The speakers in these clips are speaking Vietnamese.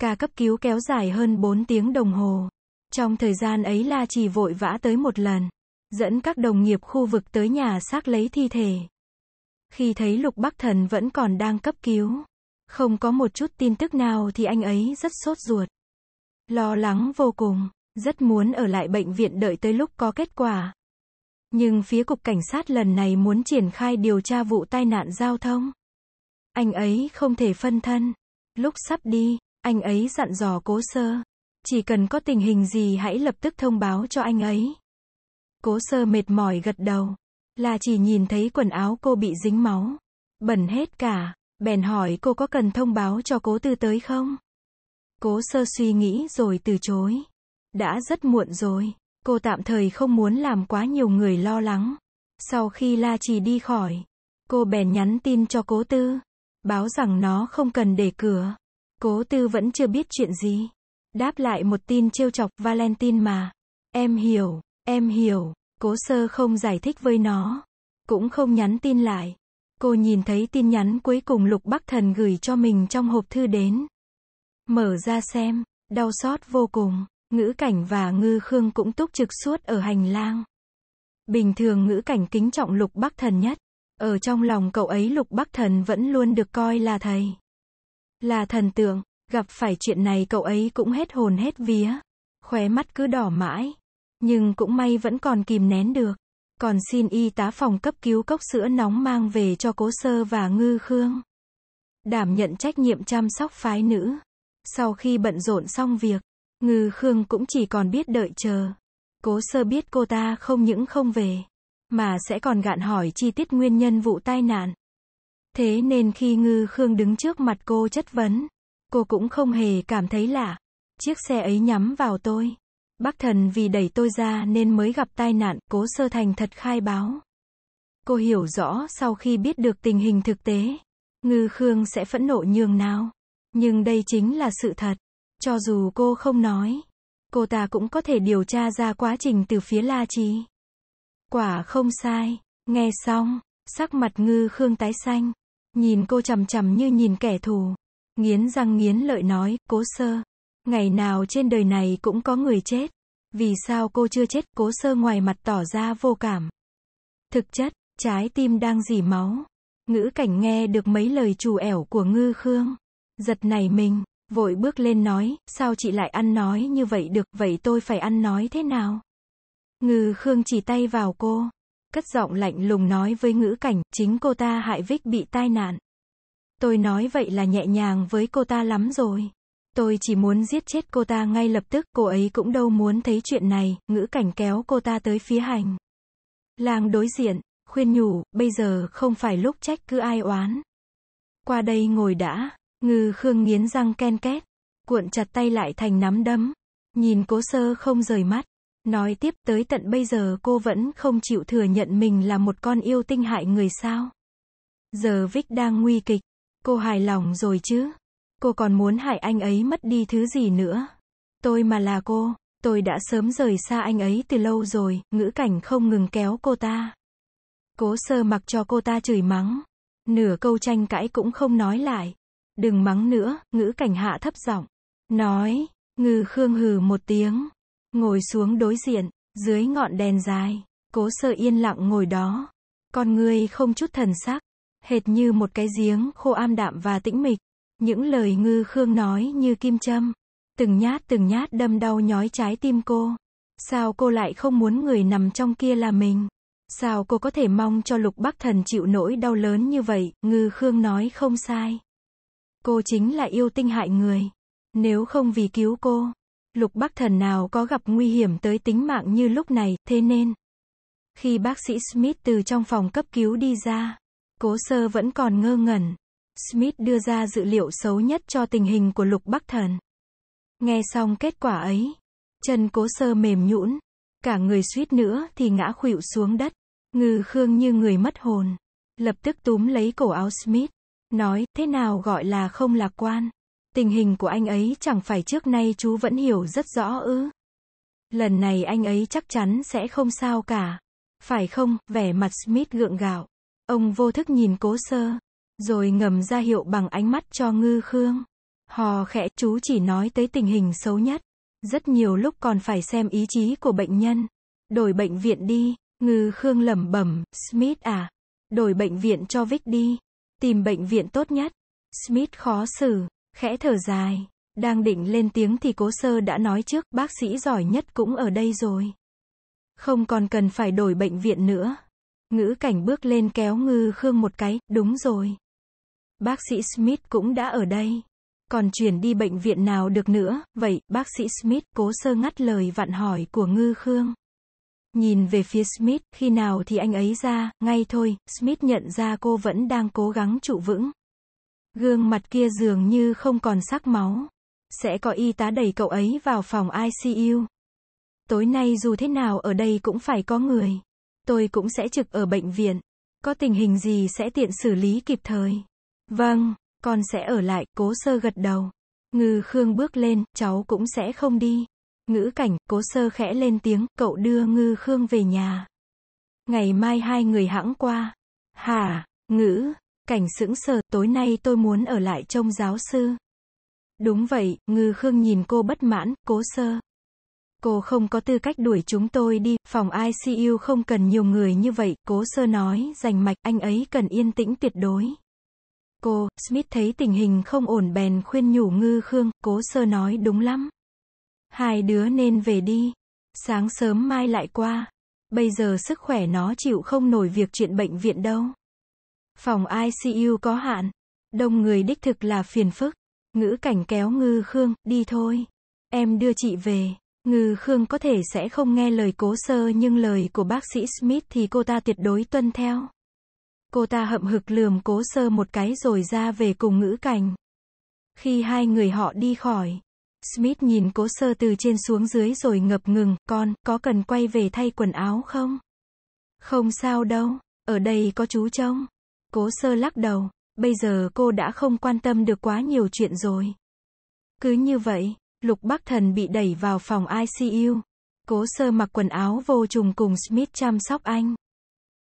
Ca cấp cứu kéo dài hơn 4 tiếng đồng hồ. Trong thời gian ấy La Trì vội vã tới một lần, dẫn các đồng nghiệp khu vực tới nhà xác lấy thi thể. Khi thấy Lục Bắc Thần vẫn còn đang cấp cứu, không có một chút tin tức nào thì anh ấy rất sốt ruột. Lo lắng vô cùng, rất muốn ở lại bệnh viện đợi tới lúc có kết quả. Nhưng phía cục cảnh sát lần này muốn triển khai điều tra vụ tai nạn giao thông. Anh ấy không thể phân thân. Lúc sắp đi, anh ấy dặn dò cố sơ. Chỉ cần có tình hình gì hãy lập tức thông báo cho anh ấy. Cố sơ mệt mỏi gật đầu. Là chỉ nhìn thấy quần áo cô bị dính máu. Bẩn hết cả. Bèn hỏi cô có cần thông báo cho cố tư tới không? Cố sơ suy nghĩ rồi từ chối. Đã rất muộn rồi. Cô tạm thời không muốn làm quá nhiều người lo lắng. Sau khi La Trì đi khỏi, cô bèn nhắn tin cho cố tư. Báo rằng nó không cần để cửa. Cố tư vẫn chưa biết chuyện gì. Đáp lại một tin trêu chọc Valentine mà. Em hiểu, em hiểu. Cố sơ không giải thích với nó. Cũng không nhắn tin lại. Cô nhìn thấy tin nhắn cuối cùng Lục Bắc Thần gửi cho mình trong hộp thư đến. Mở ra xem, đau xót vô cùng. Ngữ cảnh và ngư khương cũng túc trực suốt ở hành lang. Bình thường ngữ cảnh kính trọng Lục Bắc Thần nhất. Ở trong lòng cậu ấy Lục Bắc Thần vẫn luôn được coi là thầy. Là thần tượng, gặp phải chuyện này cậu ấy cũng hết hồn hết vía. Khóe mắt cứ đỏ mãi. Nhưng cũng may vẫn còn kìm nén được. Còn xin y tá phòng cấp cứu cốc sữa nóng mang về cho cố sơ và ngư khương. Đảm nhận trách nhiệm chăm sóc phái nữ. Sau khi bận rộn xong việc, ngư khương cũng chỉ còn biết đợi chờ. Cố sơ biết cô ta không những không về, mà sẽ còn gạn hỏi chi tiết nguyên nhân vụ tai nạn. Thế nên khi Ngư Khương đứng trước mặt cô chất vấn, cô cũng không hề cảm thấy lạ. Chiếc xe ấy nhắm vào tôi. Bác thần vì đẩy tôi ra nên mới gặp tai nạn, cố sơ thành thật khai báo. Cô hiểu rõ sau khi biết được tình hình thực tế, Ngư Khương sẽ phẫn nộ nhường nào. Nhưng đây chính là sự thật. Cho dù cô không nói, cô ta cũng có thể điều tra ra quá trình từ phía La Trí. Quả không sai, nghe xong, sắc mặt Ngư Khương tái xanh, Nhìn cô chằm chằm như nhìn kẻ thù. Nghiến răng nghiến lợi nói, cố sơ. Ngày nào trên đời này cũng có người chết. Vì sao cô chưa chết, cố sơ ngoài mặt tỏ ra vô cảm. Thực chất, trái tim đang dỉ máu. Ngữ cảnh nghe được mấy lời trù ẻo của ngư khương. Giật nảy mình, vội bước lên nói, sao chị lại ăn nói như vậy được, vậy tôi phải ăn nói thế nào? Ngư khương chỉ tay vào cô cất giọng lạnh lùng nói với ngữ cảnh, chính cô ta hại Vích bị tai nạn. Tôi nói vậy là nhẹ nhàng với cô ta lắm rồi. Tôi chỉ muốn giết chết cô ta ngay lập tức, cô ấy cũng đâu muốn thấy chuyện này, ngữ cảnh kéo cô ta tới phía hành. Làng đối diện, khuyên nhủ, bây giờ không phải lúc trách cứ ai oán. Qua đây ngồi đã, ngư khương nghiến răng ken két, cuộn chặt tay lại thành nắm đấm, nhìn cố sơ không rời mắt. Nói tiếp tới tận bây giờ cô vẫn không chịu thừa nhận mình là một con yêu tinh hại người sao. Giờ Vic đang nguy kịch. Cô hài lòng rồi chứ? Cô còn muốn hại anh ấy mất đi thứ gì nữa? Tôi mà là cô, tôi đã sớm rời xa anh ấy từ lâu rồi, ngữ cảnh không ngừng kéo cô ta. Cố sơ mặc cho cô ta chửi mắng. Nửa câu tranh cãi cũng không nói lại. Đừng mắng nữa, ngữ cảnh hạ thấp giọng. Nói, ngư khương hừ một tiếng. Ngồi xuống đối diện, dưới ngọn đèn dài, cố sợ yên lặng ngồi đó. Con người không chút thần sắc, hệt như một cái giếng khô am đạm và tĩnh mịch. Những lời ngư khương nói như kim châm. Từng nhát từng nhát đâm đau nhói trái tim cô. Sao cô lại không muốn người nằm trong kia là mình? Sao cô có thể mong cho lục bắc thần chịu nỗi đau lớn như vậy? Ngư khương nói không sai. Cô chính là yêu tinh hại người. Nếu không vì cứu cô, Lục Bắc Thần nào có gặp nguy hiểm tới tính mạng như lúc này, thế nên khi bác sĩ Smith từ trong phòng cấp cứu đi ra, cố sơ vẫn còn ngơ ngẩn. Smith đưa ra dự liệu xấu nhất cho tình hình của Lục Bắc Thần. Nghe xong kết quả ấy, chân cố sơ mềm nhũn, cả người suýt nữa thì ngã khuỵu xuống đất, ngư khương như người mất hồn, lập tức túm lấy cổ áo Smith, nói, thế nào gọi là không lạc quan? Tình hình của anh ấy chẳng phải trước nay chú vẫn hiểu rất rõ ư. Lần này anh ấy chắc chắn sẽ không sao cả. Phải không, vẻ mặt Smith gượng gạo. Ông vô thức nhìn cố sơ, rồi ngầm ra hiệu bằng ánh mắt cho ngư khương. Hò khẽ chú chỉ nói tới tình hình xấu nhất. Rất nhiều lúc còn phải xem ý chí của bệnh nhân. Đổi bệnh viện đi, ngư khương lẩm bẩm, Smith à. Đổi bệnh viện cho Vic đi. Tìm bệnh viện tốt nhất. Smith khó xử, Khẽ thở dài, đang định lên tiếng thì cố sơ đã nói trước, bác sĩ giỏi nhất cũng ở đây rồi. Không còn cần phải đổi bệnh viện nữa. Ngữ cảnh bước lên kéo ngư khương một cái, đúng rồi. Bác sĩ Smith cũng đã ở đây. Còn chuyển đi bệnh viện nào được nữa, vậy, bác sĩ Smith cố sơ ngắt lời vặn hỏi của ngư khương. Nhìn về phía Smith, khi nào thì anh ấy ra, ngay thôi, Smith nhận ra cô vẫn đang cố gắng trụ vững, Gương mặt kia dường như không còn sắc máu. Sẽ có y tá đẩy cậu ấy vào phòng ICU. Tối nay dù thế nào ở đây cũng phải có người. Tôi cũng sẽ trực ở bệnh viện. Có tình hình gì sẽ tiện xử lý kịp thời. Vâng, con sẽ ở lại, cố sơ gật đầu. Ngư Khương bước lên, cháu cũng sẽ không đi. Ngữ cảnh, cố sơ khẽ lên tiếng, cậu đưa Ngư Khương về nhà. Ngày mai hai người hãng qua. hà ngữ, cảnh sững sờ, tối nay tôi muốn ở lại trông giáo sư. Đúng vậy, ngư khương nhìn cô bất mãn, cố sơ. Cô không có tư cách đuổi chúng tôi đi, phòng ICU không cần nhiều người như vậy, cố sơ nói, rành mạch, anh ấy cần yên tĩnh tuyệt đối. Cô, Smith thấy tình hình không ổn bèn khuyên nhủ ngư khương, cố sơ nói đúng lắm. Hai đứa nên về đi. Sáng sớm mai lại qua. Bây giờ sức khỏe nó chịu không nổi việc chuyện bệnh viện đâu. Phòng ICU có hạn. Đông người đích thực là phiền phức. Ngữ cảnh kéo ngư khương, đi thôi. Em đưa chị về. Ngư Khương có thể sẽ không nghe lời cố sơ nhưng lời của bác sĩ Smith thì cô ta tuyệt đối tuân theo. Cô ta hậm hực lườm cố sơ một cái rồi ra về cùng ngữ cảnh. Khi hai người họ đi khỏi, Smith nhìn cố sơ từ trên xuống dưới rồi ngập ngừng, con, có cần quay về thay quần áo không? Không sao đâu, ở đây có chú trông. Cố sơ lắc đầu, bây giờ cô đã không quan tâm được quá nhiều chuyện rồi. Cứ như vậy, Lục Bắc Thần bị đẩy vào phòng ICU. Cố sơ mặc quần áo vô trùng cùng Smith chăm sóc anh.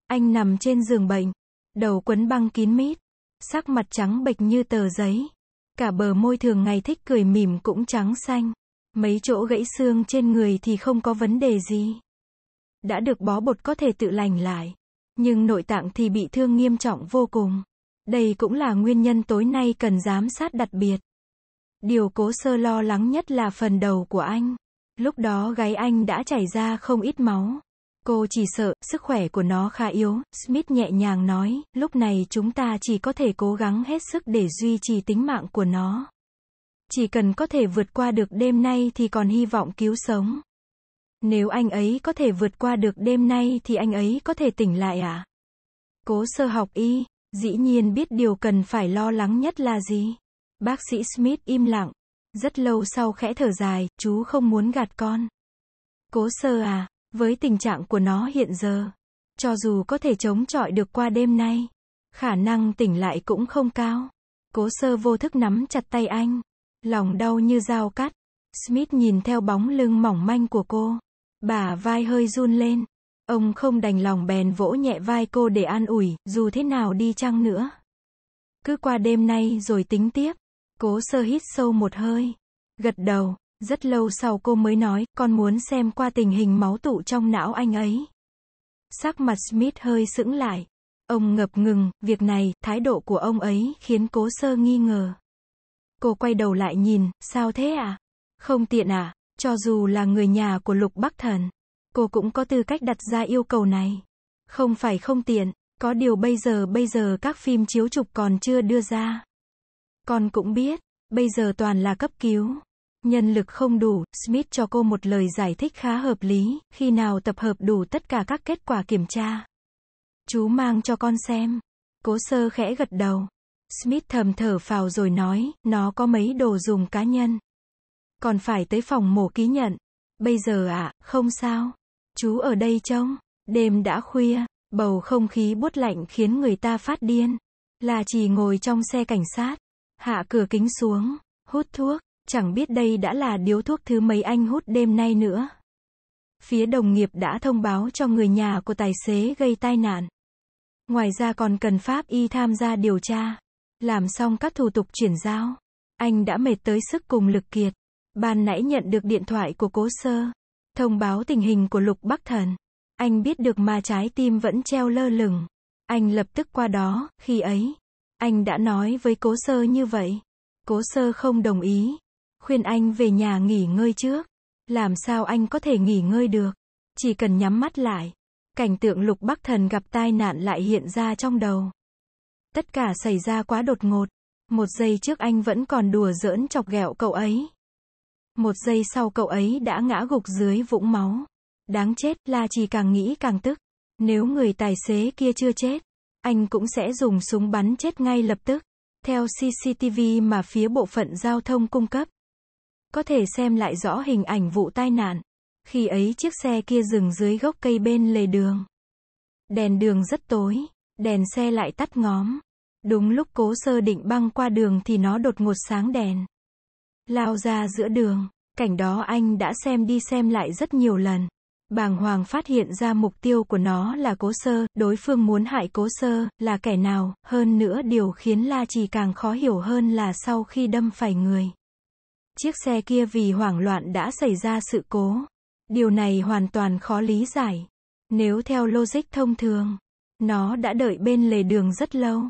Anh nằm trên giường bệnh, đầu quấn băng kín mít, sắc mặt trắng bệch như tờ giấy. Cả bờ môi thường ngày thích cười mỉm cũng trắng xanh. Mấy chỗ gãy xương trên người thì không có vấn đề gì. Đã được bó bột có thể tự lành lại. Nhưng nội tạng thì bị thương nghiêm trọng vô cùng. Đây cũng là nguyên nhân tối nay cần giám sát đặc biệt. Điều cố sơ lo lắng nhất là phần đầu của anh. Lúc đó gáy anh đã chảy ra không ít máu. Cô chỉ sợ, sức khỏe của nó khá yếu, Smith nhẹ nhàng nói, lúc này chúng ta chỉ có thể cố gắng hết sức để duy trì tính mạng của nó. Chỉ cần có thể vượt qua được đêm nay thì còn hy vọng cứu sống. Nếu anh ấy có thể vượt qua được đêm nay thì anh ấy có thể tỉnh lại à? Cố sơ học y, dĩ nhiên biết điều cần phải lo lắng nhất là gì. Bác sĩ Smith im lặng. Rất lâu sau khẽ thở dài, chú không muốn gạt con. Cố sơ à, với tình trạng của nó hiện giờ, cho dù có thể chống chọi được qua đêm nay, khả năng tỉnh lại cũng không cao. Cố sơ vô thức nắm chặt tay anh, lòng đau như dao cắt. Smith nhìn theo bóng lưng mỏng manh của cô. Bà vai hơi run lên. Ông không đành lòng bèn vỗ nhẹ vai cô để an ủi, dù thế nào đi chăng nữa. Cứ qua đêm nay rồi tính tiếp. Cố sơ hít sâu một hơi. Gật đầu, rất lâu sau cô mới nói, con muốn xem qua tình hình máu tụ trong não anh ấy. Sắc mặt Smith hơi sững lại. Ông ngập ngừng, việc này, thái độ của ông ấy khiến cố sơ nghi ngờ. Cô quay đầu lại nhìn, sao thế ạ? À? Không tiện ạ. À? Cho dù là người nhà của Lục Bắc Thần, cô cũng có tư cách đặt ra yêu cầu này. Không phải không tiện, có điều bây giờ bây giờ các phim chiếu chụp còn chưa đưa ra. Con cũng biết, bây giờ toàn là cấp cứu. Nhân lực không đủ, Smith cho cô một lời giải thích khá hợp lý, khi nào tập hợp đủ tất cả các kết quả kiểm tra. Chú mang cho con xem. Cố sơ khẽ gật đầu. Smith thầm thở phào rồi nói, nó có mấy đồ dùng cá nhân còn phải tới phòng mổ ký nhận. Bây giờ ạ, không sao. Chú ở đây trông. Đêm đã khuya, bầu không khí buốt lạnh khiến người ta phát điên. Là chỉ ngồi trong xe cảnh sát, hạ cửa kính xuống, hút thuốc, chẳng biết đây đã là điếu thuốc thứ mấy anh hút đêm nay nữa. Phía đồng nghiệp đã thông báo cho người nhà của tài xế gây tai nạn. Ngoài ra còn cần pháp y tham gia điều tra. Làm xong các thủ tục chuyển giao, anh đã mệt tới sức cùng lực kiệt. Ban nãy nhận được điện thoại của cố sơ. Thông báo tình hình của Lục Bắc Thần. Anh biết được mà trái tim vẫn treo lơ lửng. Anh lập tức qua đó, khi ấy. Anh đã nói với cố sơ như vậy. Cố sơ không đồng ý. Khuyên anh về nhà nghỉ ngơi trước. Làm sao anh có thể nghỉ ngơi được? Chỉ cần nhắm mắt lại. Cảnh tượng Lục Bắc Thần gặp tai nạn lại hiện ra trong đầu. Tất cả xảy ra quá đột ngột. Một giây trước anh vẫn còn đùa giỡn chọc ghẹo cậu ấy. Một giây sau cậu ấy đã ngã gục dưới vũng máu. Đáng chết, La chỉ càng nghĩ càng tức. Nếu người tài xế kia chưa chết, anh cũng sẽ dùng súng bắn chết ngay lập tức. Theo CCTV mà phía bộ phận giao thông cung cấp, có thể xem lại rõ hình ảnh vụ tai nạn. Khi ấy chiếc xe kia dừng dưới gốc cây bên lề đường. Đèn đường rất tối, đèn xe lại tắt ngóm. Đúng lúc cố sơ định băng qua đường thì nó đột ngột sáng đèn lao ra giữa đường. Cảnh đó anh đã xem đi xem lại rất nhiều lần. Bàng hoàng phát hiện ra mục tiêu của nó là cố sơ, đối phương muốn hại cố sơ, là kẻ nào, hơn nữa điều khiến La Trì càng khó hiểu hơn là sau khi đâm phải người. Chiếc xe kia vì hoảng loạn đã xảy ra sự cố. Điều này hoàn toàn khó lý giải. Nếu theo logic thông thường, nó đã đợi bên lề đường rất lâu.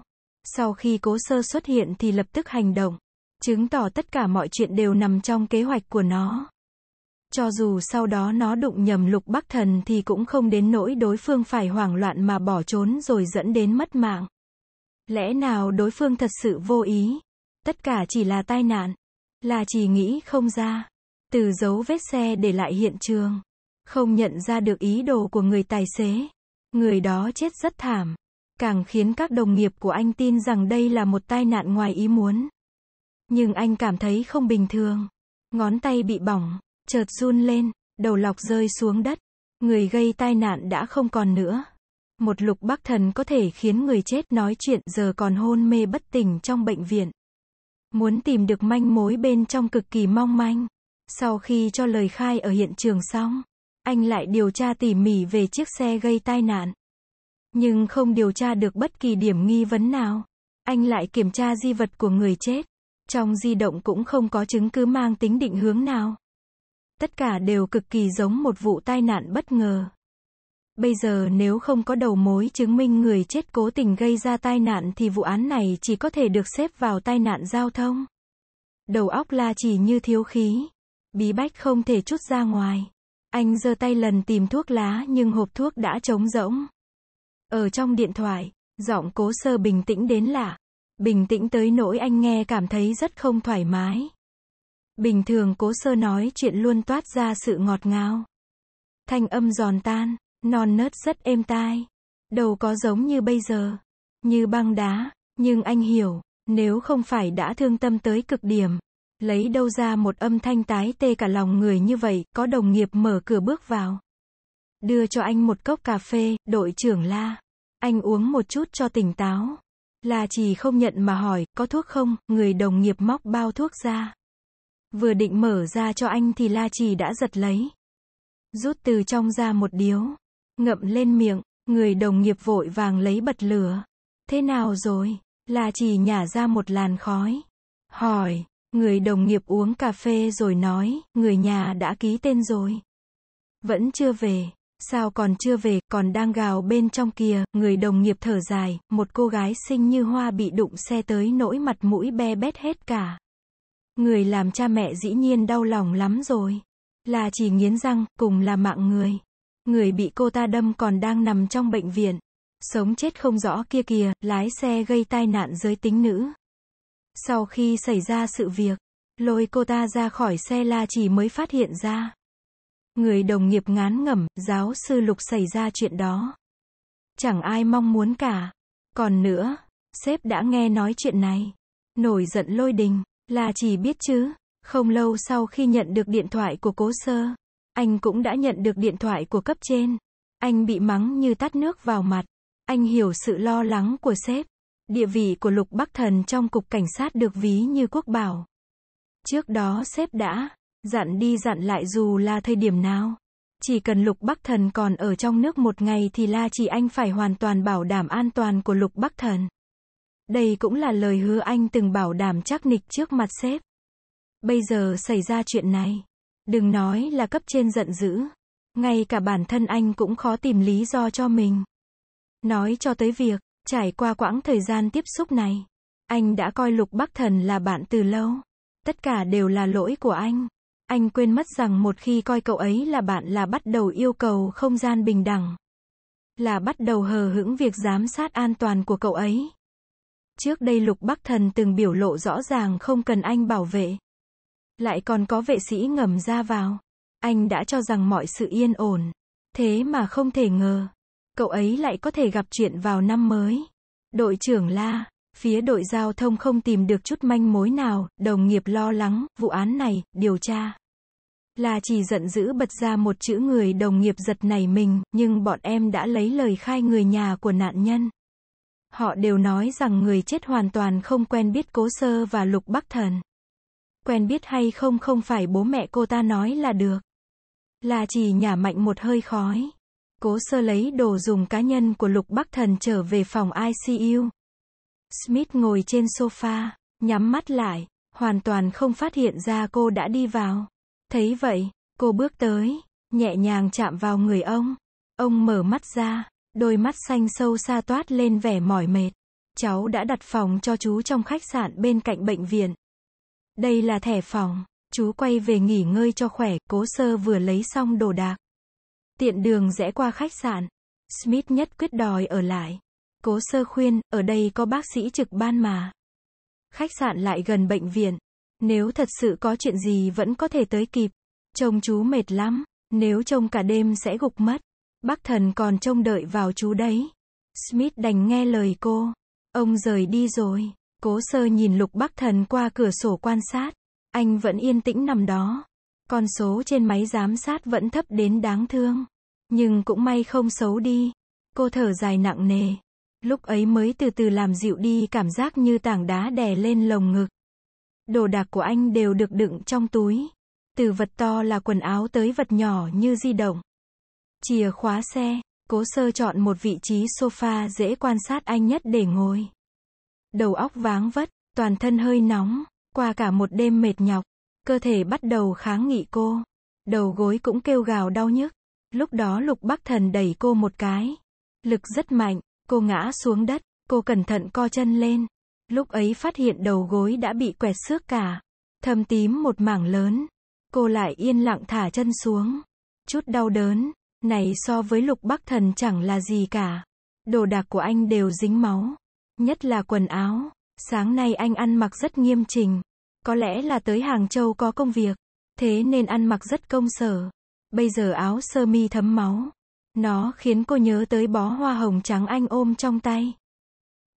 Sau khi cố sơ xuất hiện thì lập tức hành động chứng tỏ tất cả mọi chuyện đều nằm trong kế hoạch của nó. Cho dù sau đó nó đụng nhầm lục bắc thần thì cũng không đến nỗi đối phương phải hoảng loạn mà bỏ trốn rồi dẫn đến mất mạng. Lẽ nào đối phương thật sự vô ý? Tất cả chỉ là tai nạn. Là chỉ nghĩ không ra. Từ dấu vết xe để lại hiện trường. Không nhận ra được ý đồ của người tài xế. Người đó chết rất thảm. Càng khiến các đồng nghiệp của anh tin rằng đây là một tai nạn ngoài ý muốn. Nhưng anh cảm thấy không bình thường. Ngón tay bị bỏng, chợt run lên, đầu lọc rơi xuống đất. Người gây tai nạn đã không còn nữa. Một lục bắc thần có thể khiến người chết nói chuyện giờ còn hôn mê bất tỉnh trong bệnh viện. Muốn tìm được manh mối bên trong cực kỳ mong manh. Sau khi cho lời khai ở hiện trường xong, anh lại điều tra tỉ mỉ về chiếc xe gây tai nạn. Nhưng không điều tra được bất kỳ điểm nghi vấn nào. Anh lại kiểm tra di vật của người chết trong di động cũng không có chứng cứ mang tính định hướng nào. Tất cả đều cực kỳ giống một vụ tai nạn bất ngờ. Bây giờ nếu không có đầu mối chứng minh người chết cố tình gây ra tai nạn thì vụ án này chỉ có thể được xếp vào tai nạn giao thông. Đầu óc la chỉ như thiếu khí. Bí bách không thể chút ra ngoài. Anh giơ tay lần tìm thuốc lá nhưng hộp thuốc đã trống rỗng. Ở trong điện thoại, giọng cố sơ bình tĩnh đến lạ bình tĩnh tới nỗi anh nghe cảm thấy rất không thoải mái. Bình thường cố sơ nói chuyện luôn toát ra sự ngọt ngào. Thanh âm giòn tan, non nớt rất êm tai. Đầu có giống như bây giờ, như băng đá, nhưng anh hiểu, nếu không phải đã thương tâm tới cực điểm, lấy đâu ra một âm thanh tái tê cả lòng người như vậy, có đồng nghiệp mở cửa bước vào. Đưa cho anh một cốc cà phê, đội trưởng la. Anh uống một chút cho tỉnh táo. Là chỉ không nhận mà hỏi, có thuốc không, người đồng nghiệp móc bao thuốc ra. Vừa định mở ra cho anh thì La Trì đã giật lấy. Rút từ trong ra một điếu. Ngậm lên miệng, người đồng nghiệp vội vàng lấy bật lửa. Thế nào rồi? La Trì nhả ra một làn khói. Hỏi, người đồng nghiệp uống cà phê rồi nói, người nhà đã ký tên rồi. Vẫn chưa về. Sao còn chưa về, còn đang gào bên trong kia. người đồng nghiệp thở dài, một cô gái xinh như hoa bị đụng xe tới nỗi mặt mũi be bét hết cả. Người làm cha mẹ dĩ nhiên đau lòng lắm rồi. Là chỉ nghiến răng, cùng là mạng người. Người bị cô ta đâm còn đang nằm trong bệnh viện. Sống chết không rõ kia kìa, lái xe gây tai nạn giới tính nữ. Sau khi xảy ra sự việc, lôi cô ta ra khỏi xe La Chỉ mới phát hiện ra. Người đồng nghiệp ngán ngẩm, giáo sư Lục xảy ra chuyện đó. Chẳng ai mong muốn cả. Còn nữa, sếp đã nghe nói chuyện này. Nổi giận lôi đình, là chỉ biết chứ. Không lâu sau khi nhận được điện thoại của cố sơ, anh cũng đã nhận được điện thoại của cấp trên. Anh bị mắng như tát nước vào mặt. Anh hiểu sự lo lắng của sếp. Địa vị của Lục Bắc Thần trong cục cảnh sát được ví như quốc bảo. Trước đó sếp đã Dặn đi dặn lại dù là thời điểm nào. Chỉ cần Lục Bắc Thần còn ở trong nước một ngày thì La Chỉ Anh phải hoàn toàn bảo đảm an toàn của Lục Bắc Thần. Đây cũng là lời hứa anh từng bảo đảm chắc nịch trước mặt sếp. Bây giờ xảy ra chuyện này. Đừng nói là cấp trên giận dữ. Ngay cả bản thân anh cũng khó tìm lý do cho mình. Nói cho tới việc, trải qua quãng thời gian tiếp xúc này, anh đã coi Lục Bắc Thần là bạn từ lâu. Tất cả đều là lỗi của anh. Anh quên mất rằng một khi coi cậu ấy là bạn là bắt đầu yêu cầu không gian bình đẳng. Là bắt đầu hờ hững việc giám sát an toàn của cậu ấy. Trước đây Lục Bắc Thần từng biểu lộ rõ ràng không cần anh bảo vệ. Lại còn có vệ sĩ ngầm ra vào. Anh đã cho rằng mọi sự yên ổn. Thế mà không thể ngờ. Cậu ấy lại có thể gặp chuyện vào năm mới. Đội trưởng la, phía đội giao thông không tìm được chút manh mối nào, đồng nghiệp lo lắng, vụ án này, điều tra là chỉ giận dữ bật ra một chữ người đồng nghiệp giật nảy mình, nhưng bọn em đã lấy lời khai người nhà của nạn nhân. Họ đều nói rằng người chết hoàn toàn không quen biết Cố Sơ và Lục Bắc Thần. Quen biết hay không không phải bố mẹ cô ta nói là được. Là chỉ nhả mạnh một hơi khói. Cố Sơ lấy đồ dùng cá nhân của Lục Bắc Thần trở về phòng ICU. Smith ngồi trên sofa, nhắm mắt lại, hoàn toàn không phát hiện ra cô đã đi vào. Thấy vậy, cô bước tới, nhẹ nhàng chạm vào người ông. Ông mở mắt ra, đôi mắt xanh sâu xa toát lên vẻ mỏi mệt. Cháu đã đặt phòng cho chú trong khách sạn bên cạnh bệnh viện. Đây là thẻ phòng, chú quay về nghỉ ngơi cho khỏe, cố sơ vừa lấy xong đồ đạc. Tiện đường rẽ qua khách sạn, Smith nhất quyết đòi ở lại. Cố sơ khuyên, ở đây có bác sĩ trực ban mà. Khách sạn lại gần bệnh viện, nếu thật sự có chuyện gì vẫn có thể tới kịp. Trông chú mệt lắm, nếu trông cả đêm sẽ gục mất. Bác thần còn trông đợi vào chú đấy. Smith đành nghe lời cô. Ông rời đi rồi. Cố sơ nhìn lục bác thần qua cửa sổ quan sát. Anh vẫn yên tĩnh nằm đó. Con số trên máy giám sát vẫn thấp đến đáng thương. Nhưng cũng may không xấu đi. Cô thở dài nặng nề. Lúc ấy mới từ từ làm dịu đi cảm giác như tảng đá đè lên lồng ngực đồ đạc của anh đều được đựng trong túi. Từ vật to là quần áo tới vật nhỏ như di động. Chìa khóa xe, cố sơ chọn một vị trí sofa dễ quan sát anh nhất để ngồi. Đầu óc váng vất, toàn thân hơi nóng, qua cả một đêm mệt nhọc, cơ thể bắt đầu kháng nghị cô. Đầu gối cũng kêu gào đau nhức. Lúc đó lục bắc thần đẩy cô một cái. Lực rất mạnh, cô ngã xuống đất, cô cẩn thận co chân lên. Lúc ấy phát hiện đầu gối đã bị quẹt xước cả. Thâm tím một mảng lớn. Cô lại yên lặng thả chân xuống. Chút đau đớn, này so với lục bắc thần chẳng là gì cả. Đồ đạc của anh đều dính máu. Nhất là quần áo. Sáng nay anh ăn mặc rất nghiêm trình. Có lẽ là tới Hàng Châu có công việc. Thế nên ăn mặc rất công sở. Bây giờ áo sơ mi thấm máu. Nó khiến cô nhớ tới bó hoa hồng trắng anh ôm trong tay.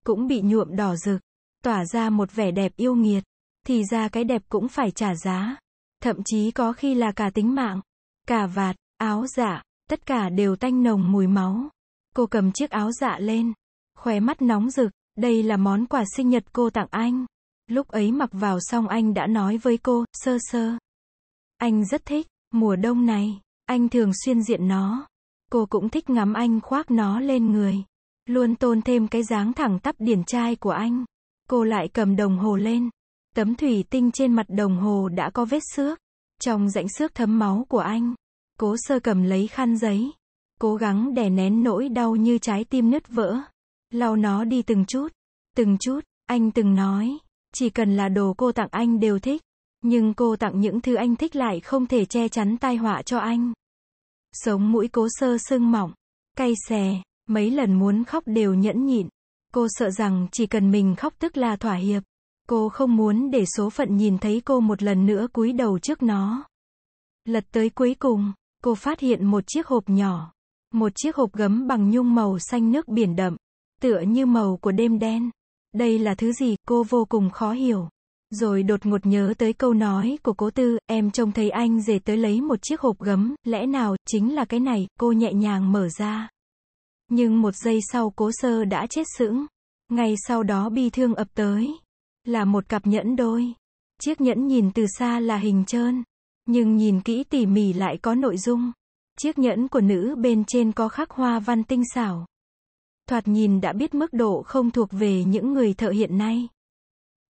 Cũng bị nhuộm đỏ rực tỏa ra một vẻ đẹp yêu nghiệt, thì ra cái đẹp cũng phải trả giá. Thậm chí có khi là cả tính mạng, cả vạt, áo dạ, tất cả đều tanh nồng mùi máu. Cô cầm chiếc áo dạ lên, khóe mắt nóng rực, đây là món quà sinh nhật cô tặng anh. Lúc ấy mặc vào xong anh đã nói với cô, sơ sơ. Anh rất thích, mùa đông này, anh thường xuyên diện nó. Cô cũng thích ngắm anh khoác nó lên người. Luôn tôn thêm cái dáng thẳng tắp điển trai của anh. Cô lại cầm đồng hồ lên. Tấm thủy tinh trên mặt đồng hồ đã có vết xước. Trong rãnh xước thấm máu của anh, cố sơ cầm lấy khăn giấy. Cố gắng đè nén nỗi đau như trái tim nứt vỡ. Lau nó đi từng chút, từng chút, anh từng nói. Chỉ cần là đồ cô tặng anh đều thích. Nhưng cô tặng những thứ anh thích lại không thể che chắn tai họa cho anh. Sống mũi cố sơ sưng mỏng, cay xè, mấy lần muốn khóc đều nhẫn nhịn. Cô sợ rằng chỉ cần mình khóc tức là thỏa hiệp. Cô không muốn để số phận nhìn thấy cô một lần nữa cúi đầu trước nó. Lật tới cuối cùng, cô phát hiện một chiếc hộp nhỏ. Một chiếc hộp gấm bằng nhung màu xanh nước biển đậm, tựa như màu của đêm đen. Đây là thứ gì, cô vô cùng khó hiểu. Rồi đột ngột nhớ tới câu nói của cố tư, em trông thấy anh rể tới lấy một chiếc hộp gấm, lẽ nào, chính là cái này, cô nhẹ nhàng mở ra. Nhưng một giây sau cố sơ đã chết sững. Ngay sau đó bi thương ập tới. Là một cặp nhẫn đôi. Chiếc nhẫn nhìn từ xa là hình trơn. Nhưng nhìn kỹ tỉ mỉ lại có nội dung. Chiếc nhẫn của nữ bên trên có khắc hoa văn tinh xảo. Thoạt nhìn đã biết mức độ không thuộc về những người thợ hiện nay.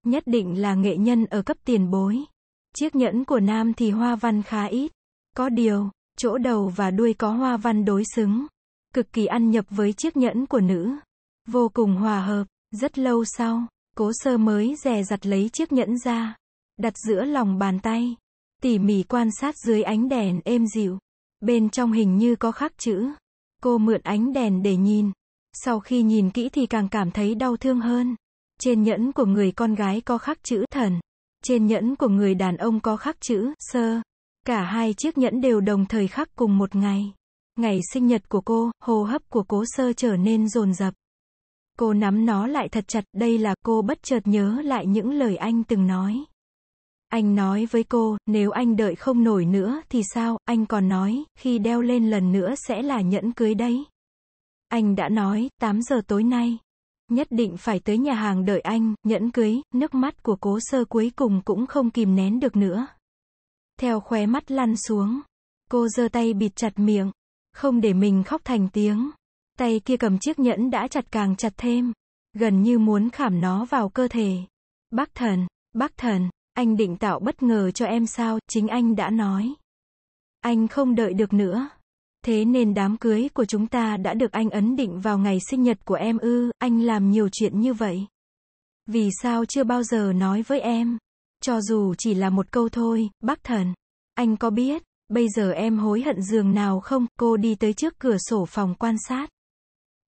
Nhất định là nghệ nhân ở cấp tiền bối. Chiếc nhẫn của nam thì hoa văn khá ít. Có điều, chỗ đầu và đuôi có hoa văn đối xứng cực kỳ ăn nhập với chiếc nhẫn của nữ. Vô cùng hòa hợp, rất lâu sau, cố sơ mới dè dặt lấy chiếc nhẫn ra, đặt giữa lòng bàn tay, tỉ mỉ quan sát dưới ánh đèn êm dịu. Bên trong hình như có khắc chữ. Cô mượn ánh đèn để nhìn. Sau khi nhìn kỹ thì càng cảm thấy đau thương hơn. Trên nhẫn của người con gái có khắc chữ thần. Trên nhẫn của người đàn ông có khắc chữ sơ. Cả hai chiếc nhẫn đều đồng thời khắc cùng một ngày. Ngày sinh nhật của cô, hô hấp của cố sơ trở nên rồn rập. Cô nắm nó lại thật chặt, đây là cô bất chợt nhớ lại những lời anh từng nói. Anh nói với cô, nếu anh đợi không nổi nữa thì sao, anh còn nói, khi đeo lên lần nữa sẽ là nhẫn cưới đấy. Anh đã nói, 8 giờ tối nay. Nhất định phải tới nhà hàng đợi anh, nhẫn cưới, nước mắt của cố sơ cuối cùng cũng không kìm nén được nữa. Theo khóe mắt lăn xuống. Cô giơ tay bịt chặt miệng. Không để mình khóc thành tiếng. Tay kia cầm chiếc nhẫn đã chặt càng chặt thêm. Gần như muốn khảm nó vào cơ thể. Bác thần, bác thần, anh định tạo bất ngờ cho em sao, chính anh đã nói. Anh không đợi được nữa. Thế nên đám cưới của chúng ta đã được anh ấn định vào ngày sinh nhật của em ư, anh làm nhiều chuyện như vậy. Vì sao chưa bao giờ nói với em? Cho dù chỉ là một câu thôi, bác thần. Anh có biết, Bây giờ em hối hận giường nào không? Cô đi tới trước cửa sổ phòng quan sát.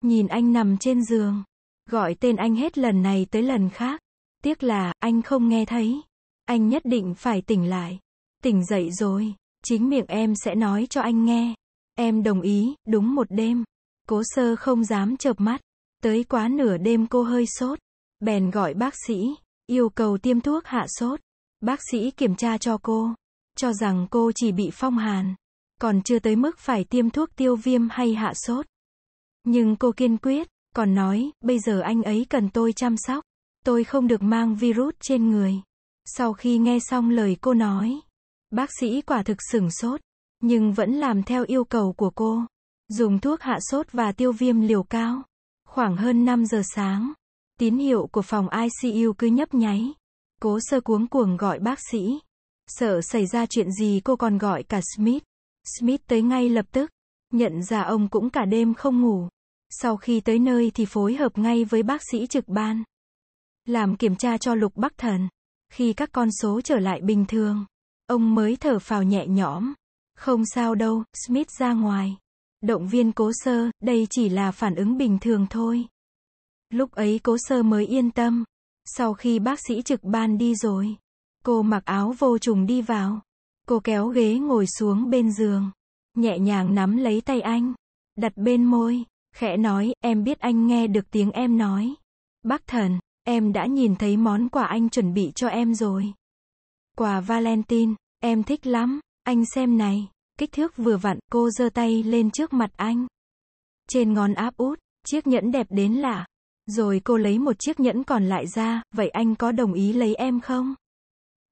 Nhìn anh nằm trên giường. Gọi tên anh hết lần này tới lần khác. Tiếc là, anh không nghe thấy. Anh nhất định phải tỉnh lại. Tỉnh dậy rồi. Chính miệng em sẽ nói cho anh nghe. Em đồng ý, đúng một đêm. Cố sơ không dám chợp mắt. Tới quá nửa đêm cô hơi sốt. Bèn gọi bác sĩ. Yêu cầu tiêm thuốc hạ sốt. Bác sĩ kiểm tra cho cô cho rằng cô chỉ bị phong hàn, còn chưa tới mức phải tiêm thuốc tiêu viêm hay hạ sốt. Nhưng cô kiên quyết, còn nói, bây giờ anh ấy cần tôi chăm sóc, tôi không được mang virus trên người. Sau khi nghe xong lời cô nói, bác sĩ quả thực sửng sốt, nhưng vẫn làm theo yêu cầu của cô. Dùng thuốc hạ sốt và tiêu viêm liều cao. Khoảng hơn 5 giờ sáng, tín hiệu của phòng ICU cứ nhấp nháy. Cố sơ cuống cuồng gọi bác sĩ. Sợ xảy ra chuyện gì cô còn gọi cả Smith. Smith tới ngay lập tức. Nhận ra ông cũng cả đêm không ngủ. Sau khi tới nơi thì phối hợp ngay với bác sĩ trực ban. Làm kiểm tra cho lục bắc thần. Khi các con số trở lại bình thường, ông mới thở phào nhẹ nhõm. Không sao đâu, Smith ra ngoài. Động viên cố sơ, đây chỉ là phản ứng bình thường thôi. Lúc ấy cố sơ mới yên tâm. Sau khi bác sĩ trực ban đi rồi. Cô mặc áo vô trùng đi vào. Cô kéo ghế ngồi xuống bên giường. Nhẹ nhàng nắm lấy tay anh. Đặt bên môi. Khẽ nói, em biết anh nghe được tiếng em nói. Bác thần, em đã nhìn thấy món quà anh chuẩn bị cho em rồi. Quà Valentine, em thích lắm. Anh xem này. Kích thước vừa vặn, cô giơ tay lên trước mặt anh. Trên ngón áp út, chiếc nhẫn đẹp đến lạ. Rồi cô lấy một chiếc nhẫn còn lại ra, vậy anh có đồng ý lấy em không?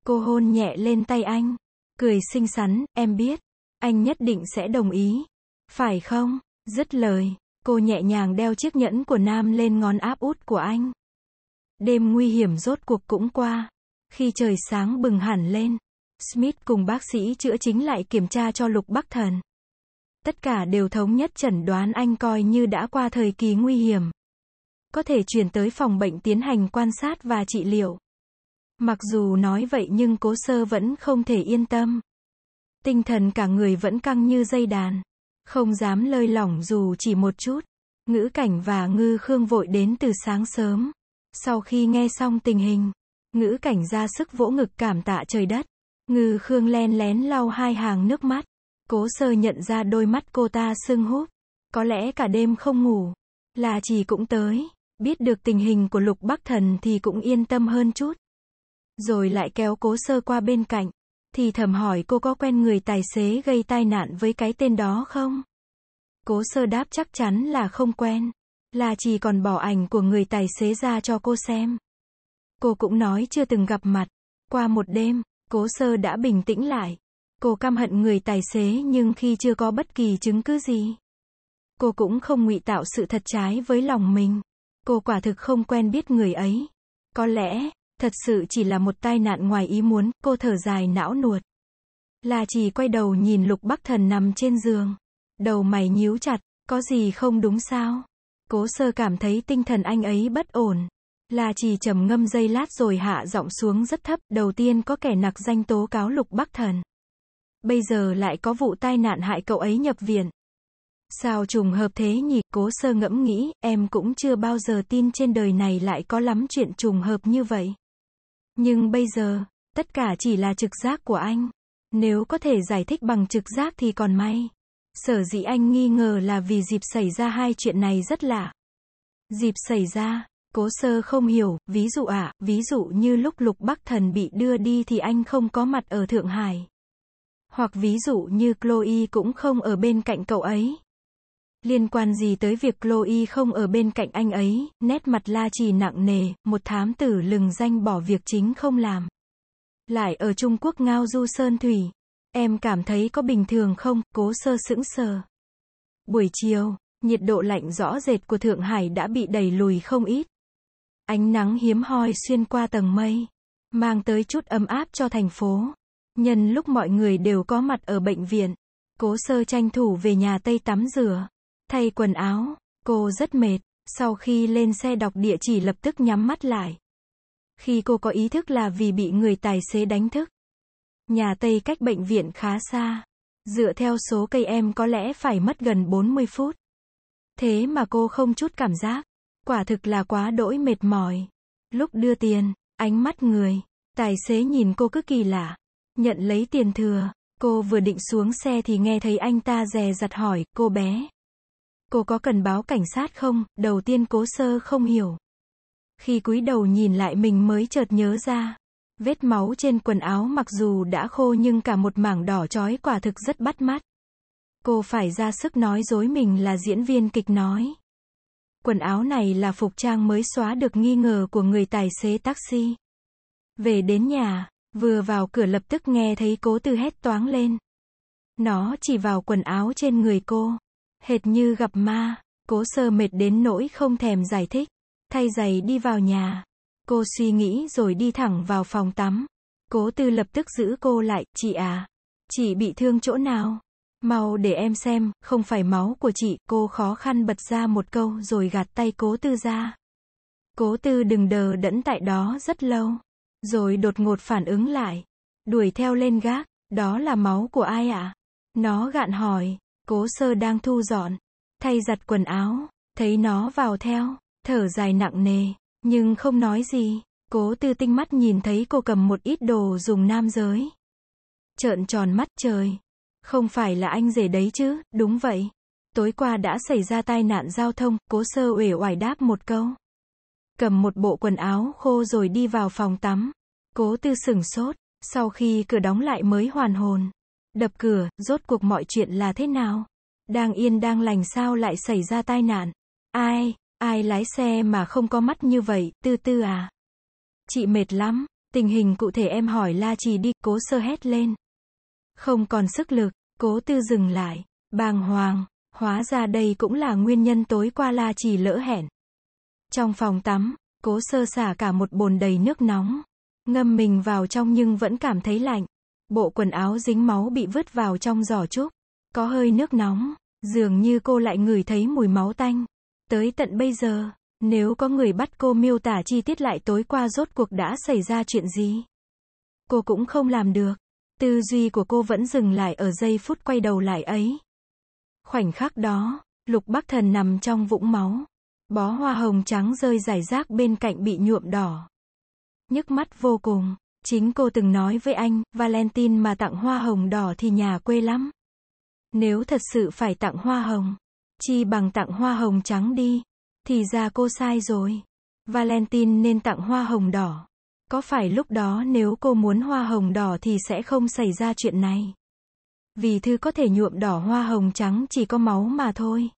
Cô hôn nhẹ lên tay anh, cười xinh xắn, em biết, anh nhất định sẽ đồng ý, phải không? Dứt lời, cô nhẹ nhàng đeo chiếc nhẫn của Nam lên ngón áp út của anh. Đêm nguy hiểm rốt cuộc cũng qua. Khi trời sáng bừng hẳn lên, Smith cùng bác sĩ chữa chính lại kiểm tra cho Lục Bắc Thần. Tất cả đều thống nhất chẩn đoán anh coi như đã qua thời kỳ nguy hiểm. Có thể chuyển tới phòng bệnh tiến hành quan sát và trị liệu. Mặc dù nói vậy nhưng cố sơ vẫn không thể yên tâm. Tinh thần cả người vẫn căng như dây đàn. Không dám lơi lỏng dù chỉ một chút. Ngữ cảnh và ngư khương vội đến từ sáng sớm. Sau khi nghe xong tình hình, ngữ cảnh ra sức vỗ ngực cảm tạ trời đất. Ngư khương len lén lau hai hàng nước mắt. Cố sơ nhận ra đôi mắt cô ta sưng húp. Có lẽ cả đêm không ngủ. Là chỉ cũng tới. Biết được tình hình của lục bắc thần thì cũng yên tâm hơn chút. Rồi lại kéo cố sơ qua bên cạnh. Thì thầm hỏi cô có quen người tài xế gây tai nạn với cái tên đó không? Cố sơ đáp chắc chắn là không quen. Là chỉ còn bỏ ảnh của người tài xế ra cho cô xem. Cô cũng nói chưa từng gặp mặt. Qua một đêm, cố sơ đã bình tĩnh lại. Cô căm hận người tài xế nhưng khi chưa có bất kỳ chứng cứ gì. Cô cũng không ngụy tạo sự thật trái với lòng mình. Cô quả thực không quen biết người ấy. Có lẽ, Thật sự chỉ là một tai nạn ngoài ý muốn, cô thở dài não nuột. Là chỉ quay đầu nhìn lục bắc thần nằm trên giường. Đầu mày nhíu chặt, có gì không đúng sao? Cố sơ cảm thấy tinh thần anh ấy bất ổn. Là chỉ trầm ngâm dây lát rồi hạ giọng xuống rất thấp, đầu tiên có kẻ nặc danh tố cáo lục bắc thần. Bây giờ lại có vụ tai nạn hại cậu ấy nhập viện. Sao trùng hợp thế nhỉ, cố sơ ngẫm nghĩ, em cũng chưa bao giờ tin trên đời này lại có lắm chuyện trùng hợp như vậy. Nhưng bây giờ, tất cả chỉ là trực giác của anh. Nếu có thể giải thích bằng trực giác thì còn may. Sở dĩ anh nghi ngờ là vì dịp xảy ra hai chuyện này rất lạ. Dịp xảy ra, cố sơ không hiểu, ví dụ ạ, ví dụ như lúc lục bắc thần bị đưa đi thì anh không có mặt ở Thượng Hải. Hoặc ví dụ như Chloe cũng không ở bên cạnh cậu ấy. Liên quan gì tới việc Chloe không ở bên cạnh anh ấy, nét mặt La Trì nặng nề, một thám tử lừng danh bỏ việc chính không làm. Lại ở Trung Quốc ngao du sơn thủy. Em cảm thấy có bình thường không, cố sơ sững sờ. Buổi chiều, nhiệt độ lạnh rõ rệt của Thượng Hải đã bị đẩy lùi không ít. Ánh nắng hiếm hoi xuyên qua tầng mây, mang tới chút ấm áp cho thành phố. Nhân lúc mọi người đều có mặt ở bệnh viện, cố sơ tranh thủ về nhà Tây tắm rửa. Thay quần áo, cô rất mệt. Sau khi lên xe đọc địa chỉ lập tức nhắm mắt lại. Khi cô có ý thức là vì bị người tài xế đánh thức. Nhà Tây cách bệnh viện khá xa. Dựa theo số cây em có lẽ phải mất gần 40 phút. Thế mà cô không chút cảm giác. Quả thực là quá đỗi mệt mỏi. Lúc đưa tiền, ánh mắt người, tài xế nhìn cô cứ kỳ lạ. Nhận lấy tiền thừa, cô vừa định xuống xe thì nghe thấy anh ta rè dặt hỏi, cô bé, Cô có cần báo cảnh sát không? Đầu tiên cố sơ không hiểu. Khi cúi đầu nhìn lại mình mới chợt nhớ ra. Vết máu trên quần áo mặc dù đã khô nhưng cả một mảng đỏ trói quả thực rất bắt mắt. Cô phải ra sức nói dối mình là diễn viên kịch nói. Quần áo này là phục trang mới xóa được nghi ngờ của người tài xế taxi. Về đến nhà, vừa vào cửa lập tức nghe thấy cố tư hét toáng lên. Nó chỉ vào quần áo trên người cô hệt như gặp ma. Cố sơ mệt đến nỗi không thèm giải thích. Thay giày đi vào nhà. Cô suy nghĩ rồi đi thẳng vào phòng tắm. Cố tư lập tức giữ cô lại, chị à. Chị bị thương chỗ nào? Mau để em xem, không phải máu của chị, cô khó khăn bật ra một câu rồi gạt tay cố tư ra. Cố tư đừng đờ đẫn tại đó rất lâu. Rồi đột ngột phản ứng lại. Đuổi theo lên gác, đó là máu của ai ạ? Nó gạn hỏi, Cố sơ đang thu dọn, thay giặt quần áo, thấy nó vào theo, thở dài nặng nề, nhưng không nói gì. Cố tư tinh mắt nhìn thấy cô cầm một ít đồ dùng nam giới. Trợn tròn mắt trời. Không phải là anh rể đấy chứ, đúng vậy. Tối qua đã xảy ra tai nạn giao thông, cố sơ uể oải đáp một câu. Cầm một bộ quần áo khô rồi đi vào phòng tắm. Cố tư sửng sốt, sau khi cửa đóng lại mới hoàn hồn. Đập cửa, rốt cuộc mọi chuyện là thế nào? Đang yên đang lành sao lại xảy ra tai nạn? Ai, ai lái xe mà không có mắt như vậy, tư tư à? Chị mệt lắm, tình hình cụ thể em hỏi la trì đi, cố sơ hét lên. Không còn sức lực, cố tư dừng lại, bàng hoàng, hóa ra đây cũng là nguyên nhân tối qua la trì lỡ hẹn. Trong phòng tắm, cố sơ xả cả một bồn đầy nước nóng, ngâm mình vào trong nhưng vẫn cảm thấy lạnh bộ quần áo dính máu bị vứt vào trong giỏ trúc. Có hơi nước nóng, dường như cô lại ngửi thấy mùi máu tanh. Tới tận bây giờ, nếu có người bắt cô miêu tả chi tiết lại tối qua rốt cuộc đã xảy ra chuyện gì, cô cũng không làm được. Tư duy của cô vẫn dừng lại ở giây phút quay đầu lại ấy. Khoảnh khắc đó, lục bắc thần nằm trong vũng máu. Bó hoa hồng trắng rơi rải rác bên cạnh bị nhuộm đỏ. Nhức mắt vô cùng. Chính cô từng nói với anh, Valentine mà tặng hoa hồng đỏ thì nhà quê lắm. Nếu thật sự phải tặng hoa hồng, chi bằng tặng hoa hồng trắng đi. Thì ra cô sai rồi. Valentine nên tặng hoa hồng đỏ. Có phải lúc đó nếu cô muốn hoa hồng đỏ thì sẽ không xảy ra chuyện này? Vì thư có thể nhuộm đỏ hoa hồng trắng chỉ có máu mà thôi.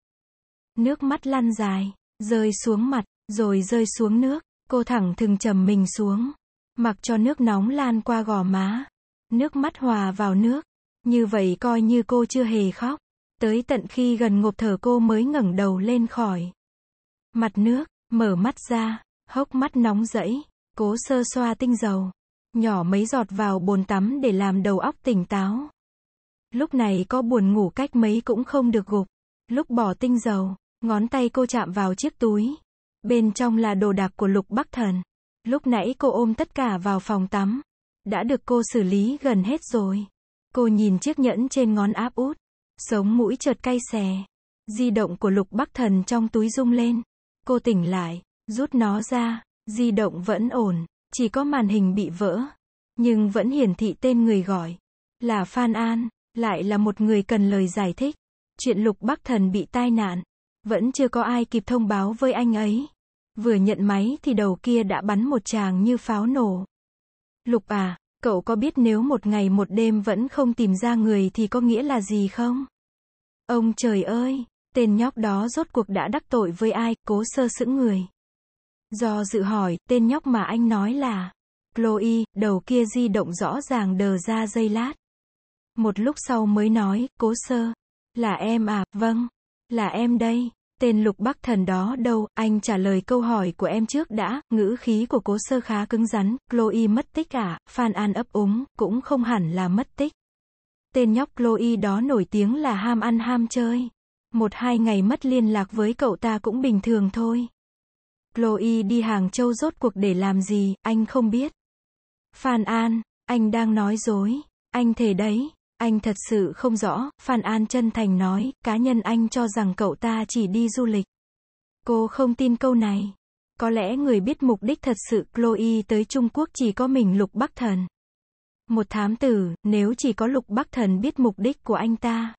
Nước mắt lăn dài, rơi xuống mặt, rồi rơi xuống nước, cô thẳng thừng trầm mình xuống mặc cho nước nóng lan qua gò má. Nước mắt hòa vào nước. Như vậy coi như cô chưa hề khóc. Tới tận khi gần ngộp thở cô mới ngẩng đầu lên khỏi. Mặt nước, mở mắt ra, hốc mắt nóng rẫy, cố sơ xoa tinh dầu. Nhỏ mấy giọt vào bồn tắm để làm đầu óc tỉnh táo. Lúc này có buồn ngủ cách mấy cũng không được gục. Lúc bỏ tinh dầu, ngón tay cô chạm vào chiếc túi. Bên trong là đồ đạc của Lục Bắc Thần. Lúc nãy cô ôm tất cả vào phòng tắm. Đã được cô xử lý gần hết rồi. Cô nhìn chiếc nhẫn trên ngón áp út. Sống mũi chợt cay xè. Di động của Lục Bắc Thần trong túi rung lên. Cô tỉnh lại, rút nó ra. Di động vẫn ổn, chỉ có màn hình bị vỡ. Nhưng vẫn hiển thị tên người gọi. Là Phan An, lại là một người cần lời giải thích. Chuyện Lục Bắc Thần bị tai nạn. Vẫn chưa có ai kịp thông báo với anh ấy. Vừa nhận máy thì đầu kia đã bắn một chàng như pháo nổ. Lục à, cậu có biết nếu một ngày một đêm vẫn không tìm ra người thì có nghĩa là gì không? Ông trời ơi, tên nhóc đó rốt cuộc đã đắc tội với ai, cố sơ sững người. Do dự hỏi, tên nhóc mà anh nói là Chloe, đầu kia di động rõ ràng đờ ra dây lát. Một lúc sau mới nói, cố sơ, là em à, vâng, là em đây tên lục bắc thần đó đâu, anh trả lời câu hỏi của em trước đã, ngữ khí của cố sơ khá cứng rắn, Chloe mất tích à, Phan An ấp úng, cũng không hẳn là mất tích. Tên nhóc Chloe đó nổi tiếng là ham ăn ham chơi. Một hai ngày mất liên lạc với cậu ta cũng bình thường thôi. Chloe đi Hàng Châu rốt cuộc để làm gì, anh không biết. Phan An, anh đang nói dối, anh thề đấy. Anh thật sự không rõ, Phan An chân thành nói, cá nhân anh cho rằng cậu ta chỉ đi du lịch. Cô không tin câu này. Có lẽ người biết mục đích thật sự Chloe tới Trung Quốc chỉ có mình Lục Bắc Thần. Một thám tử, nếu chỉ có Lục Bắc Thần biết mục đích của anh ta.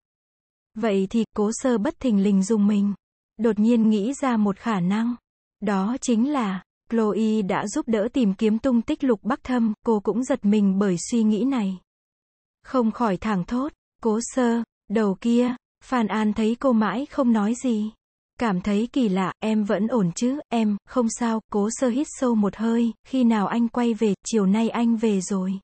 Vậy thì cố sơ bất thình lình dùng mình. Đột nhiên nghĩ ra một khả năng. Đó chính là, Chloe đã giúp đỡ tìm kiếm tung tích Lục Bắc Thâm, cô cũng giật mình bởi suy nghĩ này. Không khỏi thẳng thốt, cố sơ, đầu kia, Phan An thấy cô mãi không nói gì. Cảm thấy kỳ lạ, em vẫn ổn chứ, em, không sao, cố sơ hít sâu một hơi, khi nào anh quay về, chiều nay anh về rồi.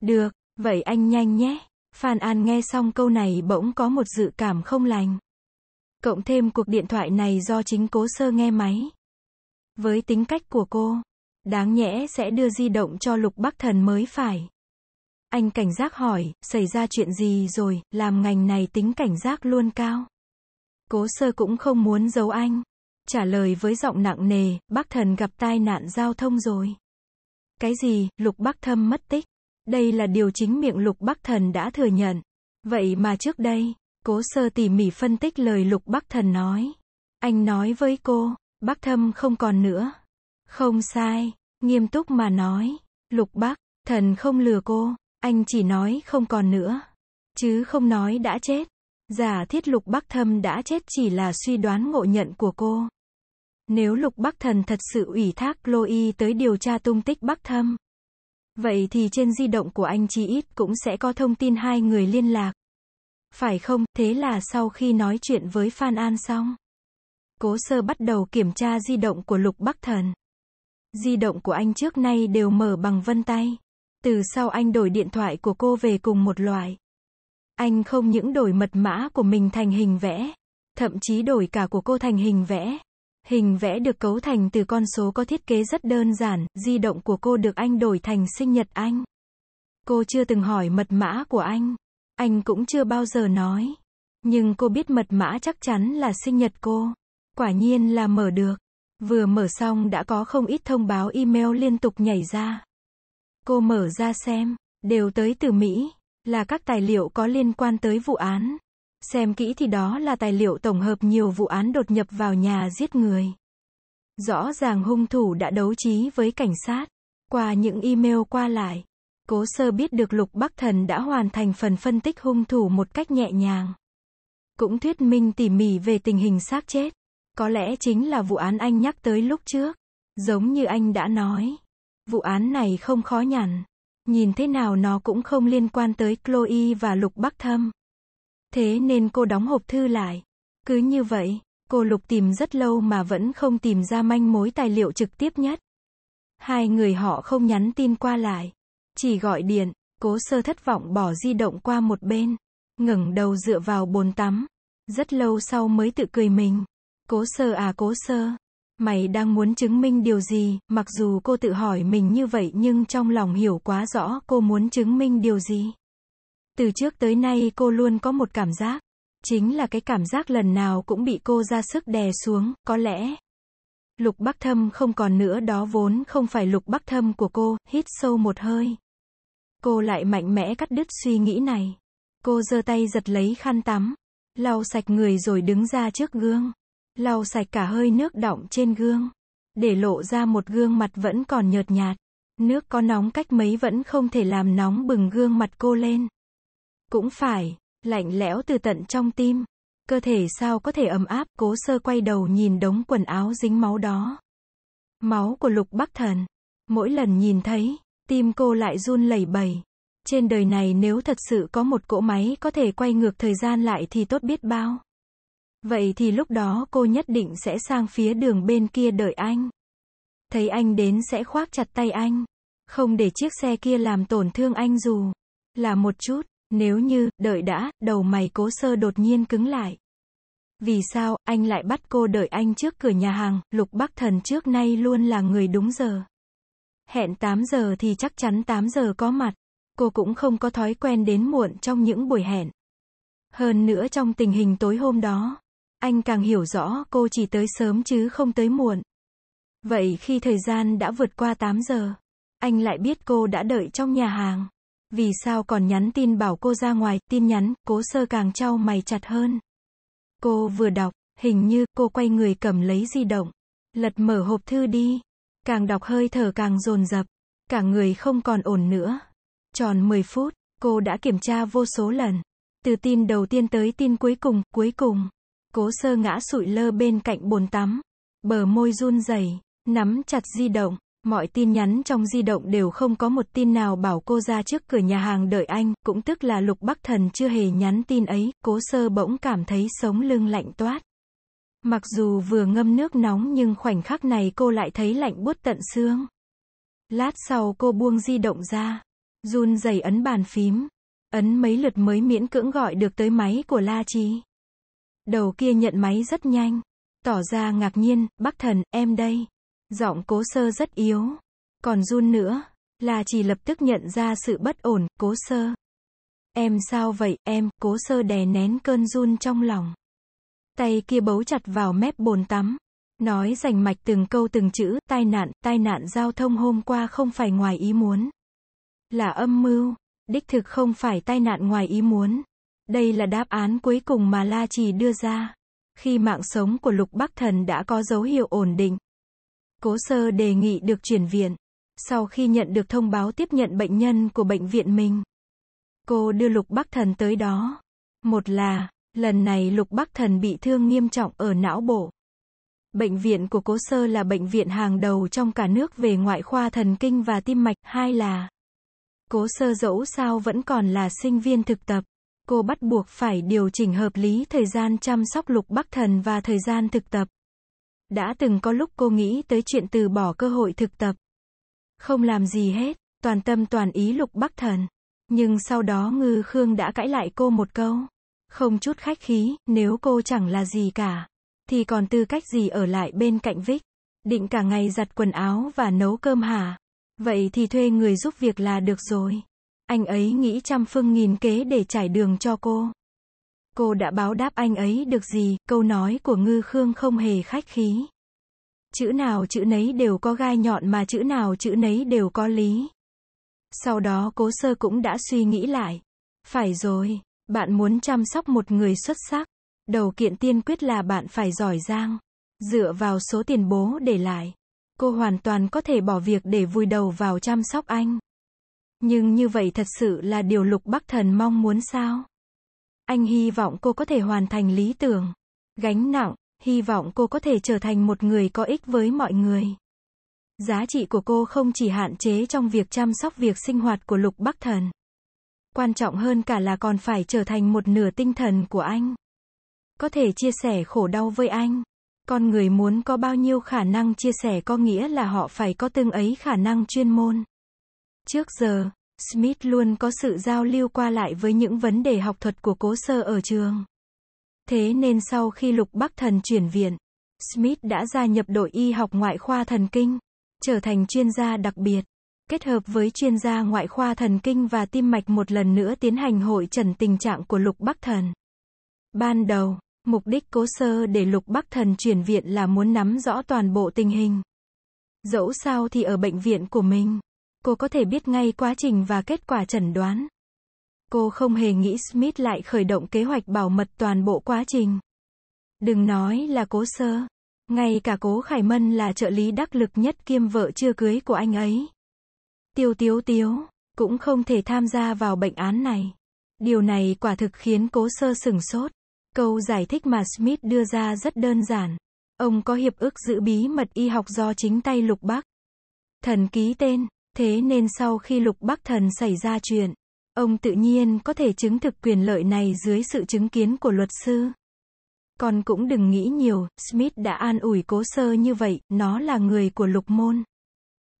Được, vậy anh nhanh nhé. Phan An nghe xong câu này bỗng có một dự cảm không lành. Cộng thêm cuộc điện thoại này do chính cố sơ nghe máy. Với tính cách của cô, đáng nhẽ sẽ đưa di động cho Lục Bắc Thần mới phải. Anh cảnh giác hỏi, xảy ra chuyện gì rồi, làm ngành này tính cảnh giác luôn cao. Cố sơ cũng không muốn giấu anh. Trả lời với giọng nặng nề, bác thần gặp tai nạn giao thông rồi. Cái gì, lục bác thâm mất tích. Đây là điều chính miệng lục bác thần đã thừa nhận. Vậy mà trước đây, cố sơ tỉ mỉ phân tích lời lục bác thần nói. Anh nói với cô, bác thâm không còn nữa. Không sai, nghiêm túc mà nói, lục bác, thần không lừa cô. Anh chỉ nói không còn nữa. Chứ không nói đã chết. Giả thiết Lục Bắc Thâm đã chết chỉ là suy đoán ngộ nhận của cô. Nếu Lục Bắc Thần thật sự ủy thác Chloe tới điều tra tung tích Bắc Thâm. Vậy thì trên di động của anh chỉ ít cũng sẽ có thông tin hai người liên lạc. Phải không, thế là sau khi nói chuyện với Phan An xong. Cố sơ bắt đầu kiểm tra di động của Lục Bắc Thần. Di động của anh trước nay đều mở bằng vân tay. Từ sau anh đổi điện thoại của cô về cùng một loại. Anh không những đổi mật mã của mình thành hình vẽ, thậm chí đổi cả của cô thành hình vẽ. Hình vẽ được cấu thành từ con số có thiết kế rất đơn giản, di động của cô được anh đổi thành sinh nhật anh. Cô chưa từng hỏi mật mã của anh, anh cũng chưa bao giờ nói. Nhưng cô biết mật mã chắc chắn là sinh nhật cô. Quả nhiên là mở được. Vừa mở xong đã có không ít thông báo email liên tục nhảy ra. Cô mở ra xem, đều tới từ Mỹ, là các tài liệu có liên quan tới vụ án. Xem kỹ thì đó là tài liệu tổng hợp nhiều vụ án đột nhập vào nhà giết người. Rõ ràng hung thủ đã đấu trí với cảnh sát. Qua những email qua lại, cố sơ biết được Lục Bắc Thần đã hoàn thành phần phân tích hung thủ một cách nhẹ nhàng. Cũng thuyết minh tỉ mỉ về tình hình xác chết. Có lẽ chính là vụ án anh nhắc tới lúc trước. Giống như anh đã nói, Vụ án này không khó nhằn. Nhìn thế nào nó cũng không liên quan tới Chloe và Lục Bắc Thâm. Thế nên cô đóng hộp thư lại. Cứ như vậy, cô Lục tìm rất lâu mà vẫn không tìm ra manh mối tài liệu trực tiếp nhất. Hai người họ không nhắn tin qua lại. Chỉ gọi điện, cố sơ thất vọng bỏ di động qua một bên. ngẩng đầu dựa vào bồn tắm. Rất lâu sau mới tự cười mình. Cố sơ à cố sơ. Mày đang muốn chứng minh điều gì, mặc dù cô tự hỏi mình như vậy nhưng trong lòng hiểu quá rõ cô muốn chứng minh điều gì. Từ trước tới nay cô luôn có một cảm giác. Chính là cái cảm giác lần nào cũng bị cô ra sức đè xuống, có lẽ. Lục Bắc Thâm không còn nữa đó vốn không phải Lục Bắc Thâm của cô, hít sâu một hơi. Cô lại mạnh mẽ cắt đứt suy nghĩ này. Cô giơ tay giật lấy khăn tắm, lau sạch người rồi đứng ra trước gương lau sạch cả hơi nước đọng trên gương, để lộ ra một gương mặt vẫn còn nhợt nhạt. Nước có nóng cách mấy vẫn không thể làm nóng bừng gương mặt cô lên. Cũng phải, lạnh lẽo từ tận trong tim. Cơ thể sao có thể ấm áp, cố sơ quay đầu nhìn đống quần áo dính máu đó. Máu của lục bắc thần. Mỗi lần nhìn thấy, tim cô lại run lẩy bẩy. Trên đời này nếu thật sự có một cỗ máy có thể quay ngược thời gian lại thì tốt biết bao. Vậy thì lúc đó cô nhất định sẽ sang phía đường bên kia đợi anh. Thấy anh đến sẽ khoác chặt tay anh. Không để chiếc xe kia làm tổn thương anh dù là một chút. Nếu như, đợi đã, đầu mày cố sơ đột nhiên cứng lại. Vì sao, anh lại bắt cô đợi anh trước cửa nhà hàng, Lục Bắc Thần trước nay luôn là người đúng giờ. Hẹn 8 giờ thì chắc chắn 8 giờ có mặt. Cô cũng không có thói quen đến muộn trong những buổi hẹn. Hơn nữa trong tình hình tối hôm đó, anh càng hiểu rõ cô chỉ tới sớm chứ không tới muộn. Vậy khi thời gian đã vượt qua 8 giờ, anh lại biết cô đã đợi trong nhà hàng. Vì sao còn nhắn tin bảo cô ra ngoài, tin nhắn, cố sơ càng trao mày chặt hơn. Cô vừa đọc, hình như cô quay người cầm lấy di động, lật mở hộp thư đi. Càng đọc hơi thở càng dồn dập, cả người không còn ổn nữa. Tròn 10 phút, cô đã kiểm tra vô số lần. Từ tin đầu tiên tới tin cuối cùng, cuối cùng cố sơ ngã sụi lơ bên cạnh bồn tắm. Bờ môi run rẩy, nắm chặt di động, mọi tin nhắn trong di động đều không có một tin nào bảo cô ra trước cửa nhà hàng đợi anh, cũng tức là Lục Bắc Thần chưa hề nhắn tin ấy, cố sơ bỗng cảm thấy sống lưng lạnh toát. Mặc dù vừa ngâm nước nóng nhưng khoảnh khắc này cô lại thấy lạnh buốt tận xương. Lát sau cô buông di động ra, run rẩy ấn bàn phím, ấn mấy lượt mới miễn cưỡng gọi được tới máy của La Chi. Đầu kia nhận máy rất nhanh. Tỏ ra ngạc nhiên, bác thần, em đây. Giọng cố sơ rất yếu. Còn run nữa, là chỉ lập tức nhận ra sự bất ổn, cố sơ. Em sao vậy, em, cố sơ đè nén cơn run trong lòng. Tay kia bấu chặt vào mép bồn tắm. Nói rành mạch từng câu từng chữ, tai nạn, tai nạn giao thông hôm qua không phải ngoài ý muốn. Là âm mưu, đích thực không phải tai nạn ngoài ý muốn. Đây là đáp án cuối cùng mà La Trì đưa ra. Khi mạng sống của Lục Bắc Thần đã có dấu hiệu ổn định, Cố Sơ đề nghị được chuyển viện. Sau khi nhận được thông báo tiếp nhận bệnh nhân của bệnh viện mình, cô đưa Lục Bắc Thần tới đó. Một là, lần này Lục Bắc Thần bị thương nghiêm trọng ở não bộ. Bệnh viện của Cố Sơ là bệnh viện hàng đầu trong cả nước về ngoại khoa thần kinh và tim mạch. Hai là, Cố Sơ dẫu sao vẫn còn là sinh viên thực tập cô bắt buộc phải điều chỉnh hợp lý thời gian chăm sóc lục bắc thần và thời gian thực tập. Đã từng có lúc cô nghĩ tới chuyện từ bỏ cơ hội thực tập. Không làm gì hết, toàn tâm toàn ý lục bắc thần. Nhưng sau đó ngư Khương đã cãi lại cô một câu. Không chút khách khí, nếu cô chẳng là gì cả, thì còn tư cách gì ở lại bên cạnh Vích. Định cả ngày giặt quần áo và nấu cơm hả? Vậy thì thuê người giúp việc là được rồi. Anh ấy nghĩ trăm phương nghìn kế để trải đường cho cô. Cô đã báo đáp anh ấy được gì, câu nói của Ngư Khương không hề khách khí. Chữ nào chữ nấy đều có gai nhọn mà chữ nào chữ nấy đều có lý. Sau đó cố sơ cũng đã suy nghĩ lại. Phải rồi, bạn muốn chăm sóc một người xuất sắc. Đầu kiện tiên quyết là bạn phải giỏi giang. Dựa vào số tiền bố để lại, cô hoàn toàn có thể bỏ việc để vùi đầu vào chăm sóc anh. Nhưng như vậy thật sự là điều Lục Bắc Thần mong muốn sao? Anh hy vọng cô có thể hoàn thành lý tưởng, gánh nặng, hy vọng cô có thể trở thành một người có ích với mọi người. Giá trị của cô không chỉ hạn chế trong việc chăm sóc việc sinh hoạt của Lục Bắc Thần. Quan trọng hơn cả là còn phải trở thành một nửa tinh thần của anh. Có thể chia sẻ khổ đau với anh. Con người muốn có bao nhiêu khả năng chia sẻ có nghĩa là họ phải có tương ấy khả năng chuyên môn. Trước giờ, Smith luôn có sự giao lưu qua lại với những vấn đề học thuật của cố sơ ở trường. Thế nên sau khi Lục Bắc Thần chuyển viện, Smith đã gia nhập đội y học ngoại khoa thần kinh, trở thành chuyên gia đặc biệt, kết hợp với chuyên gia ngoại khoa thần kinh và tim mạch một lần nữa tiến hành hội trần tình trạng của Lục Bắc Thần. Ban đầu, mục đích cố sơ để Lục Bắc Thần chuyển viện là muốn nắm rõ toàn bộ tình hình. Dẫu sao thì ở bệnh viện của mình cô có thể biết ngay quá trình và kết quả chẩn đoán. Cô không hề nghĩ Smith lại khởi động kế hoạch bảo mật toàn bộ quá trình. Đừng nói là cố sơ. Ngay cả cố Khải Mân là trợ lý đắc lực nhất kiêm vợ chưa cưới của anh ấy. Tiêu tiếu tiếu, cũng không thể tham gia vào bệnh án này. Điều này quả thực khiến cố sơ sừng sốt. Câu giải thích mà Smith đưa ra rất đơn giản. Ông có hiệp ước giữ bí mật y học do chính tay lục bắc. Thần ký tên, Thế nên sau khi lục bắc thần xảy ra chuyện, ông tự nhiên có thể chứng thực quyền lợi này dưới sự chứng kiến của luật sư. Còn cũng đừng nghĩ nhiều, Smith đã an ủi cố sơ như vậy, nó là người của lục môn.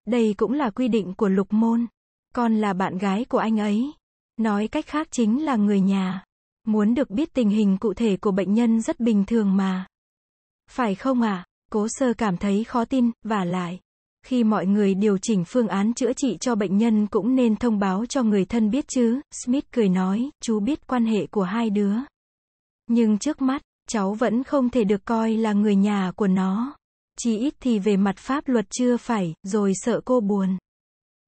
Đây cũng là quy định của lục môn. Con là bạn gái của anh ấy. Nói cách khác chính là người nhà. Muốn được biết tình hình cụ thể của bệnh nhân rất bình thường mà. Phải không ạ? À? Cố sơ cảm thấy khó tin, và lại. Khi mọi người điều chỉnh phương án chữa trị cho bệnh nhân cũng nên thông báo cho người thân biết chứ, Smith cười nói, chú biết quan hệ của hai đứa. Nhưng trước mắt, cháu vẫn không thể được coi là người nhà của nó. Chỉ ít thì về mặt pháp luật chưa phải, rồi sợ cô buồn.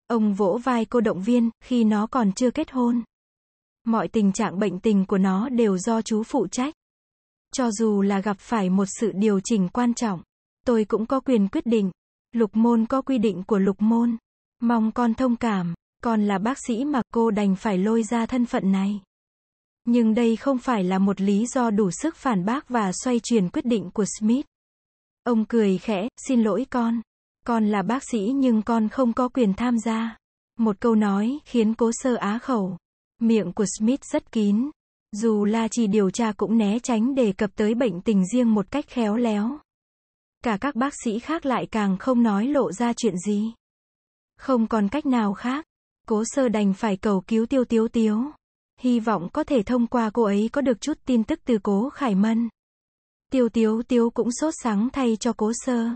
Ông vỗ vai cô động viên, khi nó còn chưa kết hôn. Mọi tình trạng bệnh tình của nó đều do chú phụ trách. Cho dù là gặp phải một sự điều chỉnh quan trọng, tôi cũng có quyền quyết định, Lục môn có quy định của lục môn. Mong con thông cảm, con là bác sĩ mà cô đành phải lôi ra thân phận này. Nhưng đây không phải là một lý do đủ sức phản bác và xoay chuyển quyết định của Smith. Ông cười khẽ, xin lỗi con. Con là bác sĩ nhưng con không có quyền tham gia. Một câu nói khiến cố sơ á khẩu. Miệng của Smith rất kín. Dù là chỉ điều tra cũng né tránh đề cập tới bệnh tình riêng một cách khéo léo. Cả các bác sĩ khác lại càng không nói lộ ra chuyện gì. Không còn cách nào khác. Cố sơ đành phải cầu cứu tiêu tiếu tiếu. Hy vọng có thể thông qua cô ấy có được chút tin tức từ cố Khải Mân. Tiêu tiếu tiếu cũng sốt sáng thay cho cố sơ.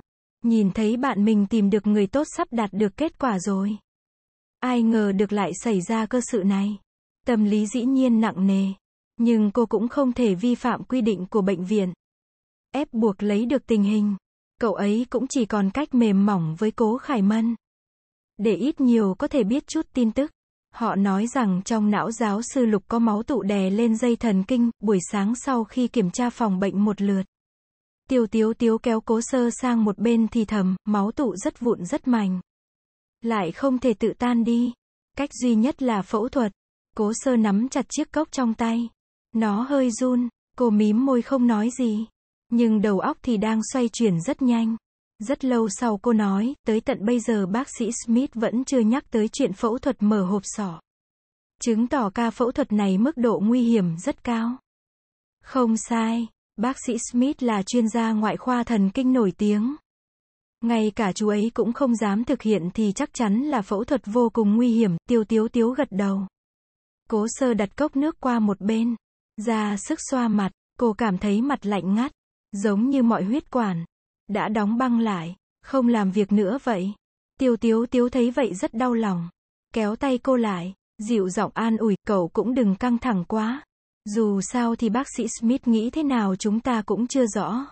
Nhìn thấy bạn mình tìm được người tốt sắp đạt được kết quả rồi. Ai ngờ được lại xảy ra cơ sự này. Tâm lý dĩ nhiên nặng nề. Nhưng cô cũng không thể vi phạm quy định của bệnh viện. Ép buộc lấy được tình hình. Cậu ấy cũng chỉ còn cách mềm mỏng với cố Khải Mân. Để ít nhiều có thể biết chút tin tức. Họ nói rằng trong não giáo sư Lục có máu tụ đè lên dây thần kinh, buổi sáng sau khi kiểm tra phòng bệnh một lượt. Tiêu tiếu tiếu kéo cố sơ sang một bên thì thầm, máu tụ rất vụn rất mạnh. Lại không thể tự tan đi. Cách duy nhất là phẫu thuật. Cố sơ nắm chặt chiếc cốc trong tay. Nó hơi run, cô mím môi không nói gì. Nhưng đầu óc thì đang xoay chuyển rất nhanh. Rất lâu sau cô nói, tới tận bây giờ bác sĩ Smith vẫn chưa nhắc tới chuyện phẫu thuật mở hộp sọ. Chứng tỏ ca phẫu thuật này mức độ nguy hiểm rất cao. Không sai, bác sĩ Smith là chuyên gia ngoại khoa thần kinh nổi tiếng. Ngay cả chú ấy cũng không dám thực hiện thì chắc chắn là phẫu thuật vô cùng nguy hiểm, tiêu tiếu tiếu gật đầu. Cố sơ đặt cốc nước qua một bên, ra sức xoa mặt, cô cảm thấy mặt lạnh ngắt. Giống như mọi huyết quản. Đã đóng băng lại. Không làm việc nữa vậy. Tiêu tiếu tiếu thấy vậy rất đau lòng. Kéo tay cô lại. Dịu giọng an ủi. Cậu cũng đừng căng thẳng quá. Dù sao thì bác sĩ Smith nghĩ thế nào chúng ta cũng chưa rõ.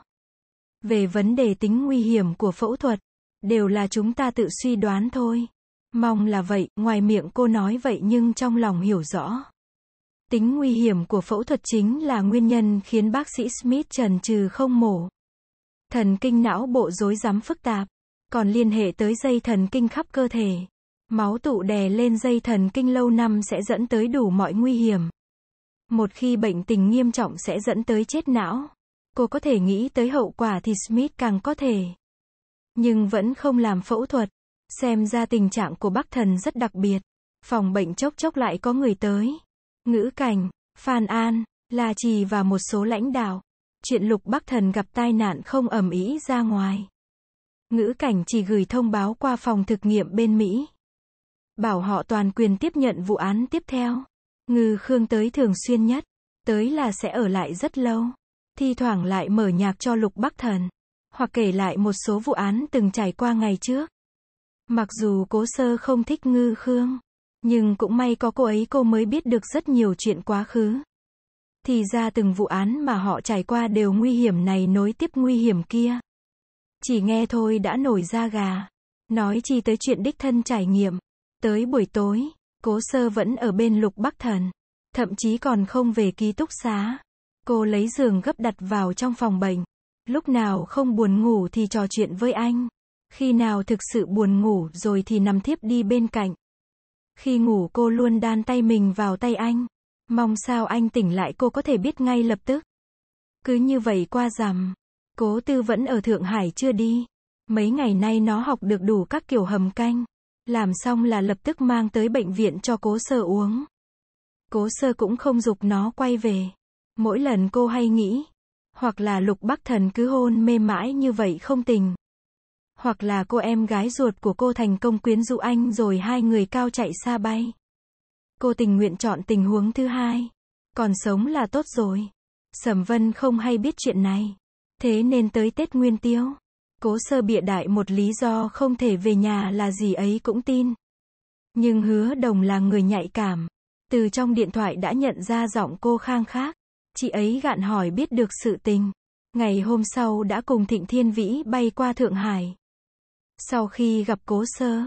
Về vấn đề tính nguy hiểm của phẫu thuật, đều là chúng ta tự suy đoán thôi. Mong là vậy, ngoài miệng cô nói vậy nhưng trong lòng hiểu rõ. Tính nguy hiểm của phẫu thuật chính là nguyên nhân khiến bác sĩ Smith trần trừ không mổ. Thần kinh não bộ rối rắm phức tạp, còn liên hệ tới dây thần kinh khắp cơ thể. Máu tụ đè lên dây thần kinh lâu năm sẽ dẫn tới đủ mọi nguy hiểm. Một khi bệnh tình nghiêm trọng sẽ dẫn tới chết não. Cô có thể nghĩ tới hậu quả thì Smith càng có thể. Nhưng vẫn không làm phẫu thuật. Xem ra tình trạng của bác thần rất đặc biệt. Phòng bệnh chốc chốc lại có người tới. Ngữ cảnh, Phan An, La Trì và một số lãnh đạo. Chuyện lục Bắc Thần gặp tai nạn không ẩm ý ra ngoài. Ngữ cảnh chỉ gửi thông báo qua phòng thực nghiệm bên Mỹ. Bảo họ toàn quyền tiếp nhận vụ án tiếp theo. Ngư Khương tới thường xuyên nhất. Tới là sẽ ở lại rất lâu. Thi thoảng lại mở nhạc cho lục Bắc Thần. Hoặc kể lại một số vụ án từng trải qua ngày trước. Mặc dù cố sơ không thích Ngư Khương. Nhưng cũng may có cô ấy cô mới biết được rất nhiều chuyện quá khứ. Thì ra từng vụ án mà họ trải qua đều nguy hiểm này nối tiếp nguy hiểm kia. Chỉ nghe thôi đã nổi da gà. Nói chi tới chuyện đích thân trải nghiệm. Tới buổi tối, cố sơ vẫn ở bên lục bắc thần. Thậm chí còn không về ký túc xá. Cô lấy giường gấp đặt vào trong phòng bệnh. Lúc nào không buồn ngủ thì trò chuyện với anh. Khi nào thực sự buồn ngủ rồi thì nằm thiếp đi bên cạnh. Khi ngủ cô luôn đan tay mình vào tay anh. Mong sao anh tỉnh lại cô có thể biết ngay lập tức. Cứ như vậy qua rằm. Cố tư vẫn ở Thượng Hải chưa đi. Mấy ngày nay nó học được đủ các kiểu hầm canh. Làm xong là lập tức mang tới bệnh viện cho cố sơ uống. Cố sơ cũng không dục nó quay về. Mỗi lần cô hay nghĩ. Hoặc là lục bắc thần cứ hôn mê mãi như vậy không tình hoặc là cô em gái ruột của cô thành công quyến rũ anh rồi hai người cao chạy xa bay. Cô tình nguyện chọn tình huống thứ hai. Còn sống là tốt rồi. Sầm Vân không hay biết chuyện này. Thế nên tới Tết Nguyên Tiêu, cố sơ bịa đại một lý do không thể về nhà là gì ấy cũng tin. Nhưng hứa đồng là người nhạy cảm. Từ trong điện thoại đã nhận ra giọng cô khang khác. Chị ấy gạn hỏi biết được sự tình. Ngày hôm sau đã cùng Thịnh Thiên Vĩ bay qua Thượng Hải. Sau khi gặp cố sơ,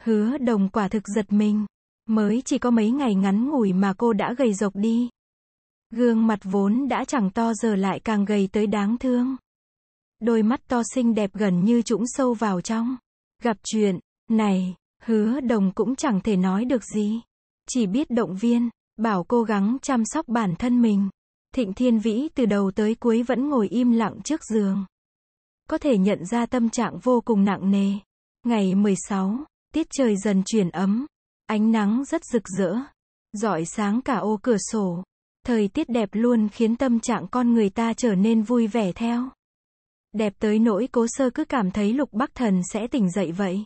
hứa đồng quả thực giật mình. Mới chỉ có mấy ngày ngắn ngủi mà cô đã gầy rộc đi. Gương mặt vốn đã chẳng to giờ lại càng gầy tới đáng thương. Đôi mắt to xinh đẹp gần như trũng sâu vào trong. Gặp chuyện, này, hứa đồng cũng chẳng thể nói được gì. Chỉ biết động viên, bảo cố gắng chăm sóc bản thân mình. Thịnh Thiên Vĩ từ đầu tới cuối vẫn ngồi im lặng trước giường có thể nhận ra tâm trạng vô cùng nặng nề. Ngày 16, tiết trời dần chuyển ấm, ánh nắng rất rực rỡ, rọi sáng cả ô cửa sổ. Thời tiết đẹp luôn khiến tâm trạng con người ta trở nên vui vẻ theo. Đẹp tới nỗi cố sơ cứ cảm thấy lục bắc thần sẽ tỉnh dậy vậy.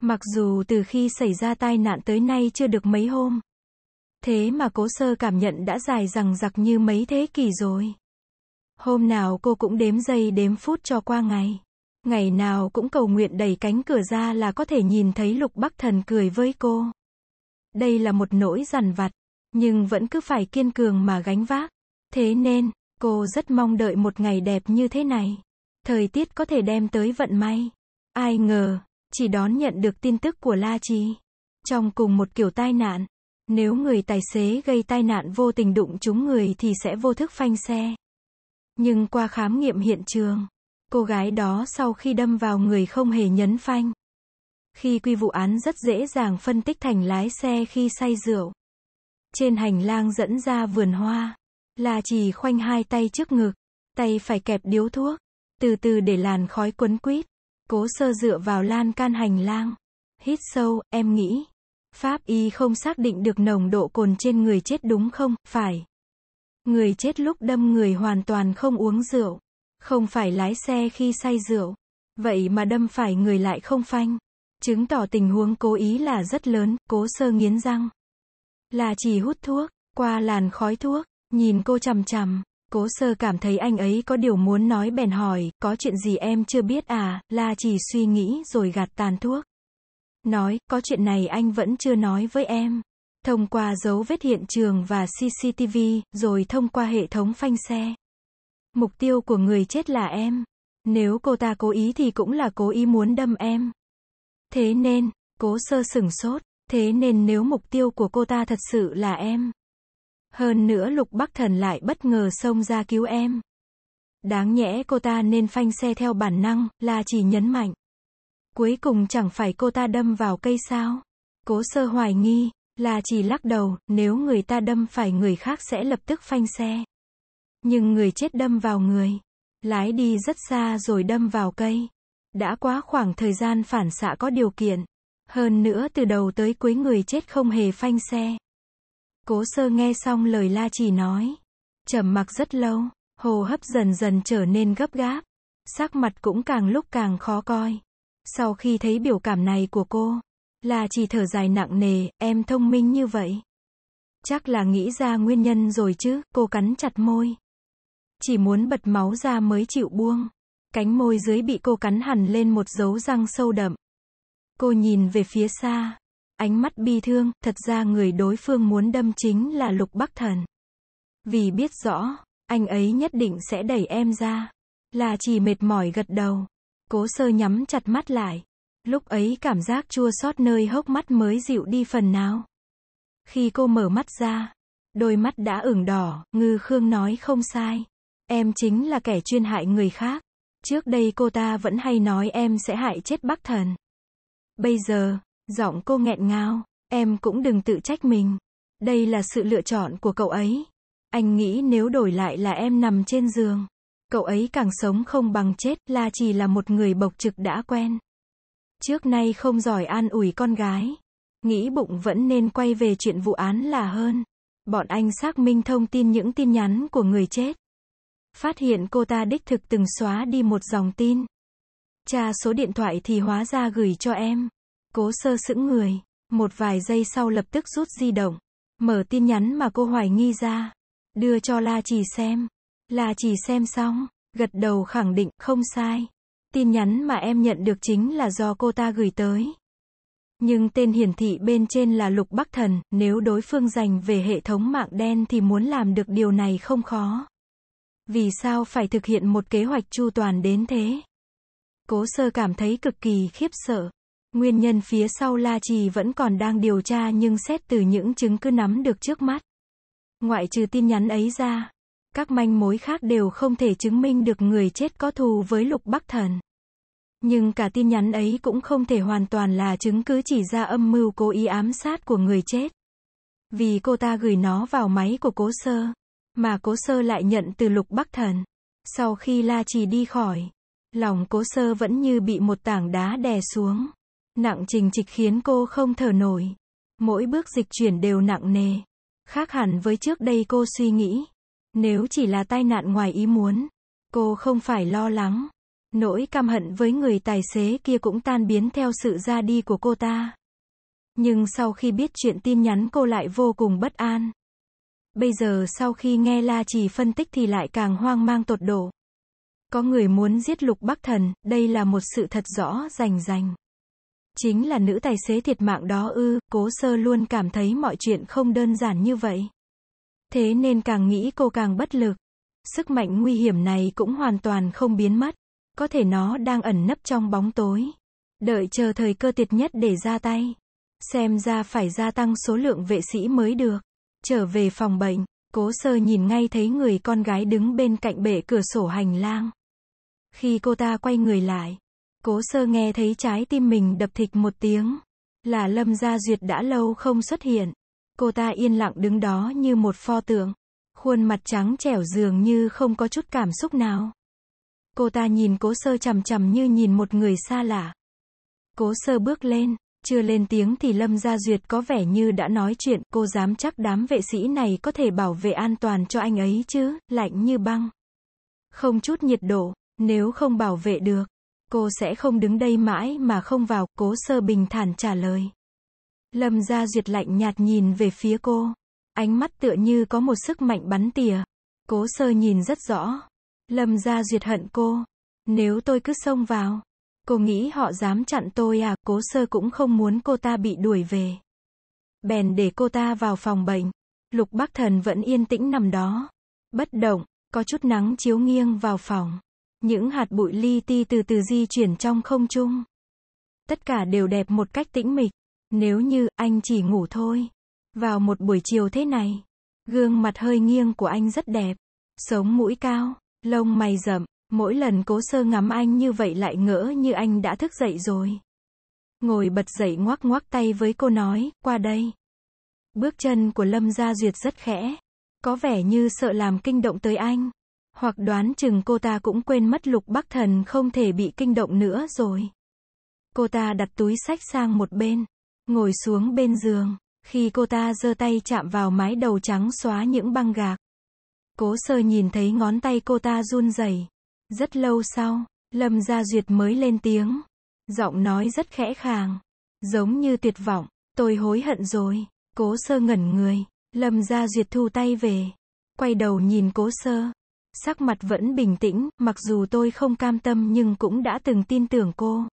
Mặc dù từ khi xảy ra tai nạn tới nay chưa được mấy hôm. Thế mà cố sơ cảm nhận đã dài rằng giặc như mấy thế kỷ rồi. Hôm nào cô cũng đếm giây đếm phút cho qua ngày. Ngày nào cũng cầu nguyện đẩy cánh cửa ra là có thể nhìn thấy Lục Bắc Thần cười với cô. Đây là một nỗi dằn vặt, nhưng vẫn cứ phải kiên cường mà gánh vác. Thế nên, cô rất mong đợi một ngày đẹp như thế này. Thời tiết có thể đem tới vận may. Ai ngờ, chỉ đón nhận được tin tức của La Chi. Trong cùng một kiểu tai nạn, nếu người tài xế gây tai nạn vô tình đụng trúng người thì sẽ vô thức phanh xe. Nhưng qua khám nghiệm hiện trường, cô gái đó sau khi đâm vào người không hề nhấn phanh. Khi quy vụ án rất dễ dàng phân tích thành lái xe khi say rượu. Trên hành lang dẫn ra vườn hoa, là chỉ khoanh hai tay trước ngực, tay phải kẹp điếu thuốc, từ từ để làn khói quấn quýt. Cố sơ dựa vào lan can hành lang, hít sâu, em nghĩ. Pháp y không xác định được nồng độ cồn trên người chết đúng không, phải. Người chết lúc đâm người hoàn toàn không uống rượu. Không phải lái xe khi say rượu. Vậy mà đâm phải người lại không phanh. Chứng tỏ tình huống cố ý là rất lớn, cố sơ nghiến răng. Là chỉ hút thuốc, qua làn khói thuốc, nhìn cô chằm chằm. Cố sơ cảm thấy anh ấy có điều muốn nói bèn hỏi, có chuyện gì em chưa biết à, là chỉ suy nghĩ rồi gạt tàn thuốc. Nói, có chuyện này anh vẫn chưa nói với em thông qua dấu vết hiện trường và CCTV, rồi thông qua hệ thống phanh xe. Mục tiêu của người chết là em. Nếu cô ta cố ý thì cũng là cố ý muốn đâm em. Thế nên, cố sơ sửng sốt, thế nên nếu mục tiêu của cô ta thật sự là em. Hơn nữa Lục Bắc Thần lại bất ngờ xông ra cứu em. Đáng nhẽ cô ta nên phanh xe theo bản năng, là chỉ nhấn mạnh. Cuối cùng chẳng phải cô ta đâm vào cây sao. Cố sơ hoài nghi, là chỉ lắc đầu, nếu người ta đâm phải người khác sẽ lập tức phanh xe. Nhưng người chết đâm vào người. Lái đi rất xa rồi đâm vào cây. Đã quá khoảng thời gian phản xạ có điều kiện. Hơn nữa từ đầu tới cuối người chết không hề phanh xe. Cố sơ nghe xong lời la chỉ nói. trầm mặc rất lâu, hồ hấp dần dần trở nên gấp gáp. Sắc mặt cũng càng lúc càng khó coi. Sau khi thấy biểu cảm này của cô, là chỉ thở dài nặng nề, em thông minh như vậy. Chắc là nghĩ ra nguyên nhân rồi chứ, cô cắn chặt môi. Chỉ muốn bật máu ra mới chịu buông. Cánh môi dưới bị cô cắn hẳn lên một dấu răng sâu đậm. Cô nhìn về phía xa. Ánh mắt bi thương, thật ra người đối phương muốn đâm chính là Lục Bắc Thần. Vì biết rõ, anh ấy nhất định sẽ đẩy em ra. Là chỉ mệt mỏi gật đầu. Cố sơ nhắm chặt mắt lại. Lúc ấy cảm giác chua xót nơi hốc mắt mới dịu đi phần nào. Khi cô mở mắt ra, đôi mắt đã ửng đỏ, ngư khương nói không sai. Em chính là kẻ chuyên hại người khác. Trước đây cô ta vẫn hay nói em sẽ hại chết bác thần. Bây giờ, giọng cô nghẹn ngào, em cũng đừng tự trách mình. Đây là sự lựa chọn của cậu ấy. Anh nghĩ nếu đổi lại là em nằm trên giường. Cậu ấy càng sống không bằng chết là chỉ là một người bộc trực đã quen. Trước nay không giỏi an ủi con gái. Nghĩ bụng vẫn nên quay về chuyện vụ án là hơn. Bọn anh xác minh thông tin những tin nhắn của người chết. Phát hiện cô ta đích thực từng xóa đi một dòng tin. cha số điện thoại thì hóa ra gửi cho em. Cố sơ sững người, một vài giây sau lập tức rút di động, mở tin nhắn mà cô hoài nghi ra, đưa cho La Chỉ xem. La Chỉ xem xong, gật đầu khẳng định không sai. Tin nhắn mà em nhận được chính là do cô ta gửi tới. Nhưng tên hiển thị bên trên là Lục Bắc Thần, nếu đối phương dành về hệ thống mạng đen thì muốn làm được điều này không khó. Vì sao phải thực hiện một kế hoạch chu toàn đến thế? Cố sơ cảm thấy cực kỳ khiếp sợ. Nguyên nhân phía sau La Trì vẫn còn đang điều tra nhưng xét từ những chứng cứ nắm được trước mắt. Ngoại trừ tin nhắn ấy ra, các manh mối khác đều không thể chứng minh được người chết có thù với Lục Bắc Thần. Nhưng cả tin nhắn ấy cũng không thể hoàn toàn là chứng cứ chỉ ra âm mưu cố ý ám sát của người chết. Vì cô ta gửi nó vào máy của cố sơ, mà cố sơ lại nhận từ Lục Bắc Thần. Sau khi La Trì đi khỏi, lòng cố sơ vẫn như bị một tảng đá đè xuống. Nặng trình trịch khiến cô không thở nổi. Mỗi bước dịch chuyển đều nặng nề. Khác hẳn với trước đây cô suy nghĩ. Nếu chỉ là tai nạn ngoài ý muốn, cô không phải lo lắng. Nỗi căm hận với người tài xế kia cũng tan biến theo sự ra đi của cô ta. Nhưng sau khi biết chuyện tin nhắn cô lại vô cùng bất an. Bây giờ sau khi nghe La Trì phân tích thì lại càng hoang mang tột độ. Có người muốn giết Lục Bắc Thần, đây là một sự thật rõ rành rành. Chính là nữ tài xế thiệt mạng đó ư, cố sơ luôn cảm thấy mọi chuyện không đơn giản như vậy. Thế nên càng nghĩ cô càng bất lực. Sức mạnh nguy hiểm này cũng hoàn toàn không biến mất. Có thể nó đang ẩn nấp trong bóng tối. Đợi chờ thời cơ tuyệt nhất để ra tay. Xem ra phải gia tăng số lượng vệ sĩ mới được. Trở về phòng bệnh, cố sơ nhìn ngay thấy người con gái đứng bên cạnh bể cửa sổ hành lang. Khi cô ta quay người lại, cố sơ nghe thấy trái tim mình đập thịch một tiếng. Là lâm gia duyệt đã lâu không xuất hiện. Cô ta yên lặng đứng đó như một pho tượng. Khuôn mặt trắng trẻo dường như không có chút cảm xúc nào. Cô ta nhìn cố sơ chằm chằm như nhìn một người xa lạ. Cố sơ bước lên, chưa lên tiếng thì Lâm Gia Duyệt có vẻ như đã nói chuyện, cô dám chắc đám vệ sĩ này có thể bảo vệ an toàn cho anh ấy chứ, lạnh như băng. Không chút nhiệt độ, nếu không bảo vệ được, cô sẽ không đứng đây mãi mà không vào, cố sơ bình thản trả lời. Lâm Gia Duyệt lạnh nhạt nhìn về phía cô. Ánh mắt tựa như có một sức mạnh bắn tỉa. Cố sơ nhìn rất rõ. Lâm Gia Duyệt hận cô. Nếu tôi cứ xông vào. Cô nghĩ họ dám chặn tôi à, cố sơ cũng không muốn cô ta bị đuổi về. Bèn để cô ta vào phòng bệnh. Lục Bắc Thần vẫn yên tĩnh nằm đó. Bất động, có chút nắng chiếu nghiêng vào phòng. Những hạt bụi li ti từ từ di chuyển trong không trung. Tất cả đều đẹp một cách tĩnh mịch. Nếu như anh chỉ ngủ thôi. Vào một buổi chiều thế này, gương mặt hơi nghiêng của anh rất đẹp, sống mũi cao, lông mày rậm, mỗi lần cố sơ ngắm anh như vậy lại ngỡ như anh đã thức dậy rồi. Ngồi bật dậy ngoắc ngoắc tay với cô nói, qua đây. Bước chân của Lâm Gia Duyệt rất khẽ, có vẻ như sợ làm kinh động tới anh. Hoặc đoán chừng cô ta cũng quên mất lục bắc thần không thể bị kinh động nữa rồi. Cô ta đặt túi sách sang một bên, Ngồi xuống bên giường, khi cô ta giơ tay chạm vào mái đầu trắng xóa những băng gạc. Cố sơ nhìn thấy ngón tay cô ta run rẩy. Rất lâu sau, Lâm Gia Duyệt mới lên tiếng. Giọng nói rất khẽ khàng. Giống như tuyệt vọng, tôi hối hận rồi. Cố sơ ngẩn người, Lâm Gia Duyệt thu tay về. Quay đầu nhìn cố sơ. Sắc mặt vẫn bình tĩnh, mặc dù tôi không cam tâm nhưng cũng đã từng tin tưởng cô.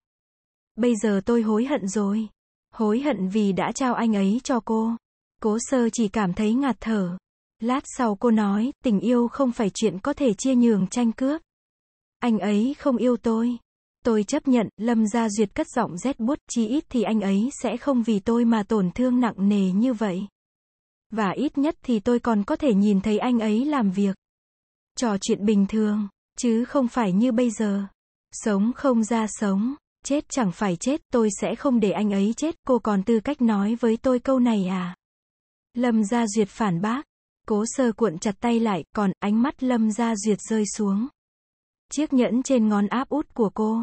Bây giờ tôi hối hận rồi. Hối hận vì đã trao anh ấy cho cô. Cố sơ chỉ cảm thấy ngạt thở. Lát sau cô nói, tình yêu không phải chuyện có thể chia nhường tranh cướp. Anh ấy không yêu tôi. Tôi chấp nhận, Lâm Gia Duyệt cất giọng rét bút, chí ít thì anh ấy sẽ không vì tôi mà tổn thương nặng nề như vậy. Và ít nhất thì tôi còn có thể nhìn thấy anh ấy làm việc. Trò chuyện bình thường, chứ không phải như bây giờ. Sống không ra sống. Chết chẳng phải chết, tôi sẽ không để anh ấy chết, cô còn tư cách nói với tôi câu này à? Lâm Gia Duyệt phản bác. Cố sơ cuộn chặt tay lại, còn ánh mắt Lâm Gia Duyệt rơi xuống. Chiếc nhẫn trên ngón áp út của cô.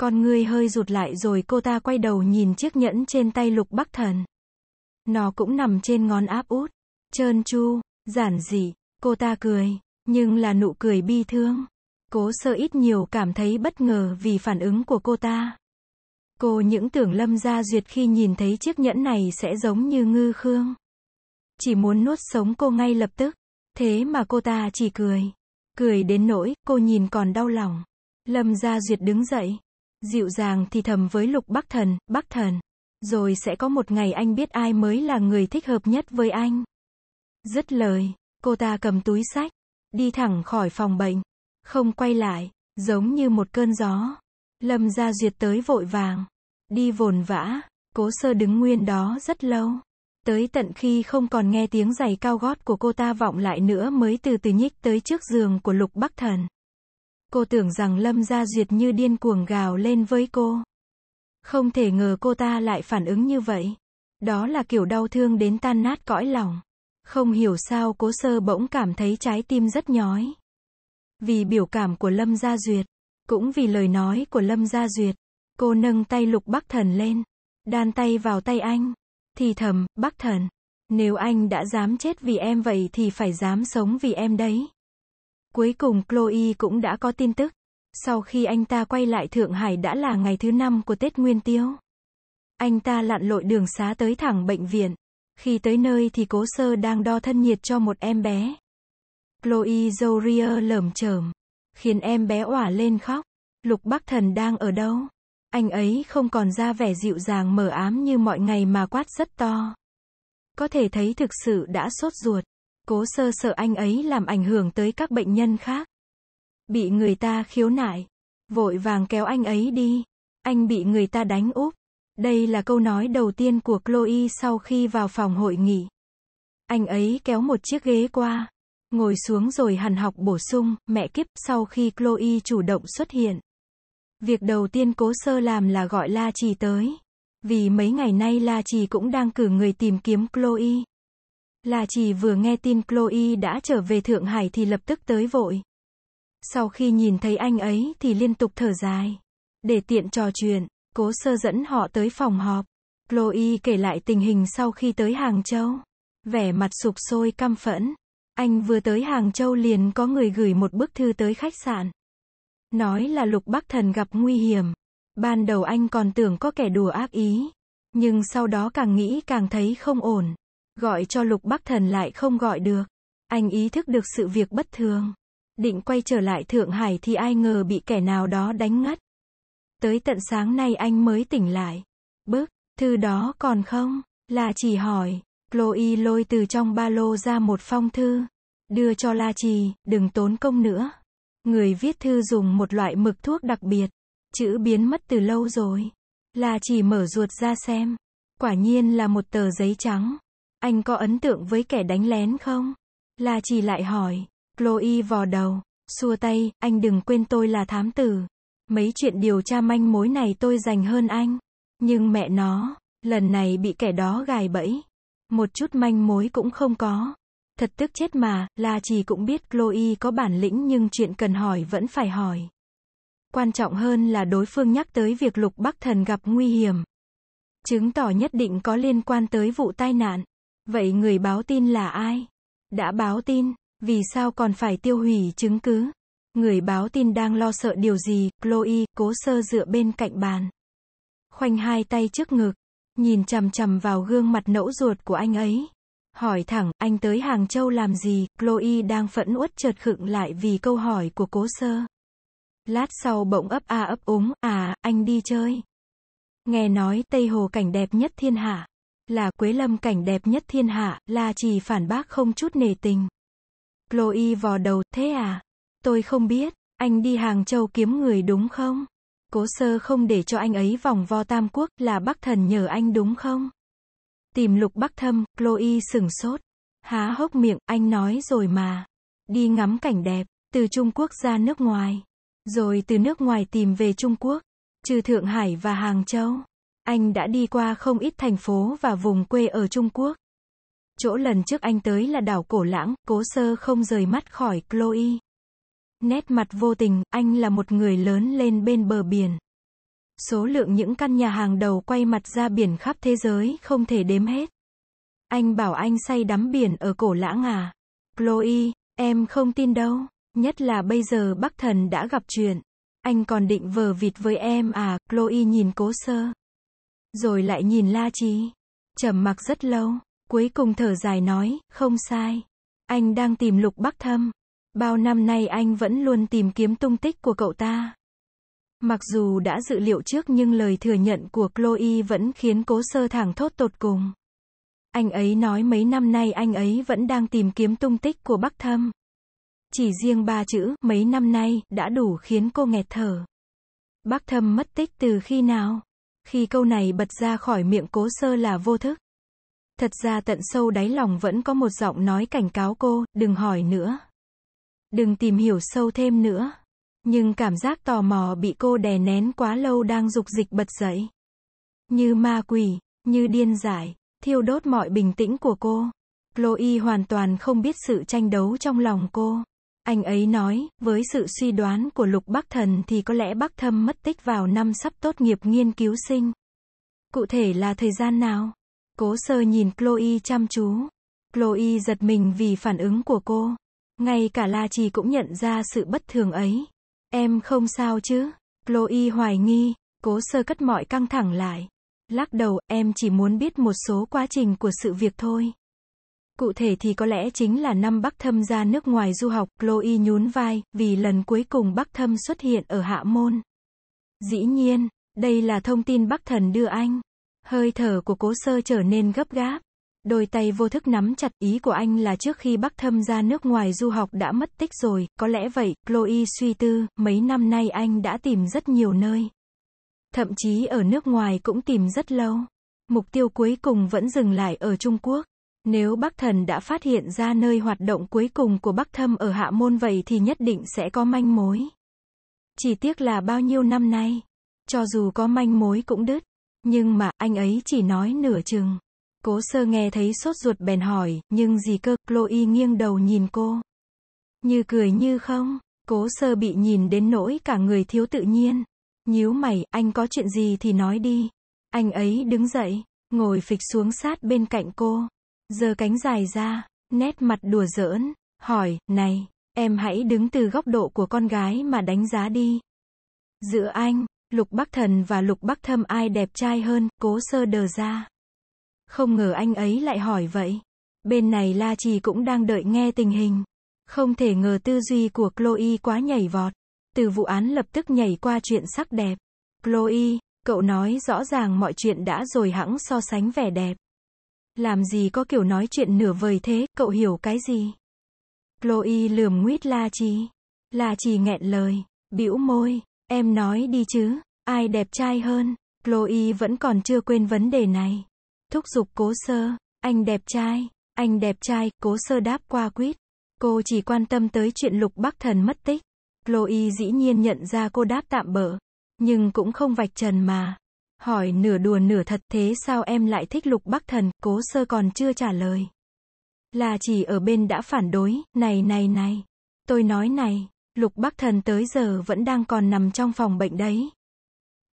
Con người hơi rụt lại rồi cô ta quay đầu nhìn chiếc nhẫn trên tay lục bắc thần. Nó cũng nằm trên ngón áp út. Trơn chu, giản dị, cô ta cười, nhưng là nụ cười bi thương. Cố sơ ít nhiều cảm thấy bất ngờ vì phản ứng của cô ta. Cô những tưởng Lâm Gia Duyệt khi nhìn thấy chiếc nhẫn này sẽ giống như ngư khương. Chỉ muốn nuốt sống cô ngay lập tức. Thế mà cô ta chỉ cười. Cười đến nỗi, cô nhìn còn đau lòng. Lâm Gia Duyệt đứng dậy. Dịu dàng thì thầm với Lục Bắc Thần, Bắc Thần. Rồi sẽ có một ngày anh biết ai mới là người thích hợp nhất với anh. Dứt lời, cô ta cầm túi sách, đi thẳng khỏi phòng bệnh. Không quay lại, giống như một cơn gió. Lâm Gia Duyệt tới vội vàng, đi vồn vã, cố sơ đứng nguyên đó rất lâu. Tới tận khi không còn nghe tiếng giày cao gót của cô ta vọng lại nữa mới từ từ nhích tới trước giường của Lục Bắc Thần. Cô tưởng rằng Lâm Gia Duyệt như điên cuồng gào lên với cô. Không thể ngờ cô ta lại phản ứng như vậy. Đó là kiểu đau thương đến tan nát cõi lòng. Không hiểu sao cố sơ bỗng cảm thấy trái tim rất nhói. Vì biểu cảm của Lâm Gia Duyệt, cũng vì lời nói của Lâm Gia Duyệt, cô nâng tay Lục Bắc Thần lên, đan tay vào tay anh, thì thầm, Bắc Thần, nếu anh đã dám chết vì em vậy thì phải dám sống vì em đấy. Cuối cùng Chloe cũng đã có tin tức. Sau khi anh ta quay lại Thượng Hải đã là ngày thứ năm của Tết Nguyên Tiêu. Anh ta lặn lội đường xá tới thẳng bệnh viện. Khi tới nơi thì cố sơ đang đo thân nhiệt cho một em bé. Chloe Zoria lởm chởm, khiến em bé òa lên khóc. Lục Bắc Thần đang ở đâu? Anh ấy không còn ra vẻ dịu dàng mờ ám như mọi ngày mà quát rất to. Có thể thấy thực sự đã sốt ruột. Cố sơ sợ anh ấy làm ảnh hưởng tới các bệnh nhân khác. Bị người ta khiếu nại. Vội vàng kéo anh ấy đi. Anh bị người ta đánh úp. Đây là câu nói đầu tiên của Chloe sau khi vào phòng hội nghị. Anh ấy kéo một chiếc ghế qua. Ngồi xuống rồi hàn học bổ sung, mẹ kiếp, sau khi Chloe chủ động xuất hiện. Việc đầu tiên cố sơ làm là gọi La Trì tới. Vì mấy ngày nay La Trì cũng đang cử người tìm kiếm Chloe. La Trì vừa nghe tin Chloe đã trở về Thượng Hải thì lập tức tới vội. Sau khi nhìn thấy anh ấy thì liên tục thở dài. Để tiện trò chuyện, cố sơ dẫn họ tới phòng họp. Chloe kể lại tình hình sau khi tới Hàng Châu. Vẻ mặt sụp sôi căm phẫn. Anh vừa tới Hàng Châu liền có người gửi một bức thư tới khách sạn. Nói là Lục Bắc Thần gặp nguy hiểm. Ban đầu anh còn tưởng có kẻ đùa ác ý. Nhưng sau đó càng nghĩ càng thấy không ổn. Gọi cho Lục Bắc Thần lại không gọi được. Anh ý thức được sự việc bất thường. Định quay trở lại Thượng Hải thì ai ngờ bị kẻ nào đó đánh ngất. Tới tận sáng nay anh mới tỉnh lại. Bức, thư đó còn không? Là chỉ hỏi. Chloe lôi từ trong ba lô ra một phong thư. Đưa cho La Trì, đừng tốn công nữa. Người viết thư dùng một loại mực thuốc đặc biệt. Chữ biến mất từ lâu rồi. La Trì mở ruột ra xem. Quả nhiên là một tờ giấy trắng. Anh có ấn tượng với kẻ đánh lén không? La Trì lại hỏi. Chloe vò đầu. Xua tay, anh đừng quên tôi là thám tử. Mấy chuyện điều tra manh mối này tôi dành hơn anh. Nhưng mẹ nó, lần này bị kẻ đó gài bẫy. Một chút manh mối cũng không có. Thật tức chết mà, là chỉ cũng biết Chloe có bản lĩnh nhưng chuyện cần hỏi vẫn phải hỏi. Quan trọng hơn là đối phương nhắc tới việc lục bắc thần gặp nguy hiểm. Chứng tỏ nhất định có liên quan tới vụ tai nạn. Vậy người báo tin là ai? Đã báo tin, vì sao còn phải tiêu hủy chứng cứ? Người báo tin đang lo sợ điều gì, Chloe, cố sơ dựa bên cạnh bàn. Khoanh hai tay trước ngực, nhìn chằm chằm vào gương mặt nẫu ruột của anh ấy. Hỏi thẳng, anh tới Hàng Châu làm gì? Chloe đang phẫn uất chợt khựng lại vì câu hỏi của cố sơ. Lát sau bỗng ấp a ấp úng, à, anh đi chơi. Nghe nói Tây Hồ cảnh đẹp nhất thiên hạ. Là Quế Lâm cảnh đẹp nhất thiên hạ, là chỉ phản bác không chút nề tình. Chloe vò đầu, thế à? Tôi không biết, anh đi Hàng Châu kiếm người đúng không? Cố sơ không để cho anh ấy vòng vo tam quốc là bác thần nhờ anh đúng không? Tìm lục bác thâm, Chloe sừng sốt. Há hốc miệng, anh nói rồi mà. Đi ngắm cảnh đẹp, từ Trung Quốc ra nước ngoài. Rồi từ nước ngoài tìm về Trung Quốc, trừ Thượng Hải và Hàng Châu. Anh đã đi qua không ít thành phố và vùng quê ở Trung Quốc. Chỗ lần trước anh tới là đảo Cổ Lãng, cố sơ không rời mắt khỏi Chloe. Nét mặt vô tình, anh là một người lớn lên bên bờ biển. Số lượng những căn nhà hàng đầu quay mặt ra biển khắp thế giới không thể đếm hết. Anh bảo anh say đắm biển ở cổ lãng à. Chloe, em không tin đâu. Nhất là bây giờ Bắc Thần đã gặp chuyện. Anh còn định vờ vịt với em à, Chloe nhìn cố sơ. Rồi lại nhìn La Chí. trầm mặc rất lâu, cuối cùng thở dài nói, không sai. Anh đang tìm lục Bắc Thâm. Bao năm nay anh vẫn luôn tìm kiếm tung tích của cậu ta. Mặc dù đã dự liệu trước nhưng lời thừa nhận của Chloe vẫn khiến cố sơ thẳng thốt tột cùng. Anh ấy nói mấy năm nay anh ấy vẫn đang tìm kiếm tung tích của Bắc Thâm. Chỉ riêng ba chữ, mấy năm nay, đã đủ khiến cô nghẹt thở. Bác Thâm mất tích từ khi nào? Khi câu này bật ra khỏi miệng cố sơ là vô thức. Thật ra tận sâu đáy lòng vẫn có một giọng nói cảnh cáo cô, đừng hỏi nữa. Đừng tìm hiểu sâu thêm nữa. Nhưng cảm giác tò mò bị cô đè nén quá lâu đang dục dịch bật dậy. Như ma quỷ, như điên dại, thiêu đốt mọi bình tĩnh của cô. Chloe hoàn toàn không biết sự tranh đấu trong lòng cô. Anh ấy nói, với sự suy đoán của Lục Bắc Thần thì có lẽ Bắc Thâm mất tích vào năm sắp tốt nghiệp nghiên cứu sinh. Cụ thể là thời gian nào? Cố sơ nhìn Chloe chăm chú. Chloe giật mình vì phản ứng của cô. Ngay cả La Trì cũng nhận ra sự bất thường ấy. Em không sao chứ? Chloe hoài nghi, cố sơ cất mọi căng thẳng lại. Lắc đầu, em chỉ muốn biết một số quá trình của sự việc thôi. Cụ thể thì có lẽ chính là năm Bắc Thâm ra nước ngoài du học, Chloe nhún vai, vì lần cuối cùng Bắc Thâm xuất hiện ở Hạ Môn. Dĩ nhiên, đây là thông tin Bắc Thần đưa anh. Hơi thở của cố sơ trở nên gấp gáp. Đôi tay vô thức nắm chặt ý của anh là trước khi bác thâm ra nước ngoài du học đã mất tích rồi, có lẽ vậy, Chloe suy tư, mấy năm nay anh đã tìm rất nhiều nơi. Thậm chí ở nước ngoài cũng tìm rất lâu. Mục tiêu cuối cùng vẫn dừng lại ở Trung Quốc. Nếu bác thần đã phát hiện ra nơi hoạt động cuối cùng của bác thâm ở hạ môn vậy thì nhất định sẽ có manh mối. Chỉ tiếc là bao nhiêu năm nay, cho dù có manh mối cũng đứt, nhưng mà anh ấy chỉ nói nửa chừng. Cố sơ nghe thấy sốt ruột bèn hỏi, nhưng gì cơ, Chloe nghiêng đầu nhìn cô. Như cười như không, cố sơ bị nhìn đến nỗi cả người thiếu tự nhiên. Nhíu mày, anh có chuyện gì thì nói đi. Anh ấy đứng dậy, ngồi phịch xuống sát bên cạnh cô. Giờ cánh dài ra, nét mặt đùa giỡn, hỏi, này, em hãy đứng từ góc độ của con gái mà đánh giá đi. Giữa anh, Lục Bắc Thần và Lục Bắc Thâm ai đẹp trai hơn, cố sơ đờ ra. Không ngờ anh ấy lại hỏi vậy. Bên này La Trì cũng đang đợi nghe tình hình. Không thể ngờ tư duy của Chloe quá nhảy vọt. Từ vụ án lập tức nhảy qua chuyện sắc đẹp. Chloe, cậu nói rõ ràng mọi chuyện đã rồi hẳn so sánh vẻ đẹp. Làm gì có kiểu nói chuyện nửa vời thế, cậu hiểu cái gì? Chloe lườm nguyết La Trì. La Trì nghẹn lời, bĩu môi, em nói đi chứ, ai đẹp trai hơn? Chloe vẫn còn chưa quên vấn đề này. Thúc giục cố sơ, anh đẹp trai, anh đẹp trai, cố sơ đáp qua quýt. Cô chỉ quan tâm tới chuyện lục bắc thần mất tích. Chloe dĩ nhiên nhận ra cô đáp tạm bỡ, nhưng cũng không vạch trần mà. Hỏi nửa đùa nửa thật thế sao em lại thích lục bắc thần, cố sơ còn chưa trả lời. Là chỉ ở bên đã phản đối, này này này. Tôi nói này, lục bắc thần tới giờ vẫn đang còn nằm trong phòng bệnh đấy.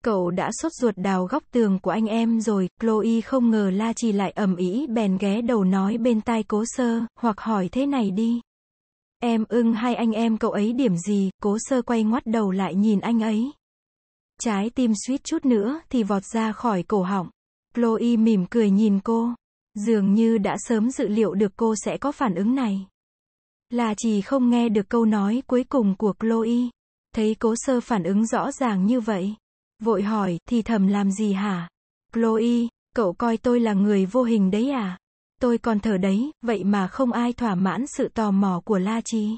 Cậu đã sốt ruột đào góc tường của anh em rồi, Chloe không ngờ La Chi lại ầm ĩ, bèn ghé đầu nói bên tai cố sơ, hoặc hỏi thế này đi. Em ưng hai anh em cậu ấy điểm gì, cố sơ quay ngoắt đầu lại nhìn anh ấy. Trái tim suýt chút nữa thì vọt ra khỏi cổ họng. Chloe mỉm cười nhìn cô. Dường như đã sớm dự liệu được cô sẽ có phản ứng này. La Chi không nghe được câu nói cuối cùng của Chloe. Thấy cố sơ phản ứng rõ ràng như vậy. Vội hỏi, thì thầm làm gì hả? Chloe, cậu coi tôi là người vô hình đấy à? Tôi còn thở đấy, vậy mà không ai thỏa mãn sự tò mò của La Chi.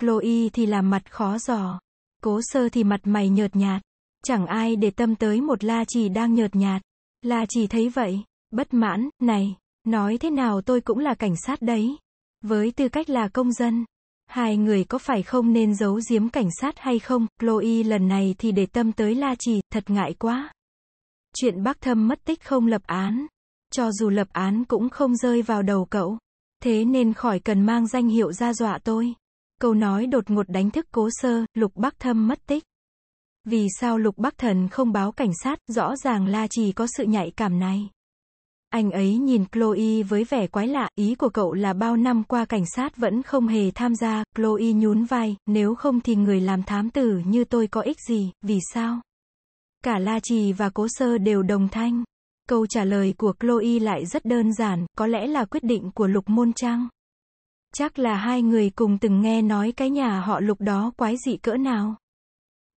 Chloe thì làm mặt khó giò. Cố sơ thì mặt mày nhợt nhạt. Chẳng ai để tâm tới một La Chi đang nhợt nhạt. La Chi thấy vậy, bất mãn, này, nói thế nào tôi cũng là cảnh sát đấy. Với tư cách là công dân, Hai người có phải không nên giấu giếm cảnh sát hay không? Chloe lần này thì để tâm tới La Trì, thật ngại quá. Chuyện bác thâm mất tích không lập án. Cho dù lập án cũng không rơi vào đầu cậu. Thế nên khỏi cần mang danh hiệu ra dọa tôi. Câu nói đột ngột đánh thức cố sơ, lục bác thâm mất tích. Vì sao lục bác thần không báo cảnh sát, rõ ràng La Trì có sự nhạy cảm này. Anh ấy nhìn Chloe với vẻ quái lạ, ý của cậu là bao năm qua cảnh sát vẫn không hề tham gia, Chloe nhún vai, nếu không thì người làm thám tử như tôi có ích gì, vì sao? Cả La Trì và Cố Sơ đều đồng thanh. Câu trả lời của Chloe lại rất đơn giản, có lẽ là quyết định của Lục Môn Trang. Chắc là hai người cùng từng nghe nói cái nhà họ Lục đó quái dị cỡ nào.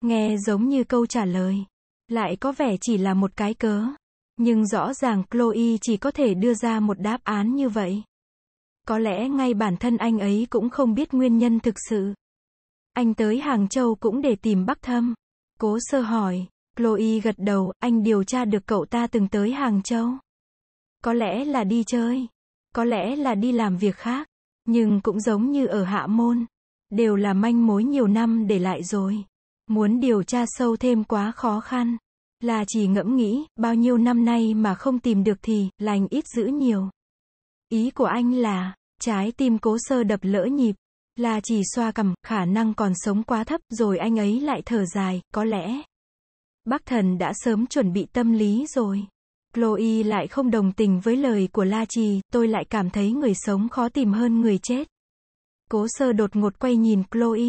Nghe giống như câu trả lời. Lại có vẻ chỉ là một cái cớ. Nhưng rõ ràng Chloe chỉ có thể đưa ra một đáp án như vậy. Có lẽ ngay bản thân anh ấy cũng không biết nguyên nhân thực sự. Anh tới Hàng Châu cũng để tìm Bắc Thâm. Cố sơ hỏi, Chloe gật đầu, anh điều tra được cậu ta từng tới Hàng Châu. Có lẽ là đi chơi, có lẽ là đi làm việc khác, nhưng cũng giống như ở Hạ Môn, đều là manh mối nhiều năm để lại rồi. Muốn điều tra sâu thêm quá khó khăn. Là chỉ ngẫm nghĩ, bao nhiêu năm nay mà không tìm được thì, lành ít giữ nhiều. Ý của anh là, trái tim cố sơ đập lỡ nhịp, là chỉ xoa cầm, khả năng còn sống quá thấp, rồi anh ấy lại thở dài, có lẽ. Bác thần đã sớm chuẩn bị tâm lý rồi. Chloe lại không đồng tình với lời của La Trì, tôi lại cảm thấy người sống khó tìm hơn người chết. Cố sơ đột ngột quay nhìn Chloe.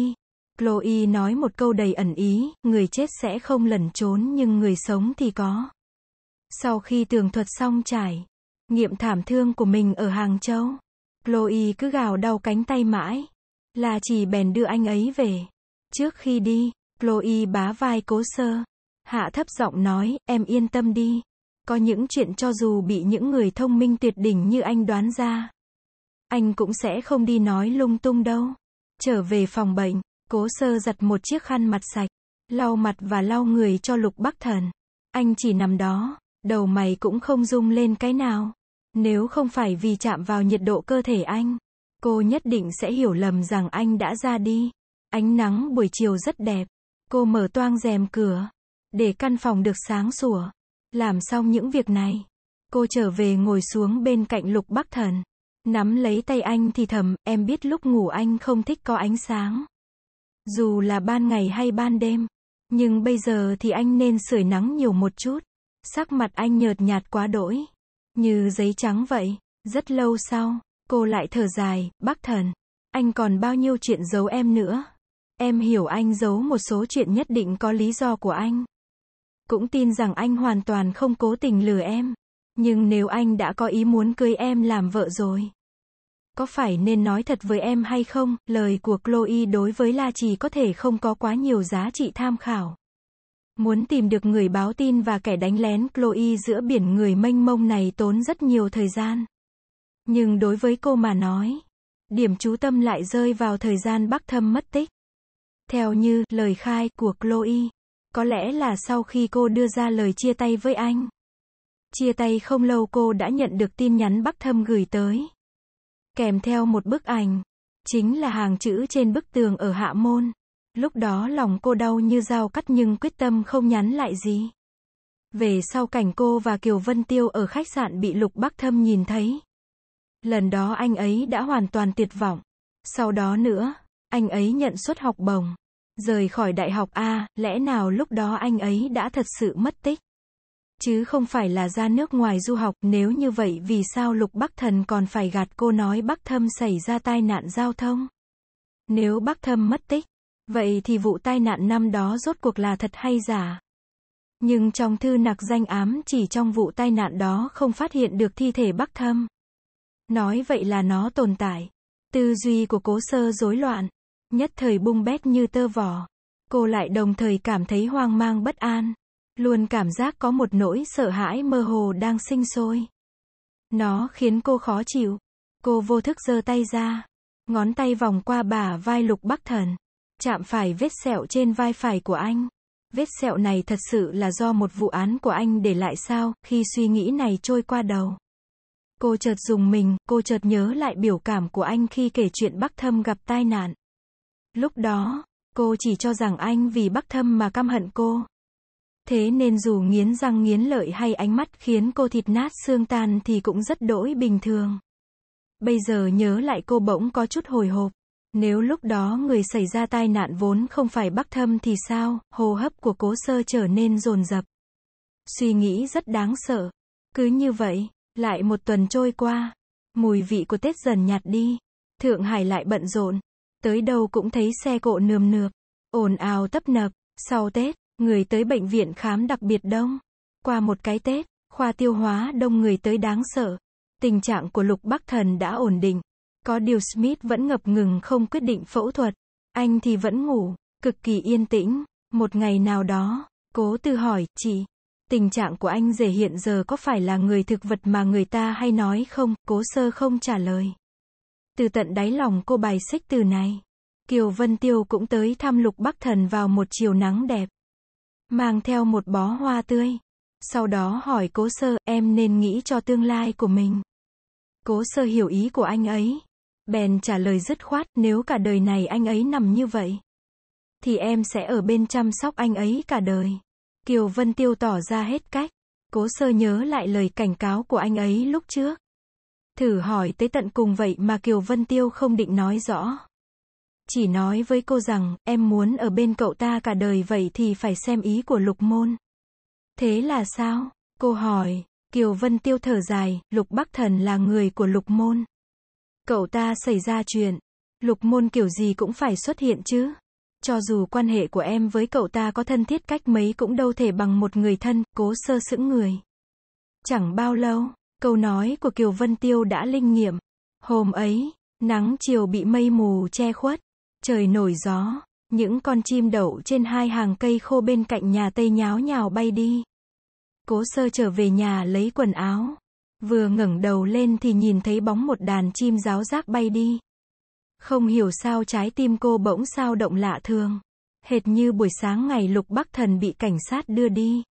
Chloe nói một câu đầy ẩn ý, người chết sẽ không lẩn trốn nhưng người sống thì có. Sau khi tường thuật xong trải, nghiệm thảm thương của mình ở Hàng Châu, Chloe cứ gào đau cánh tay mãi. Là chỉ bèn đưa anh ấy về. Trước khi đi, Chloe bá vai cố sơ. Hạ thấp giọng nói, em yên tâm đi. Có những chuyện cho dù bị những người thông minh tuyệt đỉnh như anh đoán ra. Anh cũng sẽ không đi nói lung tung đâu. Trở về phòng bệnh, Cố sơ giặt một chiếc khăn mặt sạch, lau mặt và lau người cho lục bắc thần. Anh chỉ nằm đó, đầu mày cũng không rung lên cái nào. Nếu không phải vì chạm vào nhiệt độ cơ thể anh, cô nhất định sẽ hiểu lầm rằng anh đã ra đi. Ánh nắng buổi chiều rất đẹp. Cô mở toang rèm cửa, để căn phòng được sáng sủa. Làm xong những việc này, cô trở về ngồi xuống bên cạnh lục bắc thần. Nắm lấy tay anh thì thầm, em biết lúc ngủ anh không thích có ánh sáng. Dù là ban ngày hay ban đêm. Nhưng bây giờ thì anh nên sưởi nắng nhiều một chút. Sắc mặt anh nhợt nhạt quá đỗi. Như giấy trắng vậy. Rất lâu sau, cô lại thở dài, bác thần. Anh còn bao nhiêu chuyện giấu em nữa. Em hiểu anh giấu một số chuyện nhất định có lý do của anh. Cũng tin rằng anh hoàn toàn không cố tình lừa em. Nhưng nếu anh đã có ý muốn cưới em làm vợ rồi có phải nên nói thật với em hay không, lời của Chloe đối với La Trì có thể không có quá nhiều giá trị tham khảo. Muốn tìm được người báo tin và kẻ đánh lén Chloe giữa biển người mênh mông này tốn rất nhiều thời gian. Nhưng đối với cô mà nói, điểm chú tâm lại rơi vào thời gian bác thâm mất tích. Theo như lời khai của Chloe, có lẽ là sau khi cô đưa ra lời chia tay với anh. Chia tay không lâu cô đã nhận được tin nhắn bác thâm gửi tới kèm theo một bức ảnh. Chính là hàng chữ trên bức tường ở hạ môn. Lúc đó lòng cô đau như dao cắt nhưng quyết tâm không nhắn lại gì. Về sau cảnh cô và Kiều Vân Tiêu ở khách sạn bị Lục Bắc Thâm nhìn thấy. Lần đó anh ấy đã hoàn toàn tuyệt vọng. Sau đó nữa, anh ấy nhận suất học bổng. Rời khỏi đại học A, lẽ nào lúc đó anh ấy đã thật sự mất tích? chứ không phải là ra nước ngoài du học, nếu như vậy vì sao Lục Bắc Thần còn phải gạt cô nói Bắc Thâm xảy ra tai nạn giao thông? Nếu Bắc Thâm mất tích, vậy thì vụ tai nạn năm đó rốt cuộc là thật hay giả? Nhưng trong thư nặc danh ám chỉ trong vụ tai nạn đó không phát hiện được thi thể Bắc Thâm. Nói vậy là nó tồn tại. Tư duy của cố sơ rối loạn, nhất thời bung bét như tơ vỏ. Cô lại đồng thời cảm thấy hoang mang bất an. Luôn cảm giác có một nỗi sợ hãi mơ hồ đang sinh sôi. Nó khiến cô khó chịu. Cô vô thức giơ tay ra. Ngón tay vòng qua bả vai lục bắc thần. Chạm phải vết sẹo trên vai phải của anh. Vết sẹo này thật sự là do một vụ án của anh để lại sao, khi suy nghĩ này trôi qua đầu. Cô chợt dùng mình, cô chợt nhớ lại biểu cảm của anh khi kể chuyện Bắc Thâm gặp tai nạn. Lúc đó, cô chỉ cho rằng anh vì Bắc Thâm mà căm hận cô. Thế nên dù nghiến răng nghiến lợi hay ánh mắt khiến cô thịt nát xương tan thì cũng rất đỗi bình thường. Bây giờ nhớ lại cô bỗng có chút hồi hộp. Nếu lúc đó người xảy ra tai nạn vốn không phải bác thâm thì sao, hô hấp của cố sơ trở nên rồn rập. Suy nghĩ rất đáng sợ. Cứ như vậy, lại một tuần trôi qua, mùi vị của Tết dần nhạt đi. Thượng Hải lại bận rộn, tới đâu cũng thấy xe cộ nườm nượp, ồn ào tấp nập, sau Tết, Người tới bệnh viện khám đặc biệt đông. Qua một cái Tết, khoa tiêu hóa đông người tới đáng sợ. Tình trạng của Lục Bắc Thần đã ổn định. Có điều Smith vẫn ngập ngừng không quyết định phẫu thuật. Anh thì vẫn ngủ, cực kỳ yên tĩnh. Một ngày nào đó, cố tư hỏi, chị, tình trạng của anh rể hiện giờ có phải là người thực vật mà người ta hay nói không? Cố sơ không trả lời. Từ tận đáy lòng cô bài xích từ này. Kiều Vân Tiêu cũng tới thăm Lục Bắc Thần vào một chiều nắng đẹp mang theo một bó hoa tươi. Sau đó hỏi cố sơ, em nên nghĩ cho tương lai của mình. Cố sơ hiểu ý của anh ấy. Bèn trả lời dứt khoát, nếu cả đời này anh ấy nằm như vậy, thì em sẽ ở bên chăm sóc anh ấy cả đời. Kiều Vân Tiêu tỏ ra hết cách. Cố sơ nhớ lại lời cảnh cáo của anh ấy lúc trước. Thử hỏi tới tận cùng vậy mà Kiều Vân Tiêu không định nói rõ. Chỉ nói với cô rằng, em muốn ở bên cậu ta cả đời vậy thì phải xem ý của lục môn. Thế là sao? Cô hỏi, Kiều Vân Tiêu thở dài, lục bắc thần là người của lục môn. Cậu ta xảy ra chuyện, lục môn kiểu gì cũng phải xuất hiện chứ. Cho dù quan hệ của em với cậu ta có thân thiết cách mấy cũng đâu thể bằng một người thân, cố sơ sững người. Chẳng bao lâu, câu nói của Kiều Vân Tiêu đã linh nghiệm. Hôm ấy, nắng chiều bị mây mù che khuất, Trời nổi gió, những con chim đậu trên hai hàng cây khô bên cạnh nhà Tây nháo nhào bay đi. Cố sơ trở về nhà lấy quần áo. Vừa ngẩng đầu lên thì nhìn thấy bóng một đàn chim giáo giác bay đi. Không hiểu sao trái tim cô bỗng sao động lạ thường. Hệt như buổi sáng ngày lục bắc thần bị cảnh sát đưa đi.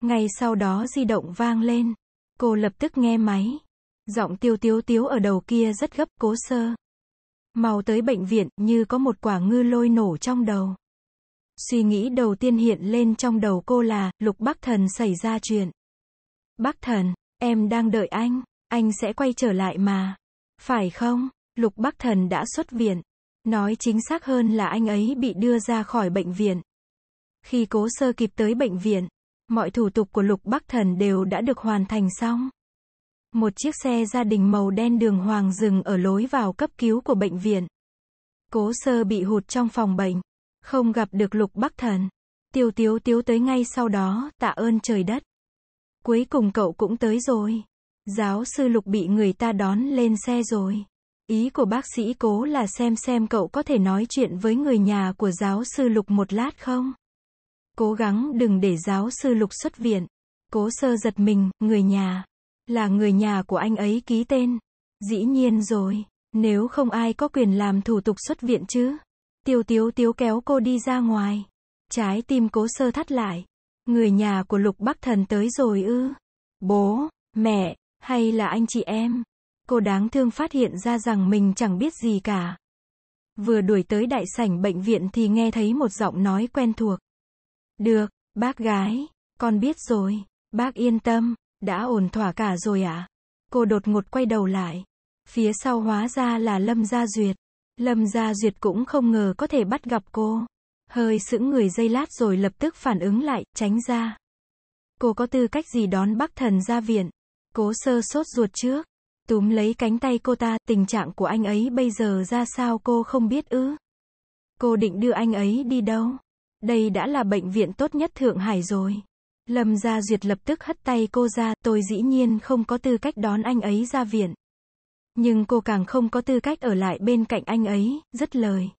Ngay sau đó di động vang lên. Cô lập tức nghe máy. Giọng tiêu tiếu tiếu ở đầu kia rất gấp cố sơ. Màu tới bệnh viện, như có một quả ngư lôi nổ trong đầu. Suy nghĩ đầu tiên hiện lên trong đầu cô là, Lục Bắc Thần xảy ra chuyện. Bắc Thần, em đang đợi anh, anh sẽ quay trở lại mà. Phải không? Lục Bắc Thần đã xuất viện. Nói chính xác hơn là anh ấy bị đưa ra khỏi bệnh viện. Khi cố sơ kịp tới bệnh viện, mọi thủ tục của Lục Bắc Thần đều đã được hoàn thành xong. Một chiếc xe gia đình màu đen đường hoàng dừng ở lối vào cấp cứu của bệnh viện. Cố sơ bị hụt trong phòng bệnh. Không gặp được lục bắc thần. Tiêu tiếu tiếu tới ngay sau đó, tạ ơn trời đất. Cuối cùng cậu cũng tới rồi. Giáo sư lục bị người ta đón lên xe rồi. Ý của bác sĩ cố là xem xem cậu có thể nói chuyện với người nhà của giáo sư lục một lát không? Cố gắng đừng để giáo sư lục xuất viện. Cố sơ giật mình, người nhà. Là người nhà của anh ấy ký tên. Dĩ nhiên rồi, nếu không ai có quyền làm thủ tục xuất viện chứ. Tiêu tiếu tiếu kéo cô đi ra ngoài. Trái tim cố sơ thắt lại. Người nhà của Lục Bắc Thần tới rồi ư. Bố, mẹ, hay là anh chị em. Cô đáng thương phát hiện ra rằng mình chẳng biết gì cả. Vừa đuổi tới đại sảnh bệnh viện thì nghe thấy một giọng nói quen thuộc. Được, bác gái, con biết rồi, bác yên tâm, đã ổn thỏa cả rồi ạ. À? Cô đột ngột quay đầu lại. Phía sau hóa ra là Lâm Gia Duyệt. Lâm Gia Duyệt cũng không ngờ có thể bắt gặp cô. Hơi sững người dây lát rồi lập tức phản ứng lại, tránh ra. Cô có tư cách gì đón bác thần ra viện. Cố sơ sốt ruột trước. Túm lấy cánh tay cô ta, tình trạng của anh ấy bây giờ ra sao cô không biết ư. Cô định đưa anh ấy đi đâu? Đây đã là bệnh viện tốt nhất Thượng Hải rồi. Lâm Gia Duyệt lập tức hất tay cô ra, tôi dĩ nhiên không có tư cách đón anh ấy ra viện. Nhưng cô càng không có tư cách ở lại bên cạnh anh ấy, dứt lời.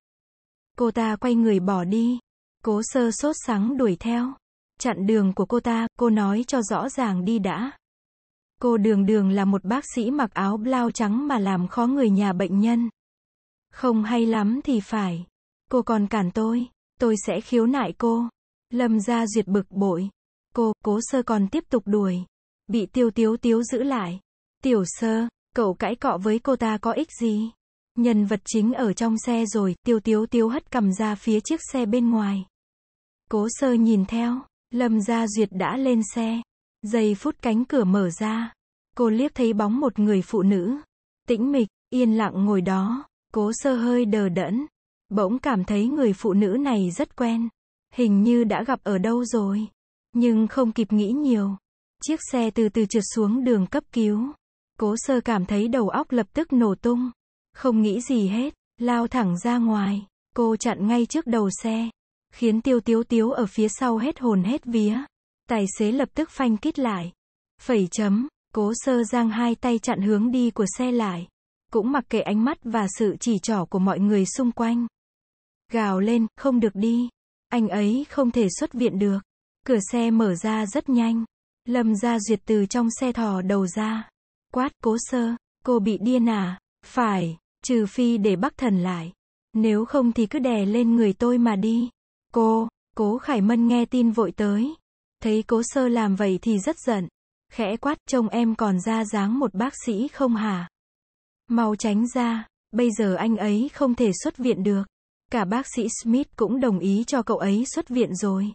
Cô ta quay người bỏ đi. Cố sơ sốt sắng đuổi theo. Chặn đường của cô ta, cô nói cho rõ ràng đi đã. Cô đường đường là một bác sĩ mặc áo blau trắng mà làm khó người nhà bệnh nhân. Không hay lắm thì phải. Cô còn cản tôi, tôi sẽ khiếu nại cô. Lâm Gia Duyệt bực bội. Cô, cố sơ còn tiếp tục đuổi. Bị tiêu tiếu tiếu giữ lại. Tiểu sơ, cậu cãi cọ với cô ta có ích gì? Nhân vật chính ở trong xe rồi, tiêu tiếu tiếu hất cầm ra phía chiếc xe bên ngoài. Cố sơ nhìn theo, Lâm Gia Duyệt đã lên xe. Giây phút cánh cửa mở ra, cô liếc thấy bóng một người phụ nữ. Tĩnh mịch, yên lặng ngồi đó, cố sơ hơi đờ đẫn. Bỗng cảm thấy người phụ nữ này rất quen. Hình như đã gặp ở đâu rồi. Nhưng không kịp nghĩ nhiều. Chiếc xe từ từ trượt xuống đường cấp cứu. Cố sơ cảm thấy đầu óc lập tức nổ tung. Không nghĩ gì hết, lao thẳng ra ngoài. Cô chặn ngay trước đầu xe. Khiến tiêu tiếu tiếu ở phía sau hết hồn hết vía. Tài xế lập tức phanh kít lại. Phẩy chấm, cố sơ giang hai tay chặn hướng đi của xe lại. Cũng mặc kệ ánh mắt và sự chỉ trỏ của mọi người xung quanh. Gào lên, không được đi. Anh ấy không thể xuất viện được. Cửa xe mở ra rất nhanh. Lâm Gia Duyệt từ trong xe thò đầu ra. Quát cố sơ, cô bị điên à? Phải, trừ phi để bắc thần lại. Nếu không thì cứ đè lên người tôi mà đi. Cô, cố Khải Mân nghe tin vội tới. Thấy cố sơ làm vậy thì rất giận. Khẽ quát trông em còn ra dáng một bác sĩ không hả? Mau tránh ra, bây giờ anh ấy không thể xuất viện được. Cả bác sĩ Smith cũng đồng ý cho cậu ấy xuất viện rồi.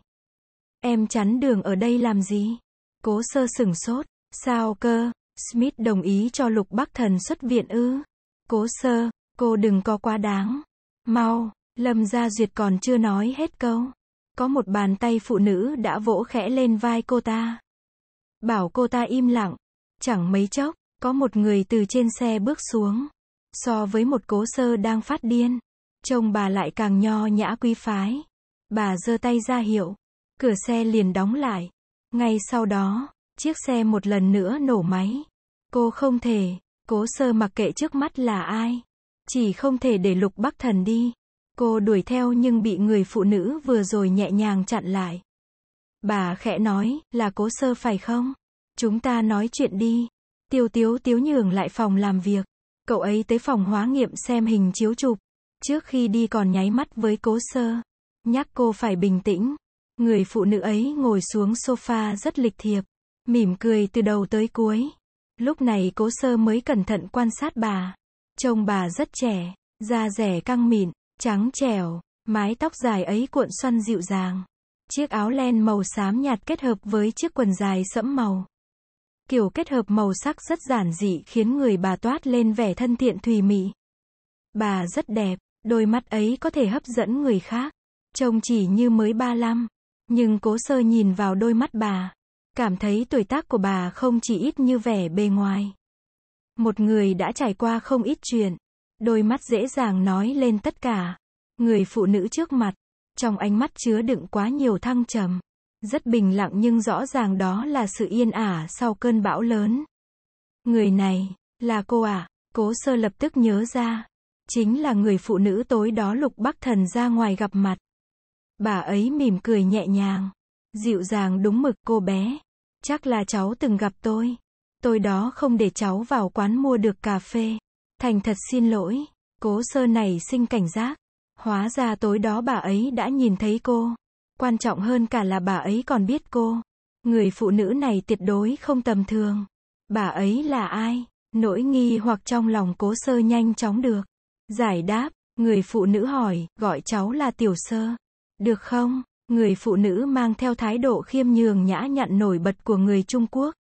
Em chắn đường ở đây làm gì? Cố sơ sửng sốt. Sao cơ? Smith đồng ý cho Lục Bắc Thần xuất viện ư? Cố sơ, cô đừng có quá đáng. Mau, Lâm Gia Duyệt còn chưa nói hết câu. Có một bàn tay phụ nữ đã vỗ khẽ lên vai cô ta. Bảo cô ta im lặng. Chẳng mấy chốc, có một người từ trên xe bước xuống. So với một cố sơ đang phát điên, trông bà lại càng nho nhã quý phái. Bà giơ tay ra hiệu, Cửa xe liền đóng lại. Ngay sau đó, chiếc xe một lần nữa nổ máy. Cô không thể, cố sơ mặc kệ trước mắt là ai. Chỉ không thể để lục bắc thần đi. Cô đuổi theo nhưng bị người phụ nữ vừa rồi nhẹ nhàng chặn lại. Bà khẽ nói, là cố sơ phải không? Chúng ta nói chuyện đi. Tiêu tiếu tiếu nhường lại phòng làm việc. Cậu ấy tới phòng hóa nghiệm xem hình chiếu chụp. Trước khi đi còn nháy mắt với cố sơ. Nhắc cô phải bình tĩnh. Người phụ nữ ấy ngồi xuống sofa rất lịch thiệp, mỉm cười từ đầu tới cuối. Lúc này cố sơ mới cẩn thận quan sát bà. Trông bà rất trẻ, da rẻ căng mịn, trắng trẻo, mái tóc dài ấy cuộn xoăn dịu dàng. Chiếc áo len màu xám nhạt kết hợp với chiếc quần dài sẫm màu. Kiểu kết hợp màu sắc rất giản dị khiến người bà toát lên vẻ thân thiện thùy mị. Bà rất đẹp, đôi mắt ấy có thể hấp dẫn người khác. Trông chỉ như mới 35. Nhưng cố sơ nhìn vào đôi mắt bà, cảm thấy tuổi tác của bà không chỉ ít như vẻ bề ngoài. Một người đã trải qua không ít chuyện, đôi mắt dễ dàng nói lên tất cả. Người phụ nữ trước mặt, trong ánh mắt chứa đựng quá nhiều thăng trầm. Rất bình lặng nhưng rõ ràng đó là sự yên ả sau cơn bão lớn. Người này, là cô à? Cố sơ lập tức nhớ ra. Chính là người phụ nữ tối đó lục bắc thần ra ngoài gặp mặt. Bà ấy mỉm cười nhẹ nhàng. Dịu dàng đúng mực cô bé. Chắc là cháu từng gặp tôi. Tôi đó không để cháu vào quán mua được cà phê. Thành thật xin lỗi. Cố sơ này sinh cảnh giác. Hóa ra tối đó bà ấy đã nhìn thấy cô. Quan trọng hơn cả là bà ấy còn biết cô. Người phụ nữ này tuyệt đối không tầm thường. Bà ấy là ai? Nỗi nghi hoặc trong lòng cố sơ nhanh chóng được. Giải đáp, người phụ nữ hỏi, gọi cháu là tiểu sơ. Được không? Người phụ nữ mang theo thái độ khiêm nhường nhã nhặn nổi bật của người Trung Quốc.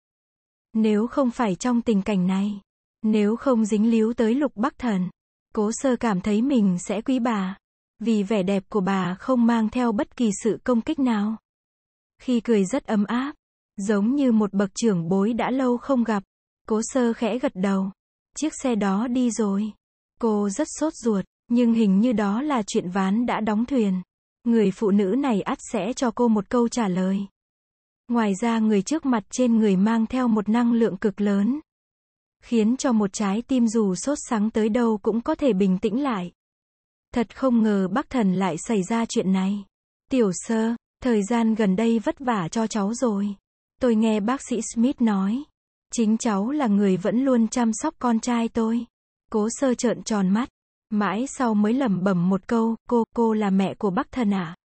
Nếu không phải trong tình cảnh này, nếu không dính líu tới lục bắc thần, cố sơ cảm thấy mình sẽ quý bà. Vì vẻ đẹp của bà không mang theo bất kỳ sự công kích nào. Khi cười rất ấm áp, giống như một bậc trưởng bối đã lâu không gặp, cố sơ khẽ gật đầu. Chiếc xe đó đi rồi. Cô rất sốt ruột, nhưng hình như đó là chuyện ván đã đóng thuyền. Người phụ nữ này ắt sẽ cho cô một câu trả lời. Ngoài ra người trước mặt trên người mang theo một năng lượng cực lớn. Khiến cho một trái tim dù sốt sáng tới đâu cũng có thể bình tĩnh lại. Thật không ngờ bác thần lại xảy ra chuyện này. Tiểu sơ, thời gian gần đây vất vả cho cháu rồi. Tôi nghe bác sĩ Smith nói. Chính cháu là người vẫn luôn chăm sóc con trai tôi. Cố sơ trợn tròn mắt. Mãi sau mới lẩm bẩm một câu, cô, cô là mẹ của bác thần à?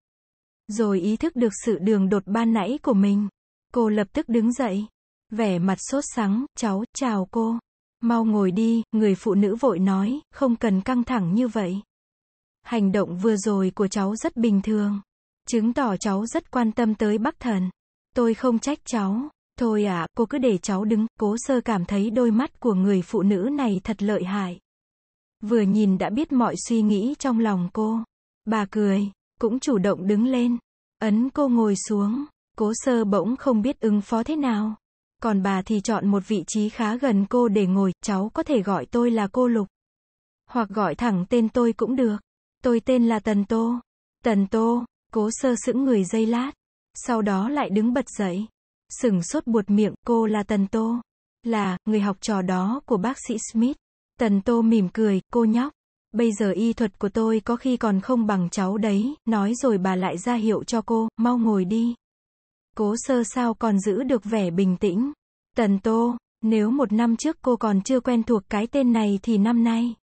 Rồi ý thức được sự đường đột ban nãy của mình. Cô lập tức đứng dậy. Vẻ mặt sốt sắng, cháu, chào cô. Mau ngồi đi, người phụ nữ vội nói, không cần căng thẳng như vậy. Hành động vừa rồi của cháu rất bình thường. Chứng tỏ cháu rất quan tâm tới bác thần. Tôi không trách cháu. Thôi ạ, à, cô cứ để cháu đứng, cố sơ cảm thấy đôi mắt của người phụ nữ này thật lợi hại. Vừa nhìn đã biết mọi suy nghĩ trong lòng cô. Bà cười, cũng chủ động đứng lên. Ấn cô ngồi xuống, cố sơ bỗng không biết ứng phó thế nào. Còn bà thì chọn một vị trí khá gần cô để ngồi, cháu có thể gọi tôi là cô Lục. Hoặc gọi thẳng tên tôi cũng được. Tôi tên là Tần Tô. Tần Tô, cố sơ sững người dây lát. Sau đó lại đứng bật dậy. Sừng sốt buột miệng, cô là Tần Tô. Là, người học trò đó của bác sĩ Smith. Tần Tô mỉm cười, cô nhóc. Bây giờ y thuật của tôi có khi còn không bằng cháu đấy, nói rồi bà lại ra hiệu cho cô, mau ngồi đi. Cố sơ sao còn giữ được vẻ bình tĩnh. Tần Tô, nếu một năm trước cô còn chưa quen thuộc cái tên này thì năm nay.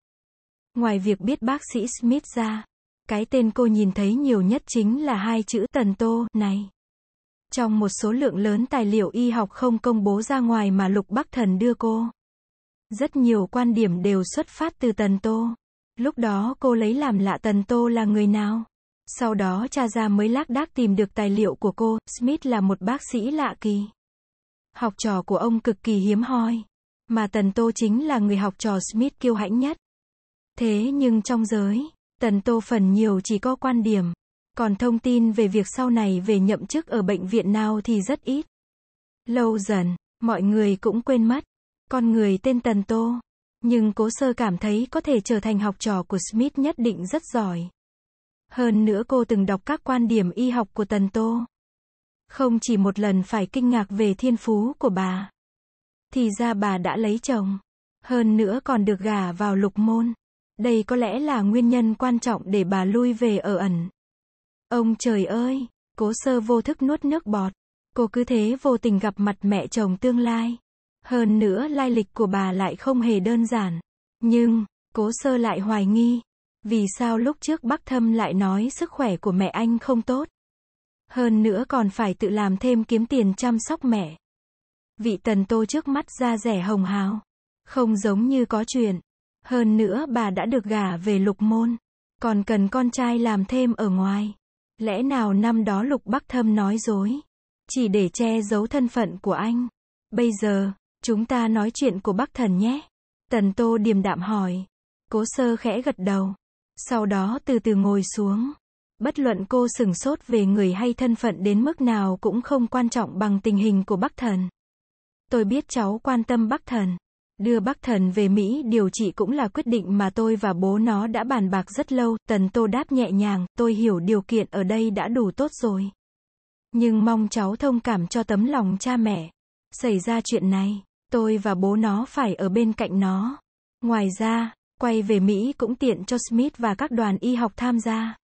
Ngoài việc biết bác sĩ Smith ra, cái tên cô nhìn thấy nhiều nhất chính là hai chữ Tần Tô này. Trong một số lượng lớn tài liệu y học không công bố ra ngoài mà Lục Bắc Thần đưa cô. Rất nhiều quan điểm đều xuất phát từ Tần Tô. Lúc đó cô lấy làm lạ Tần Tô là người nào? Sau đó cha ra mới lác đác tìm được tài liệu của cô, Smith là một bác sĩ lạ kỳ. Học trò của ông cực kỳ hiếm hoi, mà Tần Tô chính là người học trò Smith kiêu hãnh nhất. Thế nhưng trong giới, Tần Tô phần nhiều chỉ có quan điểm, còn thông tin về việc sau này về nhậm chức ở bệnh viện nào thì rất ít. Lâu dần, mọi người cũng quên mất, con người tên Tần Tô. Nhưng cố sơ cảm thấy có thể trở thành học trò của Smith nhất định rất giỏi. Hơn nữa cô từng đọc các quan điểm y học của Tần Tô. Không chỉ một lần phải kinh ngạc về thiên phú của bà. Thì ra bà đã lấy chồng. Hơn nữa còn được gả vào lục môn. Đây có lẽ là nguyên nhân quan trọng để bà lui về ở ẩn. Ông trời ơi, cố sơ vô thức nuốt nước bọt. Cô cứ thế vô tình gặp mặt mẹ chồng tương lai. Hơn nữa lai lịch của bà lại không hề đơn giản. Nhưng, cố sơ lại hoài nghi. Vì sao lúc trước bác thâm lại nói sức khỏe của mẹ anh không tốt? Hơn nữa còn phải tự làm thêm kiếm tiền chăm sóc mẹ. Vị tần tô trước mắt ra rẻ hồng hào. Không giống như có chuyện. Hơn nữa bà đã được gả về lục môn. Còn cần con trai làm thêm ở ngoài. Lẽ nào năm đó lục bác thâm nói dối. Chỉ để che giấu thân phận của anh. Bây giờ, Chúng ta nói chuyện của bác thần nhé. Tần Tô điềm đạm hỏi. Cố sơ khẽ gật đầu. Sau đó từ từ ngồi xuống. Bất luận cô sừng sốt về người hay thân phận đến mức nào cũng không quan trọng bằng tình hình của bác thần. Tôi biết cháu quan tâm bác thần. Đưa bác thần về Mỹ điều trị cũng là quyết định mà tôi và bố nó đã bàn bạc rất lâu. Tần Tô đáp nhẹ nhàng, tôi hiểu điều kiện ở đây đã đủ tốt rồi. Nhưng mong cháu thông cảm cho tấm lòng cha mẹ. Xảy ra chuyện này. Tôi và bố nó phải ở bên cạnh nó. Ngoài ra, quay về Mỹ cũng tiện cho Smith và các đoàn y học tham gia.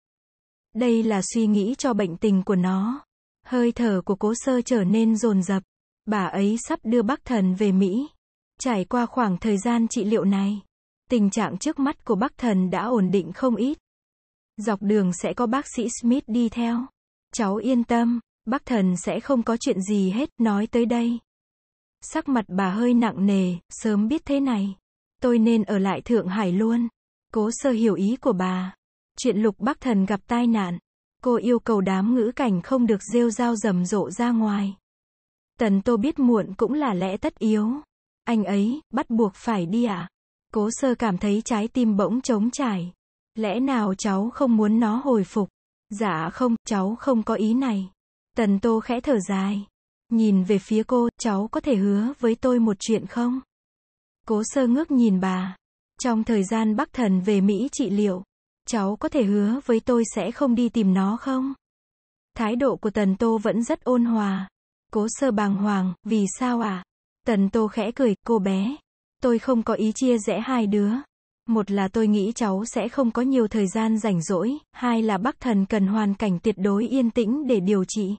Đây là suy nghĩ cho bệnh tình của nó. Hơi thở của cố sơ trở nên rồn rập. Bà ấy sắp đưa bác thần về Mỹ. Trải qua khoảng thời gian trị liệu này, tình trạng trước mắt của bác thần đã ổn định không ít. Dọc đường sẽ có bác sĩ Smith đi theo. Cháu yên tâm, bác thần sẽ không có chuyện gì hết, nói tới đây. Sắc mặt bà hơi nặng nề, sớm biết thế này. Tôi nên ở lại Thượng Hải luôn. Cố sơ hiểu ý của bà. Chuyện lục bác thần gặp tai nạn. Cô yêu cầu đám ngữ cảnh không được rêu rao rầm rộ ra ngoài. Tần Tô biết muộn cũng là lẽ tất yếu. Anh ấy, bắt buộc phải đi ạ. À? Cố sơ cảm thấy trái tim bỗng trống trải. Lẽ nào cháu không muốn nó hồi phục? Dạ không, cháu không có ý này. Tần Tô khẽ thở dài. Nhìn về phía cô, cháu có thể hứa với tôi một chuyện không? Cố sơ ngước nhìn bà. Trong thời gian bác thần về Mỹ trị liệu, cháu có thể hứa với tôi sẽ không đi tìm nó không? Thái độ của Tần Tô vẫn rất ôn hòa. Cố sơ bàng hoàng, vì sao ạ? À? Tần Tô khẽ cười, cô bé. Tôi không có ý chia rẽ hai đứa. Một là tôi nghĩ cháu sẽ không có nhiều thời gian rảnh rỗi, hai là bác thần cần hoàn cảnh tuyệt đối yên tĩnh để điều trị.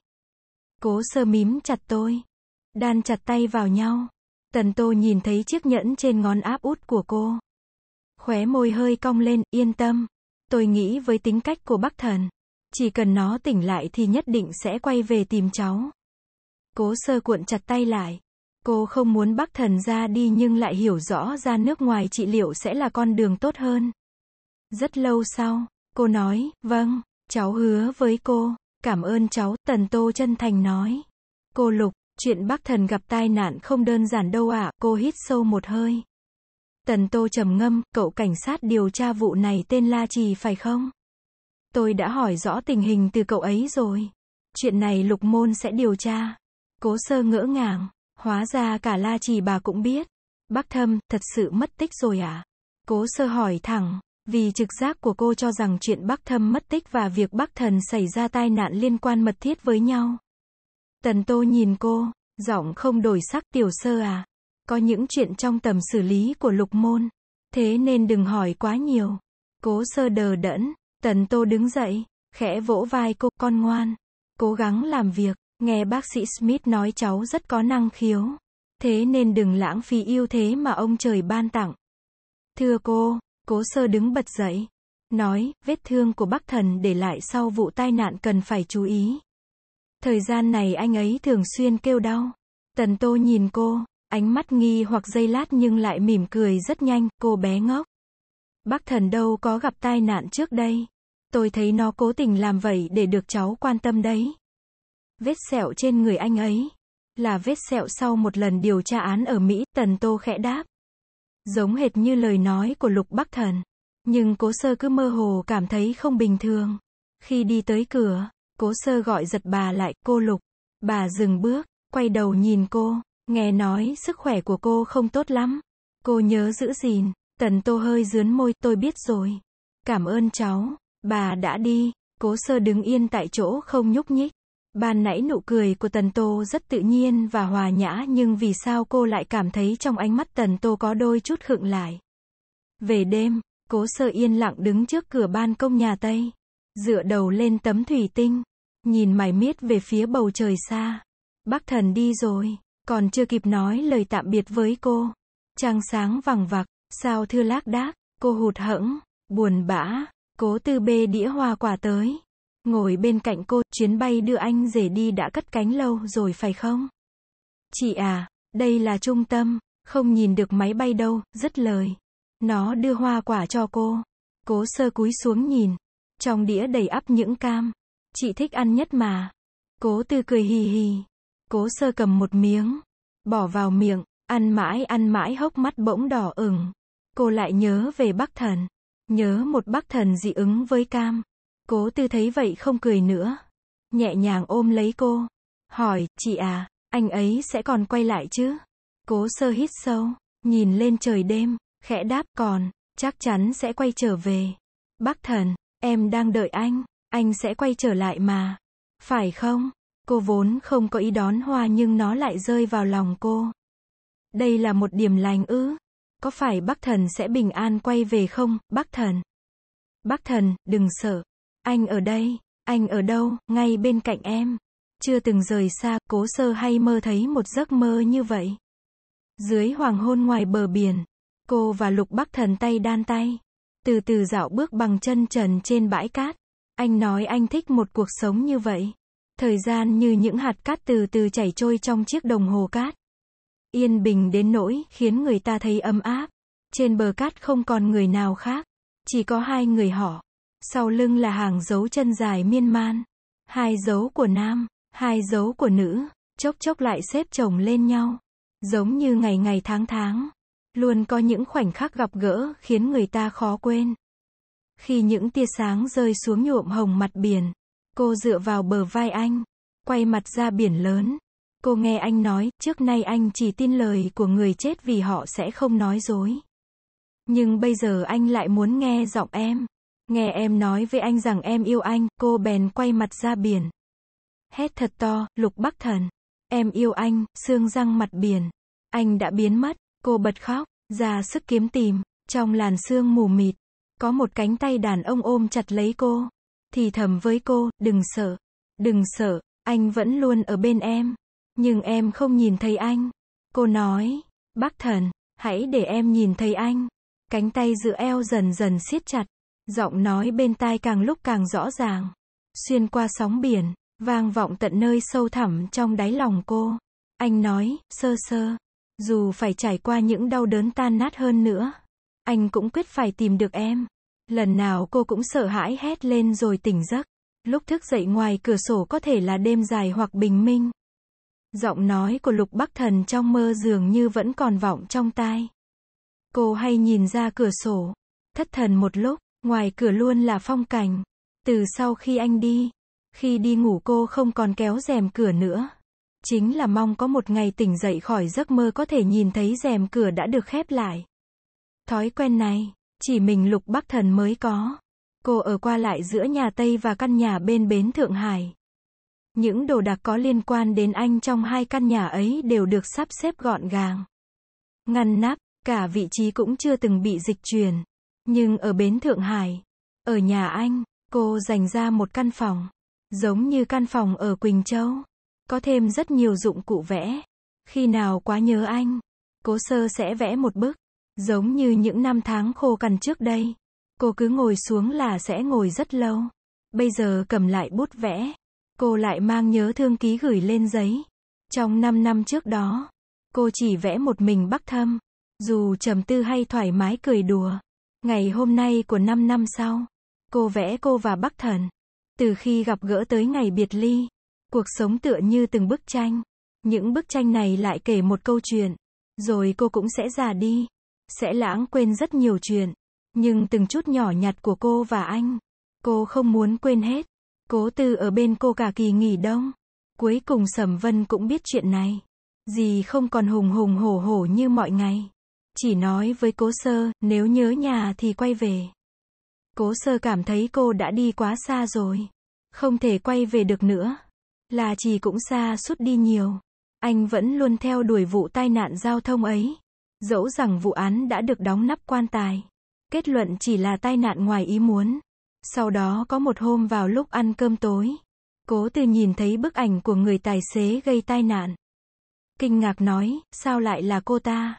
Cố sơ mím chặt tôi. Đan chặt tay vào nhau. Tần Tô nhìn thấy chiếc nhẫn trên ngón áp út của cô. Khóe môi hơi cong lên, yên tâm. Tôi nghĩ với tính cách của Bắc Thần, chỉ cần nó tỉnh lại thì nhất định sẽ quay về tìm cháu. Cố sơ cuộn chặt tay lại. Cô không muốn Bắc Thần ra đi nhưng lại hiểu rõ ra nước ngoài trị liệu sẽ là con đường tốt hơn. Rất lâu sau, cô nói, vâng, cháu hứa với cô. Cảm ơn cháu, Tần Tô chân thành nói. Cô Lục, chuyện bác thần gặp tai nạn không đơn giản đâu ạ, cô hít sâu một hơi. Tần Tô trầm ngâm, cậu cảnh sát điều tra vụ này tên La Trì phải không? Tôi đã hỏi rõ tình hình từ cậu ấy rồi. Chuyện này Lục Môn sẽ điều tra. Cố sơ ngỡ ngàng, hóa ra cả La Trì bà cũng biết. Bác Thâm, thật sự mất tích rồi ạ Cố sơ hỏi thẳng, vì trực giác của cô cho rằng chuyện Bắc Thâm mất tích và việc Bắc Thần xảy ra tai nạn liên quan mật thiết với nhau. Tần Tô nhìn cô, giọng không đổi sắc tiểu sơ à. Có những chuyện trong tầm xử lý của lục môn. Thế nên đừng hỏi quá nhiều. Cố sơ đờ đẫn, Tần Tô đứng dậy, khẽ vỗ vai cô, con ngoan. Cố gắng làm việc, nghe bác sĩ Smith nói cháu rất có năng khiếu. Thế nên đừng lãng phí ưu thế mà ông trời ban tặng. Thưa cô, Cố sơ đứng bật dậy. Nói, vết thương của bác thần để lại sau vụ tai nạn cần phải chú ý. Thời gian này anh ấy thường xuyên kêu đau. Tần Tô nhìn cô, ánh mắt nghi hoặc dây lát nhưng lại mỉm cười rất nhanh, cô bé ngốc. Bác thần đâu có gặp tai nạn trước đây. Tôi thấy nó cố tình làm vậy để được cháu quan tâm đấy. Vết sẹo trên người anh ấy. Là vết sẹo sau một lần điều tra án ở Mỹ, Tần Tô khẽ đáp. Giống hệt như lời nói của Lục Bắc Thần. Nhưng cố sơ cứ mơ hồ cảm thấy không bình thường. Khi đi tới cửa, cố sơ gọi giật bà lại, cô Lục. Bà dừng bước, quay đầu nhìn cô, nghe nói sức khỏe của cô không tốt lắm. Cô nhớ giữ gìn, tần tô hơi dướn môi, tôi biết rồi. Cảm ơn cháu, bà đã đi, cố sơ đứng yên tại chỗ không nhúc nhích. Ban nãy nụ cười của Tần Tô rất tự nhiên và hòa nhã nhưng vì sao cô lại cảm thấy trong ánh mắt Tần Tô có đôi chút khựng lại. Về đêm, cố sơ yên lặng đứng trước cửa ban công nhà Tây, dựa đầu lên tấm thủy tinh, nhìn mải miết về phía bầu trời xa. Bác thần đi rồi, còn chưa kịp nói lời tạm biệt với cô. Trăng sáng vàng vặc, sao thưa lác đác, cô hụt hẫng, buồn bã, cố tư bê đĩa hoa quả tới. Ngồi bên cạnh cô, chuyến bay đưa anh rể đi đã cất cánh lâu rồi phải không? Chị à, đây là trung tâm, không nhìn được máy bay đâu, rất lời. Nó đưa hoa quả cho cô. Cố sơ cúi xuống nhìn. Trong đĩa đầy ắp những cam. Chị thích ăn nhất mà. Cố tư cười hì hì. Cố sơ cầm một miếng. Bỏ vào miệng. Ăn mãi ăn mãi hốc mắt bỗng đỏ ửng. Cô lại nhớ về bác thần. Nhớ một bác thần dị ứng với cam. Cố tư thấy vậy không cười nữa. Nhẹ nhàng ôm lấy cô. Hỏi, chị à, anh ấy sẽ còn quay lại chứ? Cố sơ hít sâu, nhìn lên trời đêm, khẽ đáp còn, chắc chắn sẽ quay trở về. Bác thần, em đang đợi anh, anh sẽ quay trở lại mà. Phải không? Cô vốn không có ý đón hoa nhưng nó lại rơi vào lòng cô. Đây là một điểm lành ư? Có phải bác thần sẽ bình an quay về không, bác thần? Bác thần, đừng sợ, anh ở đây, anh ở đâu, ngay bên cạnh em. Chưa từng rời xa, cố sơ hay mơ thấy một giấc mơ như vậy. Dưới hoàng hôn ngoài bờ biển, cô và Lục Bắc Thần tay đan tay. Từ từ dạo bước bằng chân trần trên bãi cát. Anh nói anh thích một cuộc sống như vậy. Thời gian như những hạt cát từ từ chảy trôi trong chiếc đồng hồ cát. Yên bình đến nỗi, khiến người ta thấy ấm áp. Trên bờ cát không còn người nào khác. Chỉ có hai người họ. Sau lưng là hàng dấu chân dài miên man. Hai dấu của nam, hai dấu của nữ, chốc chốc lại xếp chồng lên nhau. Giống như ngày ngày tháng tháng. Luôn có những khoảnh khắc gặp gỡ khiến người ta khó quên. Khi những tia sáng rơi xuống nhuộm hồng mặt biển, cô dựa vào bờ vai anh, quay mặt ra biển lớn. Cô nghe anh nói, trước nay anh chỉ tin lời của người chết vì họ sẽ không nói dối. Nhưng bây giờ anh lại muốn nghe giọng em. Nghe em nói với anh rằng em yêu anh, cô bèn quay mặt ra biển. Hét thật to, lục bắc thần. Em yêu anh, xương răng mặt biển. Anh đã biến mất, cô bật khóc, ra sức kiếm tìm, trong làn xương mù mịt. Có một cánh tay đàn ông ôm chặt lấy cô. Thì thầm với cô, đừng sợ, đừng sợ, anh vẫn luôn ở bên em. Nhưng em không nhìn thấy anh. Cô nói, bác thần, hãy để em nhìn thấy anh. Cánh tay giữa eo dần dần siết chặt. Giọng nói bên tai càng lúc càng rõ ràng. Xuyên qua sóng biển, vang vọng tận nơi sâu thẳm trong đáy lòng cô. Anh nói, sơ sơ, dù phải trải qua những đau đớn tan nát hơn nữa, anh cũng quyết phải tìm được em. Lần nào cô cũng sợ hãi hét lên rồi tỉnh giấc. Lúc thức dậy ngoài cửa sổ có thể là đêm dài hoặc bình minh. Giọng nói của Lục Bắc Thần trong mơ dường như vẫn còn vọng trong tai. Cô hay nhìn ra cửa sổ, thất thần một lúc, Ngoài cửa luôn là phong cảnh. Từ sau khi anh đi, khi đi ngủ cô không còn kéo rèm cửa nữa. Chính là mong có một ngày tỉnh dậy khỏi giấc mơ có thể nhìn thấy rèm cửa đã được khép lại. Thói quen này, chỉ mình Lục Bắc Thần mới có. Cô ở qua lại giữa nhà Tây và căn nhà bên bến Thượng Hải. Những đồ đạc có liên quan đến anh trong hai căn nhà ấy đều được sắp xếp gọn gàng. Ngăn nắp, cả vị trí cũng chưa từng bị dịch chuyển. Nhưng ở bến Thượng Hải, ở nhà anh, cô dành ra một căn phòng, giống như căn phòng ở Quỳnh Châu, có thêm rất nhiều dụng cụ vẽ. Khi nào quá nhớ anh, cố sơ sẽ vẽ một bức, giống như những năm tháng khô cằn trước đây. Cô cứ ngồi xuống là sẽ ngồi rất lâu. Bây giờ cầm lại bút vẽ, cô lại mang nhớ thương ký gửi lên giấy. Trong 5 năm trước đó, cô chỉ vẽ một mình Bắc Thâm, dù trầm tư hay thoải mái cười đùa. Ngày hôm nay của 5 năm sau, cô vẽ cô và Bắc Thần. Từ khi gặp gỡ tới ngày biệt ly, cuộc sống tựa như từng bức tranh. Những bức tranh này lại kể một câu chuyện, rồi cô cũng sẽ già đi, sẽ lãng quên rất nhiều chuyện. Nhưng từng chút nhỏ nhặt của cô và anh, cô không muốn quên hết. Cố tư ở bên cô cả kỳ nghỉ đông. Cuối cùng Sầm Vân cũng biết chuyện này. Dì không còn hùng hùng hổ hổ như mọi ngày. Chỉ nói với cố sơ, nếu nhớ nhà thì quay về. Cố sơ cảm thấy cô đã đi quá xa rồi. Không thể quay về được nữa. Là chỉ cũng xa suốt đi nhiều. Anh vẫn luôn theo đuổi vụ tai nạn giao thông ấy. Dẫu rằng vụ án đã được đóng nắp quan tài. Kết luận chỉ là tai nạn ngoài ý muốn. Sau đó có một hôm vào lúc ăn cơm tối. Cố từ nhìn thấy bức ảnh của người tài xế gây tai nạn. Kinh ngạc nói, sao lại là cô ta?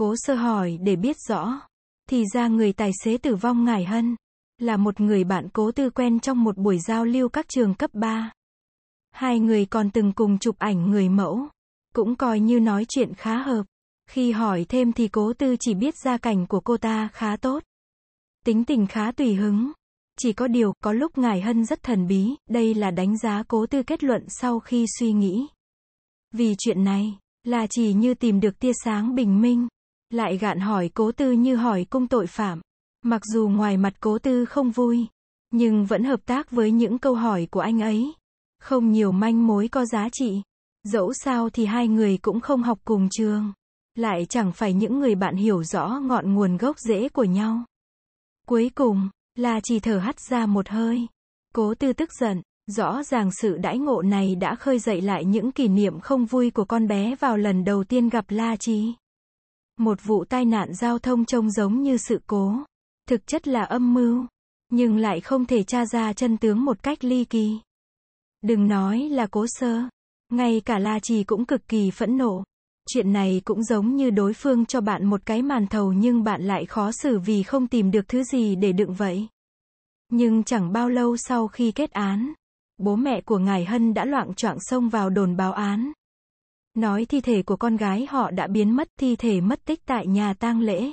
Cố sơ hỏi để biết rõ. Thì ra người tài xế tử vong Ngải Hân là một người bạn cố tư quen trong một buổi giao lưu các trường cấp 3. Hai người còn từng cùng chụp ảnh người mẫu. Cũng coi như nói chuyện khá hợp. Khi hỏi thêm thì cố tư chỉ biết gia cảnh của cô ta khá tốt. Tính tình khá tùy hứng. Chỉ có điều, có lúc Ngài Hân rất thần bí, đây là đánh giá cố tư kết luận sau khi suy nghĩ. Vì chuyện này, là chỉ như tìm được tia sáng bình minh. Lại gạn hỏi cố tư như hỏi cung tội phạm. Mặc dù ngoài mặt cố tư không vui, nhưng vẫn hợp tác với những câu hỏi của anh ấy. Không nhiều manh mối có giá trị. Dẫu sao thì hai người cũng không học cùng trường. Lại chẳng phải những người bạn hiểu rõ ngọn nguồn gốc rễ của nhau. Cuối cùng, là chỉ thở hắt ra một hơi. Cố tư tức giận, rõ ràng sự đãi ngộ này đã khơi dậy lại những kỷ niệm không vui của con bé vào lần đầu tiên gặp La trí một vụ tai nạn giao thông trông giống như sự cố, thực chất là âm mưu, nhưng lại không thể tra ra chân tướng một cách ly kỳ. Đừng nói là cố sơ, ngay cả La Trì cũng cực kỳ phẫn nộ. Chuyện này cũng giống như đối phương cho bạn một cái màn thầu nhưng bạn lại khó xử vì không tìm được thứ gì để đựng vậy. Nhưng chẳng bao lâu sau khi kết án, bố mẹ của Ngài Hân đã loạn choạng xông vào đồn báo án. Nói thi thể của con gái họ đã biến mất thi thể mất tích tại nhà tang lễ.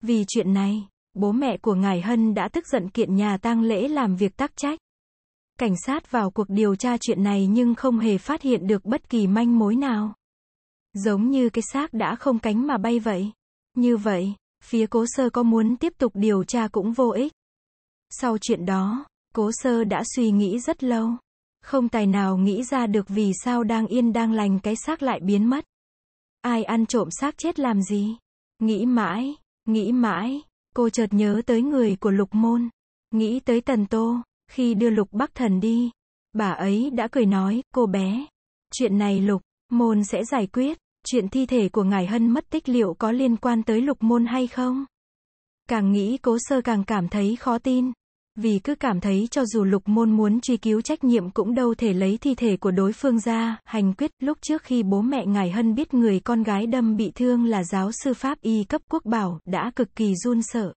Vì chuyện này, bố mẹ của Ngài Hân đã tức giận kiện nhà tang lễ làm việc tắc trách. Cảnh sát vào cuộc điều tra chuyện này nhưng không hề phát hiện được bất kỳ manh mối nào. Giống như cái xác đã không cánh mà bay vậy. Như vậy, phía cố sơ có muốn tiếp tục điều tra cũng vô ích. Sau chuyện đó, cố sơ đã suy nghĩ rất lâu. Không tài nào nghĩ ra được vì sao đang yên đang lành cái xác lại biến mất. Ai ăn trộm xác chết làm gì? Nghĩ mãi, nghĩ mãi, cô chợt nhớ tới người của lục môn. Nghĩ tới tần tô, khi đưa lục bắc thần đi. Bà ấy đã cười nói, cô bé. Chuyện này lục, môn sẽ giải quyết. Chuyện thi thể của ngài hân mất tích liệu có liên quan tới lục môn hay không? Càng nghĩ cố sơ càng cảm thấy khó tin. Vì cứ cảm thấy cho dù lục môn muốn truy cứu trách nhiệm cũng đâu thể lấy thi thể của đối phương ra, hành quyết, lúc trước khi bố mẹ Ngài Hân biết người con gái đâm bị thương là giáo sư Pháp y cấp quốc bảo, đã cực kỳ run sợ.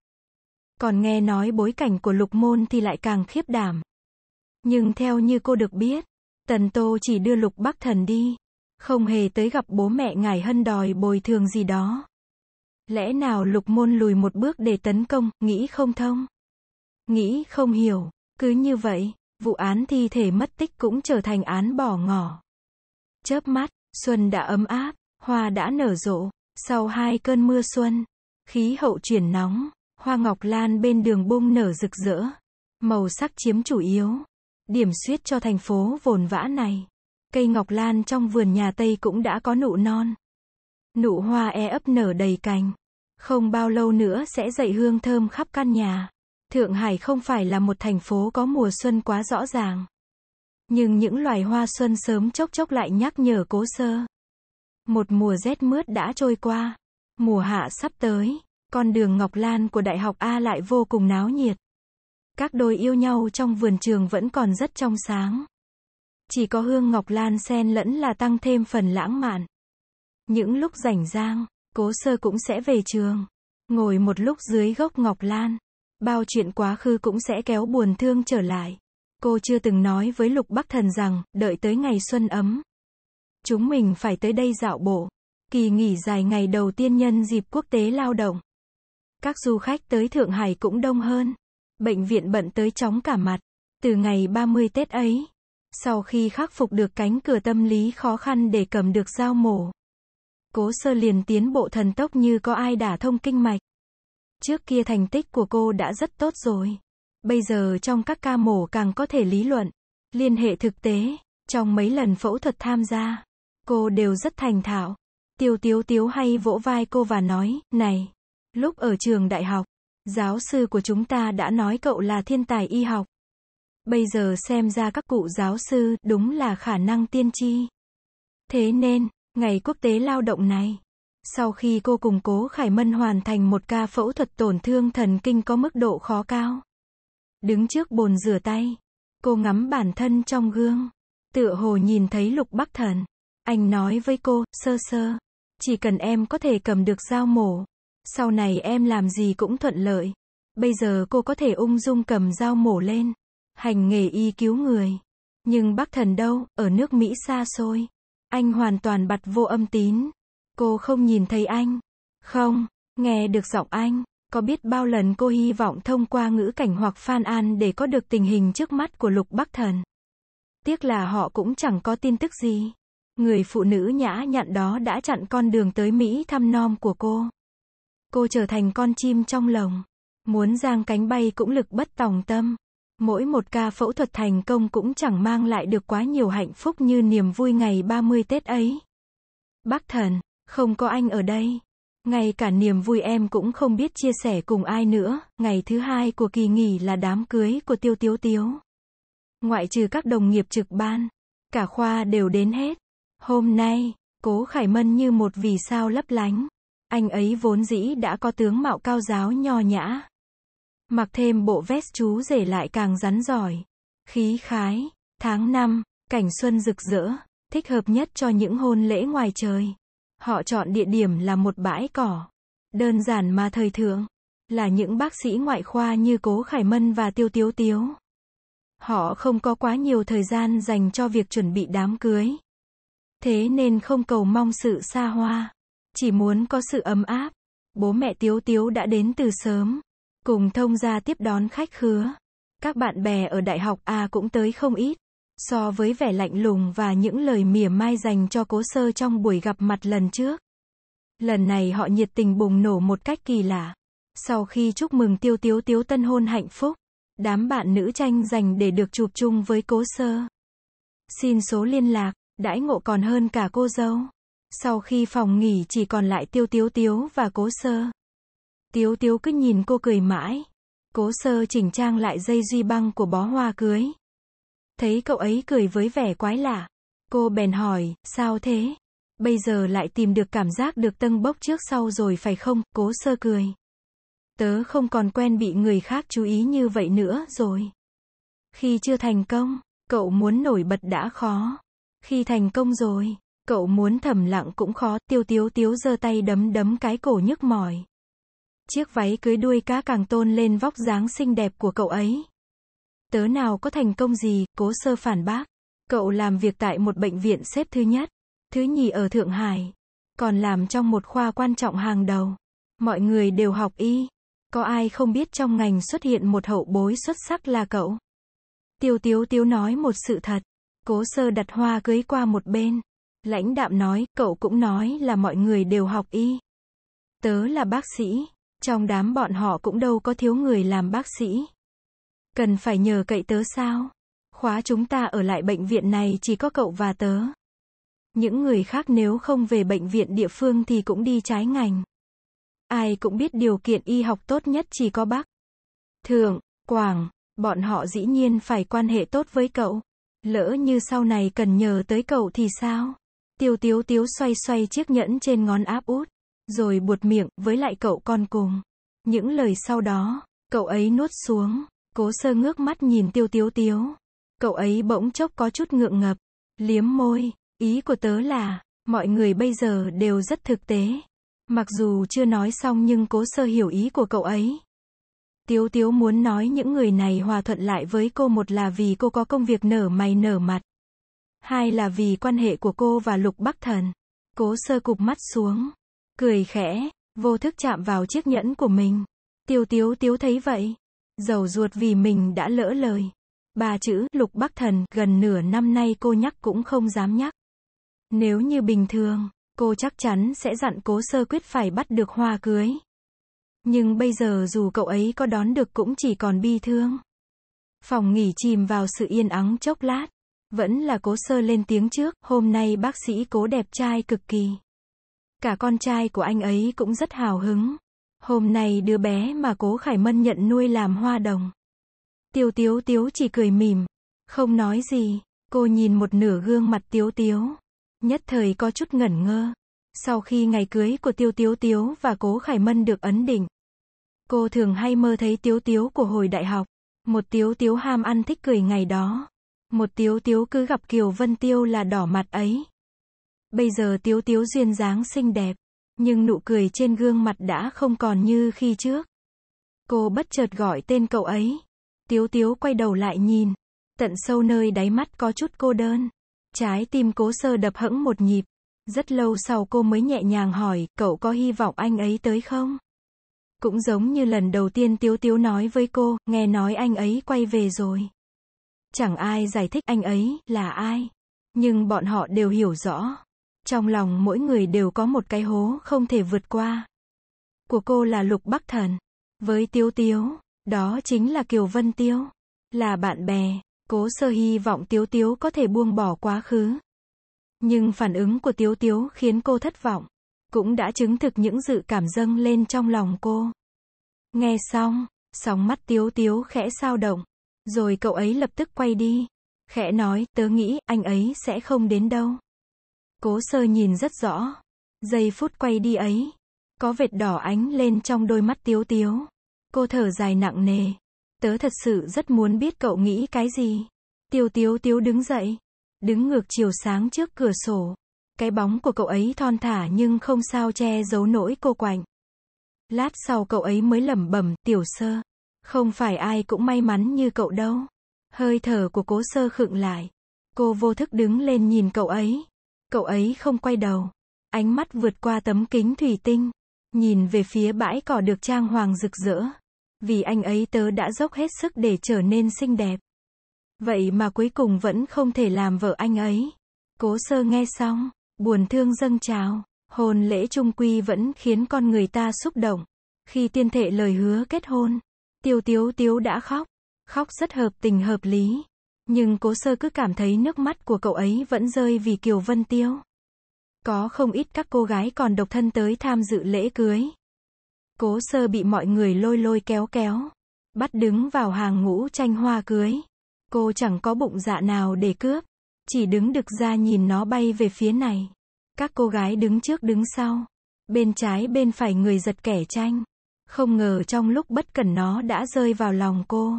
Còn nghe nói bối cảnh của lục môn thì lại càng khiếp đảm. Nhưng theo như cô được biết, Tần Tô chỉ đưa lục bắc thần đi, không hề tới gặp bố mẹ Ngài Hân đòi bồi thường gì đó. Lẽ nào lục môn lùi một bước để tấn công, nghĩ không thông? Nghĩ không hiểu, cứ như vậy, vụ án thi thể mất tích cũng trở thành án bỏ ngỏ. Chớp mắt, xuân đã ấm áp, hoa đã nở rộ, sau hai cơn mưa xuân, khí hậu chuyển nóng, hoa ngọc lan bên đường bung nở rực rỡ, màu sắc chiếm chủ yếu, điểm suyết cho thành phố vồn vã này. Cây ngọc lan trong vườn nhà Tây cũng đã có nụ non. Nụ hoa e ấp nở đầy cành. Không bao lâu nữa sẽ dậy hương thơm khắp căn nhà. Thượng Hải không phải là một thành phố có mùa xuân quá rõ ràng. Nhưng những loài hoa xuân sớm chốc chốc lại nhắc nhở cố sơ. Một mùa rét mướt đã trôi qua. Mùa hạ sắp tới, con đường Ngọc Lan của Đại học A lại vô cùng náo nhiệt. Các đôi yêu nhau trong vườn trường vẫn còn rất trong sáng. Chỉ có hương Ngọc Lan sen lẫn là tăng thêm phần lãng mạn. Những lúc rảnh rang, cố sơ cũng sẽ về trường. Ngồi một lúc dưới gốc Ngọc Lan, Bao chuyện quá khứ cũng sẽ kéo buồn thương trở lại. Cô chưa từng nói với Lục Bắc Thần rằng, đợi tới ngày xuân ấm. Chúng mình phải tới đây dạo bộ. Kỳ nghỉ dài ngày đầu tiên nhân dịp quốc tế lao động. Các du khách tới Thượng Hải cũng đông hơn. Bệnh viện bận tới chóng cả mặt. Từ ngày 30 Tết ấy, sau khi khắc phục được cánh cửa tâm lý khó khăn để cầm được dao mổ, cố sơ liền tiến bộ thần tốc như có ai đả thông kinh mạch. Trước kia thành tích của cô đã rất tốt rồi. Bây giờ trong các ca mổ càng có thể lý luận, liên hệ thực tế, trong mấy lần phẫu thuật tham gia, cô đều rất thành thạo. Tiêu Tiếu Tiếu hay vỗ vai cô và nói, này, lúc ở trường đại học, giáo sư của chúng ta đã nói cậu là thiên tài y học. Bây giờ xem ra các cụ giáo sư đúng là khả năng tiên tri. Thế nên, ngày quốc tế lao động này, sau khi cô cùng Cố Khải Mân hoàn thành một ca phẫu thuật tổn thương thần kinh có mức độ khó cao. Đứng trước bồn rửa tay, cô ngắm bản thân trong gương, tựa hồ nhìn thấy Lục Bắc Thần. Anh nói với cô, sơ sơ, chỉ cần em có thể cầm được dao mổ, sau này em làm gì cũng thuận lợi. Bây giờ cô có thể ung dung cầm dao mổ lên, hành nghề y cứu người. Nhưng Bắc Thần đâu, ở nước Mỹ xa xôi. Anh hoàn toàn bặt vô âm tín. Cô không nhìn thấy anh. Không, nghe được giọng anh. Có biết bao lần cô hy vọng thông qua ngữ cảnh hoặc Phan An để có được tình hình trước mắt của Lục Bắc Thần. Tiếc là họ cũng chẳng có tin tức gì. Người phụ nữ nhã nhặn đó đã chặn con đường tới Mỹ thăm nom của cô. Cô trở thành con chim trong lồng. Muốn giang cánh bay cũng lực bất tòng tâm. Mỗi một ca phẫu thuật thành công cũng chẳng mang lại được quá nhiều hạnh phúc như niềm vui ngày 30 Tết ấy. Bác thần, không có anh ở đây. Ngay cả niềm vui em cũng không biết chia sẻ cùng ai nữa. Ngày thứ hai của kỳ nghỉ là đám cưới của Tiêu Tiếu Tiếu. Ngoại trừ các đồng nghiệp trực ban, cả khoa đều đến hết. Hôm nay, Cố Khải Mân như một vì sao lấp lánh. Anh ấy vốn dĩ đã có tướng mạo cao giáo nho nhã. Mặc thêm bộ vest chú rể lại càng rắn giỏi. Khí khái, tháng năm cảnh xuân rực rỡ, thích hợp nhất cho những hôn lễ ngoài trời. Họ chọn địa điểm là một bãi cỏ. Đơn giản mà thời thượng. Là những bác sĩ ngoại khoa như Cố Khải Mân và Tiêu Tiếu Tiếu. Họ không có quá nhiều thời gian dành cho việc chuẩn bị đám cưới. Thế nên không cầu mong sự xa hoa. Chỉ muốn có sự ấm áp. Bố mẹ Tiếu Tiếu đã đến từ sớm. Cùng thông gia tiếp đón khách khứa. Các bạn bè ở đại học A cũng tới không ít. So với vẻ lạnh lùng và những lời mỉa mai dành cho cố sơ trong buổi gặp mặt lần trước. Lần này họ nhiệt tình bùng nổ một cách kỳ lạ. Sau khi chúc mừng tiêu tiếu tiếu tân hôn hạnh phúc, đám bạn nữ tranh giành để được chụp chung với cố sơ. Xin số liên lạc, đãi ngộ còn hơn cả cô dâu. Sau khi phòng nghỉ chỉ còn lại tiêu tiếu tiếu và cố sơ. Tiếu tiếu cứ nhìn cô cười mãi. Cố sơ chỉnh trang lại dây duy băng của bó hoa cưới. Thấy cậu ấy cười với vẻ quái lạ. Cô bèn hỏi, sao thế? Bây giờ lại tìm được cảm giác được tâng bốc trước sau rồi phải không? Cố sơ cười. Tớ không còn quen bị người khác chú ý như vậy nữa rồi. Khi chưa thành công, cậu muốn nổi bật đã khó. Khi thành công rồi, cậu muốn thầm lặng cũng khó. Tiêu tiếu tiếu giơ tay đấm đấm cái cổ nhức mỏi. Chiếc váy cưới đuôi cá càng tôn lên vóc dáng xinh đẹp của cậu ấy. Tớ nào có thành công gì, cố sơ phản bác. Cậu làm việc tại một bệnh viện xếp thứ nhất, thứ nhì ở Thượng Hải. Còn làm trong một khoa quan trọng hàng đầu. Mọi người đều học y. Có ai không biết trong ngành xuất hiện một hậu bối xuất sắc là cậu? Tiêu Tiếu Tiếu nói một sự thật. Cố sơ đặt hoa cưới qua một bên. Lãnh đạm nói, cậu cũng nói là mọi người đều học y. Tớ là bác sĩ. Trong đám bọn họ cũng đâu có thiếu người làm bác sĩ. Cần phải nhờ cậy tớ sao? Khóa chúng ta ở lại bệnh viện này chỉ có cậu và tớ. Những người khác nếu không về bệnh viện địa phương thì cũng đi trái ngành. Ai cũng biết điều kiện y học tốt nhất chỉ có bác, Thượng, Quảng, bọn họ dĩ nhiên phải quan hệ tốt với cậu. Lỡ như sau này cần nhờ tới cậu thì sao? Tiêu tiếu tiếu xoay xoay chiếc nhẫn trên ngón áp út, rồi buột miệng với lại cậu con cùng. Những lời sau đó, cậu ấy nuốt xuống. Cố sơ ngước mắt nhìn tiêu tiếu tiếu. Cậu ấy bỗng chốc có chút ngượng ngập. Liếm môi, ý của tớ là, mọi người bây giờ đều rất thực tế. Mặc dù chưa nói xong nhưng cố sơ hiểu ý của cậu ấy. Tiếu tiếu muốn nói những người này hòa thuận lại với cô một là vì cô có công việc nở mày nở mặt. Hai là vì quan hệ của cô và lục bắc thần. Cố sơ cụp mắt xuống. Cười khẽ, vô thức chạm vào chiếc nhẫn của mình. Tiêu tiếu tiếu thấy vậy. Dầu ruột vì mình đã lỡ lời. Ba chữ lục bắc thần gần nửa năm nay cô nhắc cũng không dám nhắc. Nếu như bình thường, cô chắc chắn sẽ dặn cố sơ quyết phải bắt được hoa cưới. Nhưng bây giờ dù cậu ấy có đón được cũng chỉ còn bi thương. Phòng nghỉ chìm vào sự yên ắng chốc lát. Vẫn là cố sơ lên tiếng trước, hôm nay bác sĩ cố đẹp trai cực kỳ. Cả con trai của anh ấy cũng rất hào hứng. Hôm nay đứa bé mà cố Khải Mân nhận nuôi làm hoa đồng. Tiêu tiếu tiếu chỉ cười mỉm. Không nói gì. Cô nhìn một nửa gương mặt tiếu tiếu. Nhất thời có chút ngẩn ngơ. Sau khi ngày cưới của tiêu tiếu tiếu và cố Khải Mân được ấn định. Cô thường hay mơ thấy tiếu tiếu của hồi đại học. Một tiếu tiếu ham ăn thích cười ngày đó. Một tiếu tiếu cứ gặp Kiều Vân Tiêu là đỏ mặt ấy. Bây giờ tiếu tiếu duyên dáng xinh đẹp nhưng nụ cười trên gương mặt đã không còn như khi trước. Cô bất chợt gọi tên cậu ấy. Tiếu tiếu quay đầu lại nhìn. Tận sâu nơi đáy mắt có chút cô đơn. Trái tim cố sơ đập hẫng một nhịp. Rất lâu sau cô mới nhẹ nhàng hỏi, cậu có hy vọng anh ấy tới không? Cũng giống như lần đầu tiên Tiếu Tiếu nói với cô, nghe nói anh ấy quay về rồi. Chẳng ai giải thích anh ấy là ai. Nhưng bọn họ đều hiểu rõ. Trong lòng mỗi người đều có một cái hố không thể vượt qua. Của cô là Lục Bắc Thần. Với Tiếu Tiếu, đó chính là Kiều Vân Tiếu. Là bạn bè, cố sơ hy vọng Tiếu Tiếu có thể buông bỏ quá khứ. Nhưng phản ứng của Tiếu Tiếu khiến cô thất vọng. Cũng đã chứng thực những dự cảm dâng lên trong lòng cô. Nghe xong, sóng mắt Tiếu Tiếu khẽ sao động. Rồi cậu ấy lập tức quay đi. Khẽ nói, tớ nghĩ anh ấy sẽ không đến đâu. Cố sơ nhìn rất rõ. Giây phút quay đi ấy. Có vệt đỏ ánh lên trong đôi mắt tiếu tiếu. Cô thở dài nặng nề. Tớ thật sự rất muốn biết cậu nghĩ cái gì. Tiêu tiếu tiếu đứng dậy. Đứng ngược chiều sáng trước cửa sổ. Cái bóng của cậu ấy thon thả nhưng không sao che giấu nỗi cô quạnh. Lát sau cậu ấy mới lẩm bẩm tiểu sơ. Không phải ai cũng may mắn như cậu đâu. Hơi thở của cố sơ khựng lại. Cô vô thức đứng lên nhìn cậu ấy. Cậu ấy không quay đầu. Ánh mắt vượt qua tấm kính thủy tinh. Nhìn về phía bãi cỏ được trang hoàng rực rỡ. Vì anh ấy tớ đã dốc hết sức để trở nên xinh đẹp. Vậy mà cuối cùng vẫn không thể làm vợ anh ấy. Cố sơ nghe xong, buồn thương dâng trào. Hôn lễ trung quy vẫn khiến con người ta xúc động. Khi tiên thể lời hứa kết hôn, tiêu tiếu tiếu đã khóc. Khóc rất hợp tình hợp lý. Nhưng cố sơ cứ cảm thấy nước mắt của cậu ấy vẫn rơi vì Kiều Vân Tiêu. Có không ít các cô gái còn độc thân tới tham dự lễ cưới. Cố sơ bị mọi người lôi lôi kéo kéo. Bắt đứng vào hàng ngũ tranh hoa cưới. Cô chẳng có bụng dạ nào để cướp. Chỉ đứng được ra nhìn nó bay về phía này. Các cô gái đứng trước đứng sau. Bên trái bên phải người giật kẻ tranh. Không ngờ trong lúc bất cẩn nó đã rơi vào lòng cô.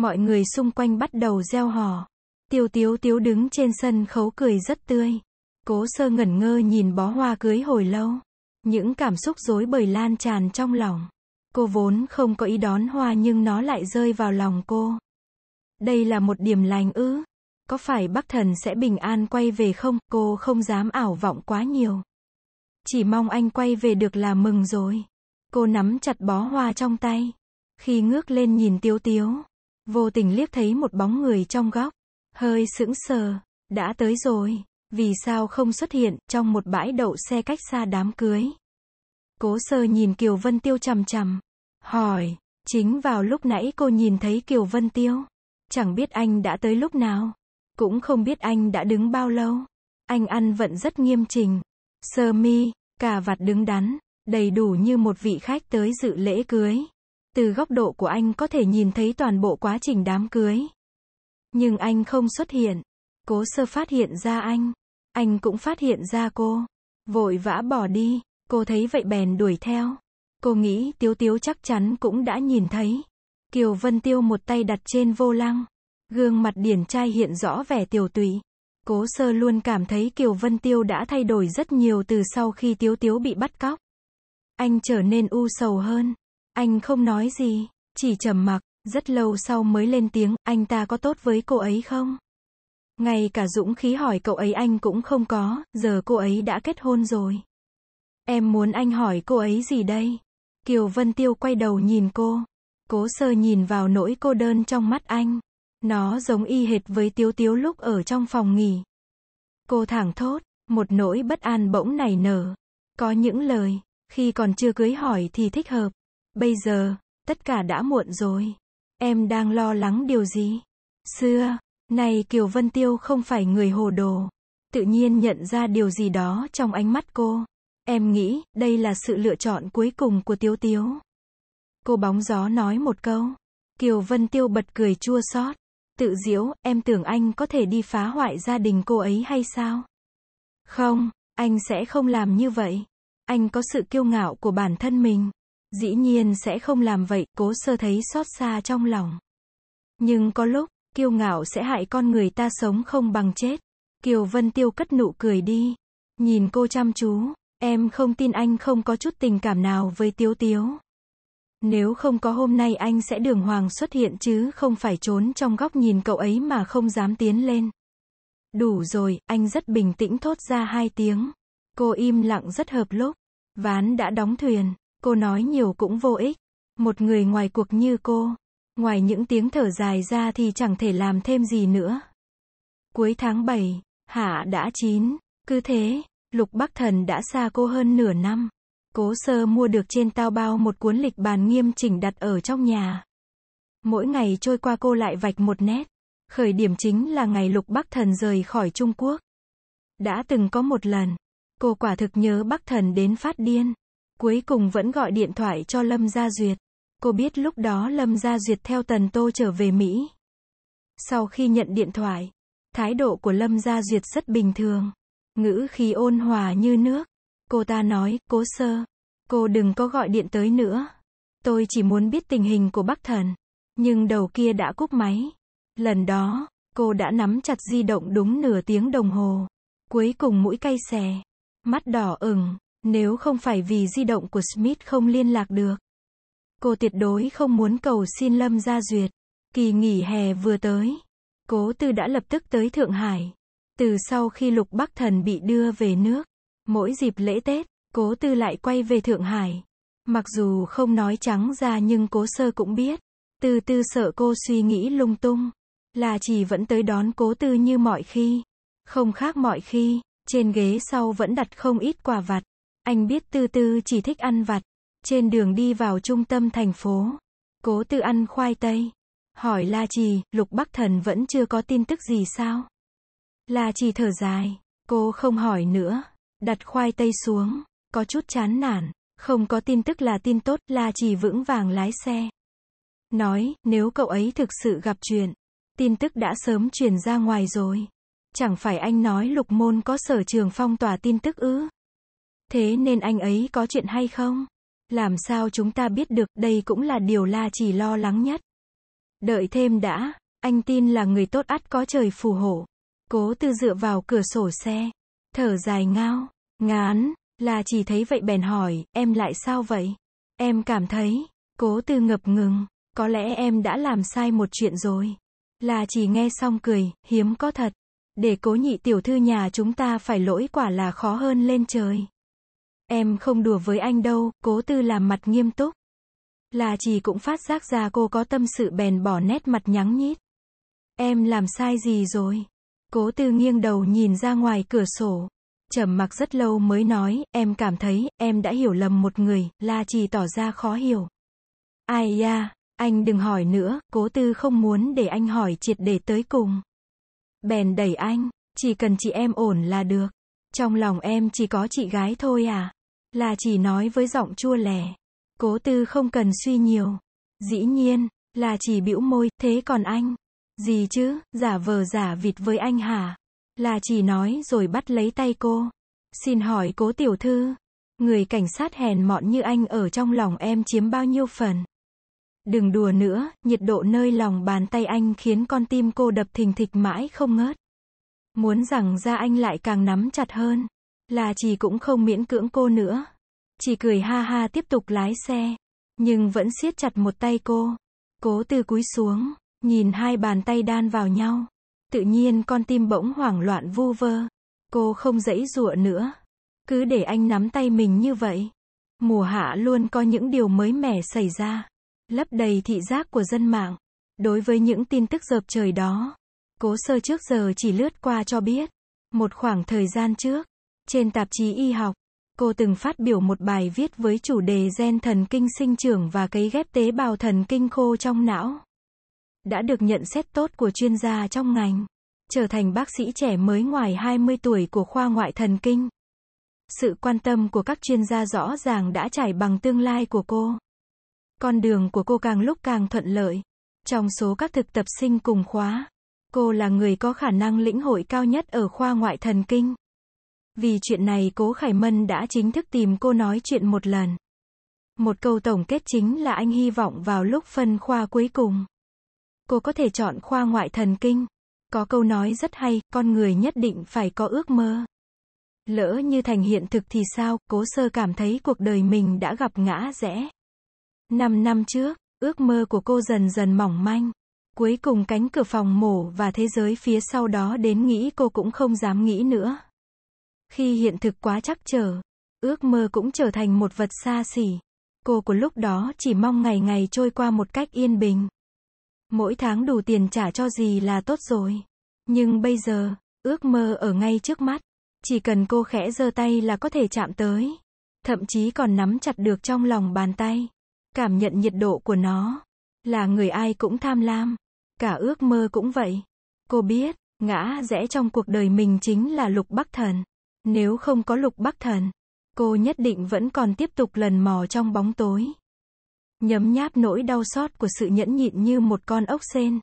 Mọi người xung quanh bắt đầu gieo hò. Tiêu tiếu tiếu đứng trên sân khấu cười rất tươi. Cố sơ ngẩn ngơ nhìn bó hoa cưới hồi lâu. Những cảm xúc rối bời lan tràn trong lòng. Cô vốn không có ý đón hoa nhưng nó lại rơi vào lòng cô. Đây là một điểm lành ư. Có phải Bắc Thần sẽ bình an quay về không? Cô không dám ảo vọng quá nhiều. Chỉ mong anh quay về được là mừng rồi. Cô nắm chặt bó hoa trong tay. Khi ngước lên nhìn Tiếu Tiếu, Vô tình liếc thấy một bóng người trong góc. Hơi sững sờ. Đã tới rồi. Vì sao không xuất hiện trong một bãi đậu xe cách xa đám cưới? Cố sơ nhìn Kiều Vân Tiêu chằm chằm. Hỏi. Chính vào lúc nãy cô nhìn thấy Kiều Vân Tiêu. Chẳng biết anh đã tới lúc nào. Cũng không biết anh đã đứng bao lâu. Anh ăn vận rất nghiêm trình. Sơ mi, cà vạt đứng đắn, đầy đủ như một vị khách tới dự lễ cưới. Từ góc độ của anh có thể nhìn thấy toàn bộ quá trình đám cưới. Nhưng anh không xuất hiện. Cố sơ phát hiện ra anh. Anh cũng phát hiện ra cô. Vội vã bỏ đi. Cô thấy vậy bèn đuổi theo. Cô nghĩ Tiếu Tiếu chắc chắn cũng đã nhìn thấy. Kiều Vân Tiêu một tay đặt trên vô lăng. Gương mặt điển trai hiện rõ vẻ tiểu tụy. Cố sơ luôn cảm thấy Kiều Vân Tiêu đã thay đổi rất nhiều từ sau khi Tiếu Tiếu bị bắt cóc. Anh trở nên u sầu hơn. Anh không nói gì, chỉ trầm mặc, rất lâu sau mới lên tiếng, anh ta có tốt với cô ấy không? Ngay cả dũng khí hỏi cậu ấy anh cũng không có, giờ cô ấy đã kết hôn rồi. Em muốn anh hỏi cô ấy gì đây? Kiều Vân Tiêu quay đầu nhìn cô. Cố sơ nhìn vào nỗi cô đơn trong mắt anh. Nó giống y hệt với Tiếu Tiếu lúc ở trong phòng nghỉ. Cô thẳng thốt, một nỗi bất an bỗng nảy nở. Có những lời, khi còn chưa cưới hỏi thì thích hợp, Bây giờ, tất cả đã muộn rồi. Em đang lo lắng điều gì? Xưa, này Kiều Vân Tiêu không phải người hồ đồ. Tự nhiên nhận ra điều gì đó trong ánh mắt cô. Em nghĩ, đây là sự lựa chọn cuối cùng của Tiếu Tiếu. Cô bóng gió nói một câu. Kiều Vân Tiêu bật cười chua xót. Tự diễu, em tưởng anh có thể đi phá hoại gia đình cô ấy hay sao? Không, anh sẽ không làm như vậy. Anh có sự kiêu ngạo của bản thân mình. Dĩ nhiên sẽ không làm vậy, cố sơ thấy xót xa trong lòng. Nhưng có lúc, kiêu ngạo sẽ hại con người ta sống không bằng chết. Kiều Vân Tiêu cất nụ cười đi. Nhìn cô chăm chú, em không tin anh không có chút tình cảm nào với Tiếu Tiếu. Nếu không có hôm nay anh sẽ đường hoàng xuất hiện chứ không phải trốn trong góc nhìn cậu ấy mà không dám tiến lên. Đủ rồi, anh rất bình tĩnh thốt ra hai tiếng. Cô im lặng rất hợp lúc. Ván đã đóng thuyền. Cô nói nhiều cũng vô ích. Một người ngoài cuộc như cô, ngoài những tiếng thở dài ra thì chẳng thể làm thêm gì nữa. Cuối tháng 7, hạ đã chín, cứ thế, Lục Bắc Thần đã xa cô hơn nửa năm. Cố sơ mua được trên tao bao một cuốn lịch bàn nghiêm chỉnh đặt ở trong nhà. Mỗi ngày trôi qua cô lại vạch một nét. Khởi điểm chính là ngày Lục Bắc Thần rời khỏi Trung Quốc. Đã từng có một lần, cô quả thực nhớ Bắc Thần đến phát điên. Cuối cùng vẫn gọi điện thoại cho Lâm Gia Duyệt. Cô biết lúc đó Lâm Gia Duyệt theo Tần Tô trở về Mỹ. Sau khi nhận điện thoại, thái độ của Lâm Gia Duyệt rất bình thường. Ngữ khí ôn hòa như nước. Cô ta nói, cố sơ. Cô đừng có gọi điện tới nữa. Tôi chỉ muốn biết tình hình của Bắc Thần. Nhưng đầu kia đã cúp máy. Lần đó, cô đã nắm chặt di động đúng nửa tiếng đồng hồ. Cuối cùng mũi cay xè. Mắt đỏ ửng, nếu không phải vì di động của Smith không liên lạc được, cô tuyệt đối không muốn cầu xin Lâm gia duyệt. Kỳ nghỉ hè vừa tới, Cố Tư đã lập tức tới Thượng Hải. Từ sau khi Lục Bắc Thần bị đưa về nước, mỗi dịp lễ Tết, Cố Tư lại quay về Thượng Hải. Mặc dù không nói trắng ra nhưng Cố Sơ cũng biết, Từ Tư sợ cô suy nghĩ lung tung, là chỉ vẫn tới đón Cố Tư như mọi khi, không khác mọi khi, trên ghế sau vẫn đặt không ít quà vặt. Anh biết Tư Tư chỉ thích ăn vặt. Trên đường đi vào trung tâm thành phố, Cố Tư ăn khoai tây. Hỏi La Trì, Lục Bắc Thần vẫn chưa có tin tức gì sao? La Trì thở dài, cô không hỏi nữa, đặt khoai tây xuống, có chút chán nản, không có tin tức là tin tốt, La Trì vững vàng lái xe. Nói, nếu cậu ấy thực sự gặp chuyện, tin tức đã sớm truyền ra ngoài rồi. Chẳng phải anh nói lục môn có sở trường phong tỏa tin tức ư? Thế nên anh ấy có chuyện hay không? Làm sao chúng ta biết được đây cũng là điều La chỉ lo lắng nhất. Đợi thêm đã, anh tin là người tốt ắt có trời phù hộ. Cố tư dựa vào cửa sổ xe, thở dài ngao, ngán, là chỉ thấy vậy bèn hỏi, em lại sao vậy? Em cảm thấy, cố tư ngập ngừng, có lẽ em đã làm sai một chuyện rồi. Là chỉ nghe xong cười, hiếm có thật. Để cố nhị tiểu thư nhà chúng ta phải lỗi quả là khó hơn lên trời. Em không đùa với anh đâu, cố tư làm mặt nghiêm túc. Là chỉ cũng phát giác ra cô có tâm sự bèn bỏ nét mặt nhắng nhít. Em làm sai gì rồi? Cố tư nghiêng đầu nhìn ra ngoài cửa sổ. Trầm mặc rất lâu mới nói, em cảm thấy, em đã hiểu lầm một người, là Trì tỏ ra khó hiểu. Ai ya, anh đừng hỏi nữa, cố tư không muốn để anh hỏi triệt để tới cùng. Bèn đẩy anh, chỉ cần chị em ổn là được. Trong lòng em chỉ có chị gái thôi à? Là chỉ nói với giọng chua lẻ. Cố tư không cần suy nhiều. Dĩ nhiên, là chỉ bĩu môi, thế còn anh? Gì chứ, giả vờ giả vịt với anh hả? Là chỉ nói rồi bắt lấy tay cô. Xin hỏi cố tiểu thư, người cảnh sát hèn mọn như anh ở trong lòng em chiếm bao nhiêu phần? Đừng đùa nữa, nhiệt độ nơi lòng bàn tay anh khiến con tim cô đập thình thịch mãi không ngớt. Muốn rằng ra anh lại càng nắm chặt hơn. Là chị cũng không miễn cưỡng cô nữa. Chỉ cười ha ha tiếp tục lái xe. Nhưng vẫn siết chặt một tay cô. Cố từ cúi xuống, nhìn hai bàn tay đan vào nhau. Tự nhiên con tim bỗng hoảng loạn vu vơ. Cô không dãy giụa nữa. Cứ để anh nắm tay mình như vậy. Mùa hạ luôn có những điều mới mẻ xảy ra. Lấp đầy thị giác của dân mạng. Đối với những tin tức dợp trời đó, cố sơ trước giờ chỉ lướt qua cho biết. Một khoảng thời gian trước, trên tạp chí y học, cô từng phát biểu một bài viết với chủ đề gen thần kinh sinh trưởng và cấy ghép tế bào thần kinh khô trong não. Đã được nhận xét tốt của chuyên gia trong ngành, trở thành bác sĩ trẻ mới ngoài 20 tuổi của khoa ngoại thần kinh. Sự quan tâm của các chuyên gia rõ ràng đã trải bằng tương lai của cô. Con đường của cô càng lúc càng thuận lợi. Trong số các thực tập sinh cùng khóa, cô là người có khả năng lĩnh hội cao nhất ở khoa ngoại thần kinh. Vì chuyện này Cố Khải Mân đã chính thức tìm cô nói chuyện một lần. Một câu tổng kết chính là anh hy vọng vào lúc phân khoa cuối cùng. Cô có thể chọn khoa ngoại thần kinh. Có câu nói rất hay, con người nhất định phải có ước mơ. Lỡ như thành hiện thực thì sao, cố sơ cảm thấy cuộc đời mình đã gặp ngã rẽ. Năm năm trước, ước mơ của cô dần dần mỏng manh. Cuối cùng cánh cửa phòng mổ và thế giới phía sau đó đến nghĩ cô cũng không dám nghĩ nữa. Khi hiện thực quá chắc trở, ước mơ cũng trở thành một vật xa xỉ. Cô của lúc đó chỉ mong ngày ngày trôi qua một cách yên bình. Mỗi tháng đủ tiền trả cho gì là tốt rồi. Nhưng bây giờ, ước mơ ở ngay trước mắt. Chỉ cần cô khẽ giơ tay là có thể chạm tới. Thậm chí còn nắm chặt được trong lòng bàn tay. Cảm nhận nhiệt độ của nó. Là người ai cũng tham lam. Cả ước mơ cũng vậy. Cô biết, ngã rẽ trong cuộc đời mình chính là lục bắc thần. Nếu không có lục bắc thần, cô nhất định vẫn còn tiếp tục lần mò trong bóng tối. Nhấm nháp nỗi đau xót của sự nhẫn nhịn như một con ốc sên.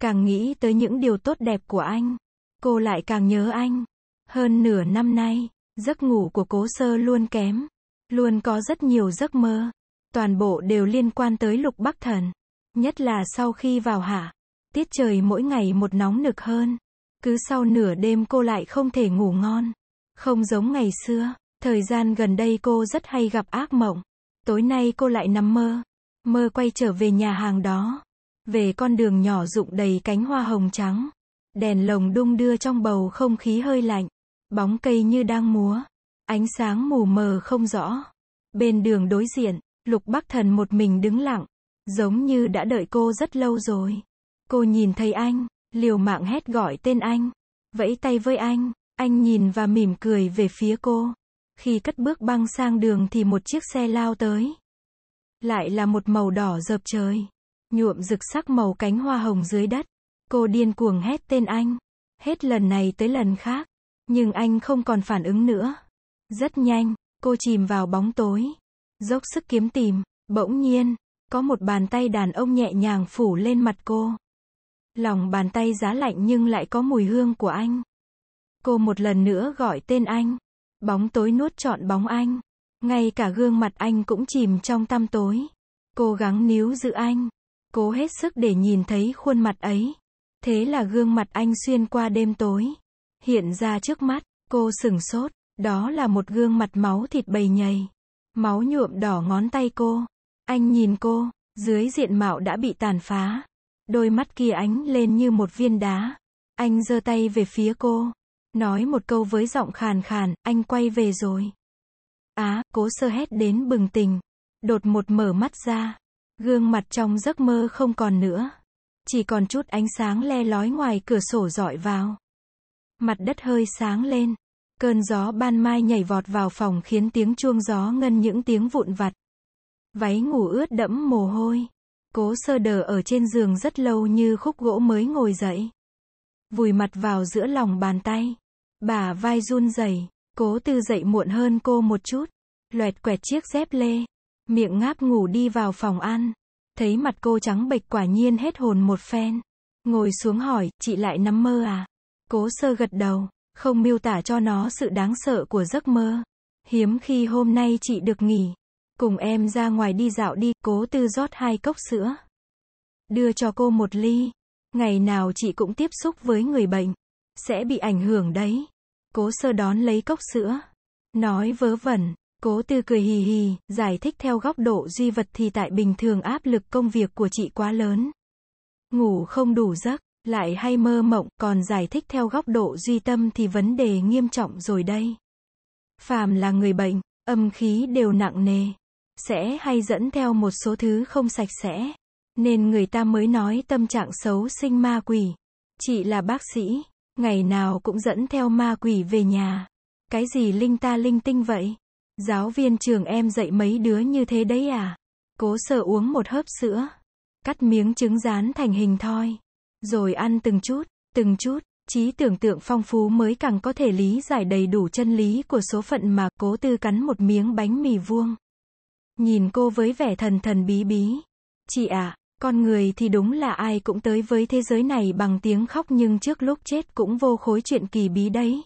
Càng nghĩ tới những điều tốt đẹp của anh, cô lại càng nhớ anh. Hơn nửa năm nay, giấc ngủ của cố sơ luôn kém. Luôn có rất nhiều giấc mơ. Toàn bộ đều liên quan tới lục bắc thần. Nhất là sau khi vào hạ. Tiết trời mỗi ngày một nóng nực hơn. Cứ sau nửa đêm cô lại không thể ngủ ngon. Không giống ngày xưa, thời gian gần đây cô rất hay gặp ác mộng. Tối nay cô lại nằm mơ. Mơ quay trở về nhà hàng đó. Về con đường nhỏ rụng đầy cánh hoa hồng trắng. Đèn lồng đung đưa trong bầu không khí hơi lạnh. Bóng cây như đang múa. Ánh sáng mù mờ không rõ. Bên đường đối diện, Lục Bắc Thần một mình đứng lặng. Giống như đã đợi cô rất lâu rồi. Cô nhìn thấy anh, liều mạng hét gọi tên anh. Vẫy tay với anh. Anh nhìn và mỉm cười về phía cô. Khi cất bước băng sang đường thì một chiếc xe lao tới. Lại là một màu đỏ rợp trời. Nhuộm rực sắc màu cánh hoa hồng dưới đất. Cô điên cuồng hét tên anh. Hết lần này tới lần khác. Nhưng anh không còn phản ứng nữa. Rất nhanh, cô chìm vào bóng tối. Dốc sức kiếm tìm, bỗng nhiên, có một bàn tay đàn ông nhẹ nhàng phủ lên mặt cô. Lòng bàn tay giá lạnh nhưng lại có mùi hương của anh. Cô một lần nữa gọi tên anh. Bóng tối nuốt trọn bóng anh. Ngay cả gương mặt anh cũng chìm trong tăm tối. Cố gắng níu giữ anh. Cố hết sức để nhìn thấy khuôn mặt ấy. Thế là gương mặt anh xuyên qua đêm tối. Hiện ra trước mắt, cô sửng sốt. Đó là một gương mặt máu thịt bầy nhầy. Máu nhuộm đỏ ngón tay cô. Anh nhìn cô, dưới diện mạo đã bị tàn phá. Đôi mắt kia ánh lên như một viên đá. Anh giơ tay về phía cô. Nói một câu với giọng khàn khàn, anh quay về rồi. Á, cố sơ hét đến bừng tỉnh. Đột một mở mắt ra. Gương mặt trong giấc mơ không còn nữa. Chỉ còn chút ánh sáng le lói ngoài cửa sổ dọi vào. Mặt đất hơi sáng lên. Cơn gió ban mai nhảy vọt vào phòng khiến tiếng chuông gió ngân những tiếng vụn vặt. Váy ngủ ướt đẫm mồ hôi. Cố sơ đờ ở trên giường rất lâu như khúc gỗ mới ngồi dậy vùi mặt vào giữa lòng bàn tay. Bà vai run rẩy, cố tư dậy muộn hơn cô một chút, loẹt quẹt chiếc dép lê, miệng ngáp ngủ đi vào phòng ăn. Thấy mặt cô trắng bệch quả nhiên hết hồn một phen. Ngồi xuống hỏi, chị lại nắm mơ à? Cố sơ gật đầu, không miêu tả cho nó sự đáng sợ của giấc mơ. Hiếm khi hôm nay chị được nghỉ. Cùng em ra ngoài đi dạo đi, cố tư rót hai cốc sữa. Đưa cho cô một ly, ngày nào chị cũng tiếp xúc với người bệnh, sẽ bị ảnh hưởng đấy. Cố sơ đón lấy cốc sữa. Nói vớ vẩn, cố tư cười hì hì, giải thích theo góc độ duy vật thì tại bình thường áp lực công việc của chị quá lớn. Ngủ không đủ giấc, lại hay mơ mộng, còn giải thích theo góc độ duy tâm thì vấn đề nghiêm trọng rồi đây. Phàm là người bệnh, âm khí đều nặng nề, sẽ hay dẫn theo một số thứ không sạch sẽ nên người ta mới nói tâm trạng xấu sinh ma quỷ. Chị là bác sĩ, ngày nào cũng dẫn theo ma quỷ về nhà. Cái gì linh ta linh tinh vậy? Giáo viên trường em dạy mấy đứa như thế đấy à? Cố sở uống một hớp sữa, cắt miếng trứng rán thành hình thoi, rồi ăn từng chút, từng chút, trí tưởng tượng phong phú mới càng có thể lý giải đầy đủ chân lý của số phận mà cố tư cắn một miếng bánh mì vuông. Nhìn cô với vẻ thần thần bí bí. Chị à, con người thì đúng là ai cũng tới với thế giới này bằng tiếng khóc nhưng trước lúc chết cũng vô khối chuyện kỳ bí đấy.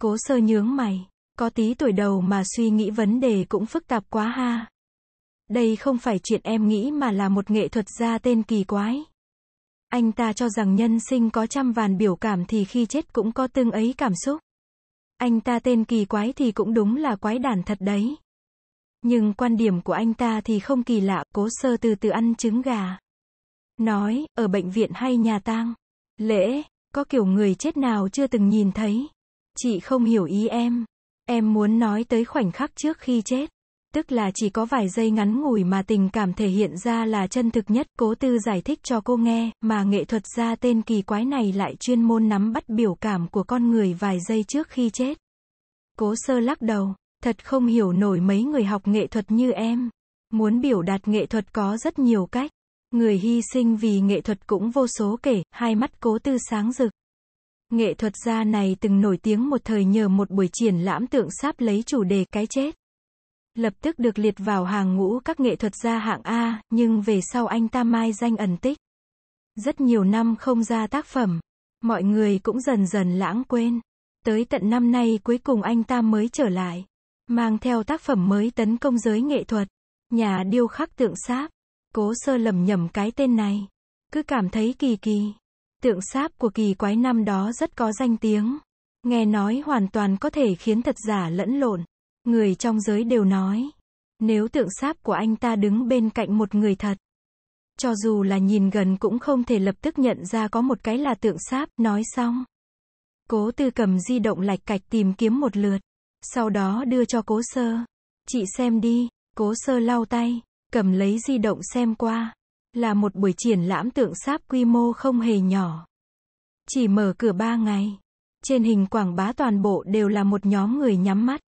Cố sơ nhướng mày, có tí tuổi đầu mà suy nghĩ vấn đề cũng phức tạp quá ha. Đây không phải chuyện em nghĩ mà là một nghệ thuật gia tên kỳ quái. Anh ta cho rằng nhân sinh có trăm vàn biểu cảm thì khi chết cũng có tương ấy cảm xúc. Anh ta tên kỳ quái thì cũng đúng là quái đản thật đấy. Nhưng quan điểm của anh ta thì không kỳ lạ, cố sơ từ từ ăn trứng gà. Nói, ở bệnh viện hay nhà tang, lễ, có kiểu người chết nào chưa từng nhìn thấy. Chị không hiểu ý em. Em muốn nói tới khoảnh khắc trước khi chết. Tức là chỉ có vài giây ngắn ngủi mà tình cảm thể hiện ra là chân thực nhất, cố tư giải thích cho cô nghe, mà nghệ thuật gia tên kỳ quái này lại chuyên môn nắm bắt biểu cảm của con người vài giây trước khi chết. Cố sơ lắc đầu, Thật không hiểu nổi mấy người học nghệ thuật như em. Muốn biểu đạt nghệ thuật có rất nhiều cách. Người hy sinh vì nghệ thuật cũng vô số kể, hai mắt cố tư sáng rực. Nghệ thuật gia này từng nổi tiếng một thời nhờ một buổi triển lãm tượng sáp lấy chủ đề cái chết. Lập tức được liệt vào hàng ngũ các nghệ thuật gia hạng A, nhưng về sau anh ta mai danh ẩn tích. Rất nhiều năm không ra tác phẩm, mọi người cũng dần dần lãng quên. Tới tận năm nay cuối cùng anh ta mới trở lại mang theo tác phẩm mới tấn công giới nghệ thuật. Nhà điêu khắc tượng sáp. Cố sơ lầm nhầm cái tên này. Cứ cảm thấy kỳ kỳ. Tượng sáp của kỳ quái năm đó rất có danh tiếng. Nghe nói hoàn toàn có thể khiến thật giả lẫn lộn. Người trong giới đều nói. Nếu tượng sáp của anh ta đứng bên cạnh một người thật. Cho dù là nhìn gần cũng không thể lập tức nhận ra có một cái là tượng sáp, nói xong. Cố tư cầm di động lạch cạch tìm kiếm một lượt. Sau đó đưa cho cố sơ. Chị xem đi, cố sơ lau tay, cầm lấy di động xem qua. Là một buổi triển lãm tượng sáp quy mô không hề nhỏ. Chỉ mở cửa ba ngày. Trên hình quảng bá toàn bộ đều là một nhóm người nhắm mắt.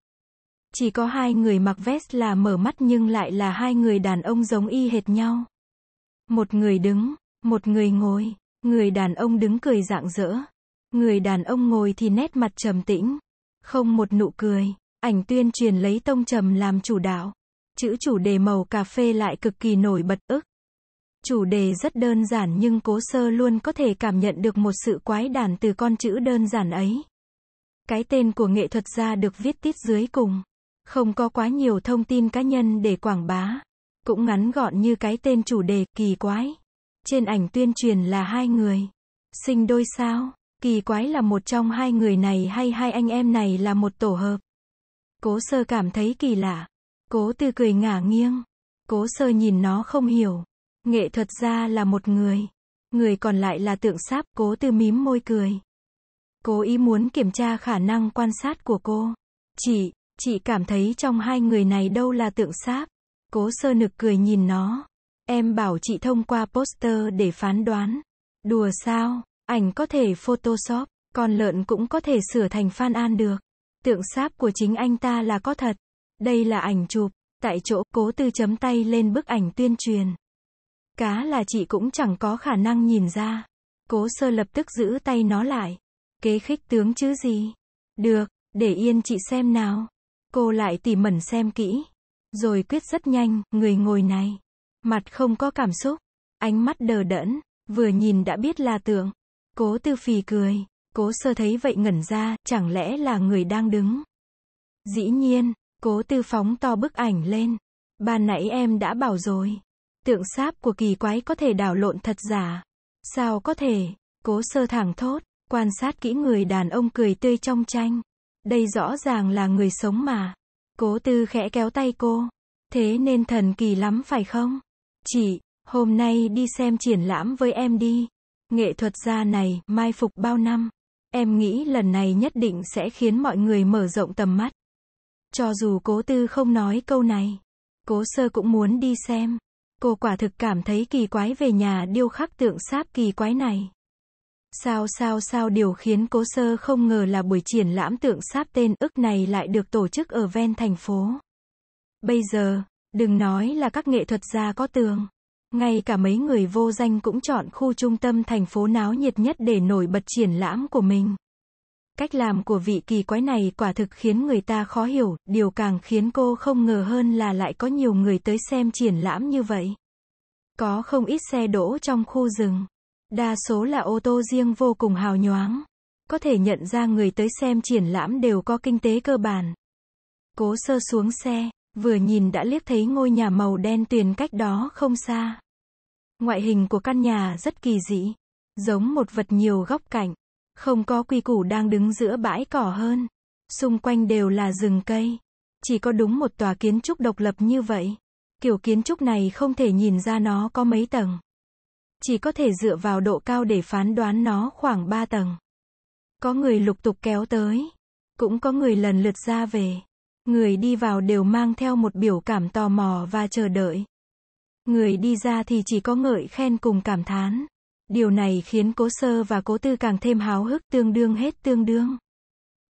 Chỉ có hai người mặc vest là mở mắt nhưng lại là hai người đàn ông giống y hệt nhau. Một người đứng, một người ngồi, người đàn ông đứng cười rạng rỡ. Người đàn ông ngồi thì nét mặt trầm tĩnh, không một nụ cười, ảnh tuyên truyền lấy tông trầm làm chủ đạo. Chữ chủ đề màu cà phê lại cực kỳ nổi bật ức. Chủ đề rất đơn giản nhưng cố sơ luôn có thể cảm nhận được một sự quái đản từ con chữ đơn giản ấy. Cái tên của nghệ thuật gia được viết tít dưới cùng. Không có quá nhiều thông tin cá nhân để quảng bá. Cũng ngắn gọn như cái tên chủ đề, kỳ quái. Trên ảnh tuyên truyền là hai người. Sinh đôi sao? Kỳ quái là một trong hai người này hay hai anh em này là một tổ hợp. Cố sơ cảm thấy kỳ lạ. Cố tư cười ngả nghiêng. Cố sơ nhìn nó không hiểu. Nghệ thuật ra là một người. Người còn lại là tượng sáp, cố tư mím môi cười. Cố ý muốn kiểm tra khả năng quan sát của cô. Chị, chị cảm thấy trong hai người này đâu là tượng sáp. Cố sơ nực cười nhìn nó. Em bảo chị thông qua poster để phán đoán. Đùa sao? Ảnh có thể photoshop, còn lợn cũng có thể sửa thành Phan An được. Tượng sáp của chính anh ta là có thật. Đây là ảnh chụp, tại chỗ cố tư chấm tay lên bức ảnh tuyên truyền. Cá là chị cũng chẳng có khả năng nhìn ra. Cố sơ lập tức giữ tay nó lại. Kế khích tướng chứ gì. Được, để yên chị xem nào. Cô lại tỉ mẩn xem kỹ. Rồi quyết rất nhanh, người ngồi này. Mặt không có cảm xúc. Ánh mắt đờ đẫn. Vừa nhìn đã biết là tượng. Cố tư phì cười. Cố sơ thấy vậy ngẩn ra, chẳng lẽ là người đang đứng. Dĩ nhiên, cố tư phóng to bức ảnh lên. Ban nãy em đã bảo rồi. Tượng sáp của kỳ quái có thể đảo lộn thật giả. Sao có thể? Cố sơ thẳng thốt, quan sát kỹ người đàn ông cười tươi trong tranh. Đây rõ ràng là người sống mà. Cố tư khẽ kéo tay cô. Thế nên thần kỳ lắm phải không? Chị, hôm nay đi xem triển lãm với em đi. Nghệ thuật gia này, mai phục bao năm. Em nghĩ lần này nhất định sẽ khiến mọi người mở rộng tầm mắt. Cho dù cố tư không nói câu này, cố sơ cũng muốn đi xem. Cô quả thực cảm thấy kỳ quái về nhà điêu khắc tượng sáp kỳ quái này. Sao sao sao điều khiến cố sơ không ngờ là buổi triển lãm tượng sáp tên ức này lại được tổ chức ở ven thành phố. Bây giờ, đừng nói là các nghệ thuật gia có tường. Ngay cả mấy người vô danh cũng chọn khu trung tâm thành phố náo nhiệt nhất để nổi bật triển lãm của mình. Cách làm của vị kỳ quái này quả thực khiến người ta khó hiểu, điều càng khiến cô không ngờ hơn là lại có nhiều người tới xem triển lãm như vậy. Có không ít xe đỗ trong khu rừng. Đa số là ô tô riêng vô cùng hào nhoáng. Có thể nhận ra người tới xem triển lãm đều có kinh tế cơ bản. Cố sơ xuống xe, Vừa nhìn đã liếc thấy ngôi nhà màu đen tuyền cách đó không xa. Ngoại hình của căn nhà rất kỳ dị, giống một vật nhiều góc cạnh, không có quy củ đang đứng giữa bãi cỏ hơn, xung quanh đều là rừng cây. Chỉ có đúng một tòa kiến trúc độc lập như vậy. Kiểu kiến trúc này không thể nhìn ra nó có mấy tầng. Chỉ có thể dựa vào độ cao để phán đoán nó khoảng 3 tầng. Có người lục tục kéo tới, cũng có người lần lượt ra về. Người đi vào đều mang theo một biểu cảm tò mò và chờ đợi. Người đi ra thì chỉ có ngợi khen cùng cảm thán. Điều này khiến cố sơ và cố tư càng thêm háo hức tương đương hết tương đương.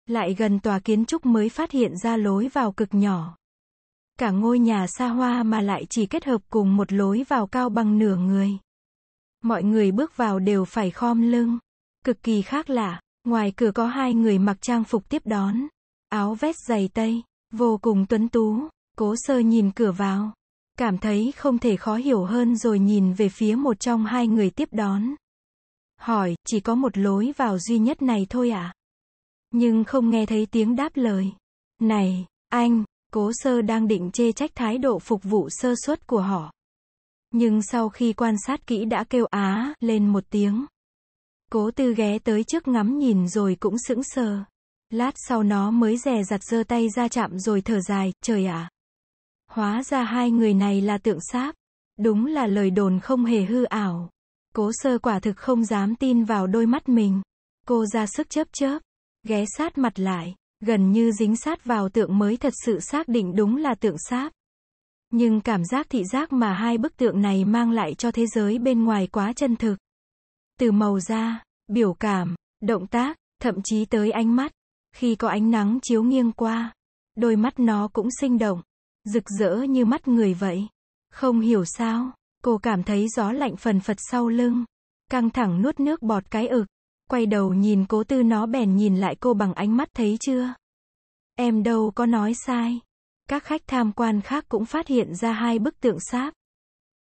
Lại gần tòa kiến trúc mới phát hiện ra lối vào cực nhỏ. Cả ngôi nhà xa hoa mà lại chỉ kết hợp cùng một lối vào cao bằng nửa người. Mọi người bước vào đều phải khom lưng. Cực kỳ khác lạ, ngoài cửa có hai người mặc trang phục tiếp đón. Áo vest dày tây, Vô cùng tuấn tú, cố sơ nhìn cửa vào. Cảm thấy không thể khó hiểu hơn rồi nhìn về phía một trong hai người tiếp đón. Hỏi, chỉ có một lối vào duy nhất này thôi à? Nhưng không nghe thấy tiếng đáp lời. Này, anh, cố sơ đang định chê trách thái độ phục vụ sơ suất của họ. Nhưng sau khi quan sát kỹ đã kêu á lên một tiếng. Cố tư ghé tới trước ngắm nhìn rồi cũng sững sờ. Lát sau nó mới rè rặt giơ tay ra chạm rồi thở dài, trời ạ. Hóa ra hai người này là tượng sáp. Đúng là lời đồn không hề hư ảo. Cố sơ quả thực không dám tin vào đôi mắt mình. Cô ra sức chớp chớp, ghé sát mặt lại, gần như dính sát vào tượng mới thật sự xác định đúng là tượng sáp. Nhưng cảm giác thị giác mà hai bức tượng này mang lại cho thế giới bên ngoài quá chân thực. Từ màu da, biểu cảm, động tác, thậm chí tới ánh mắt, khi có ánh nắng chiếu nghiêng qua, đôi mắt nó cũng sinh động, rực rỡ như mắt người vậy. Không hiểu sao, cô cảm thấy gió lạnh phần phật sau lưng, căng thẳng nuốt nước bọt cái ực, quay đầu nhìn cố tư nó bèn nhìn lại cô bằng ánh mắt thấy chưa. Em đâu có nói sai. Các khách tham quan khác cũng phát hiện ra hai bức tượng sáp.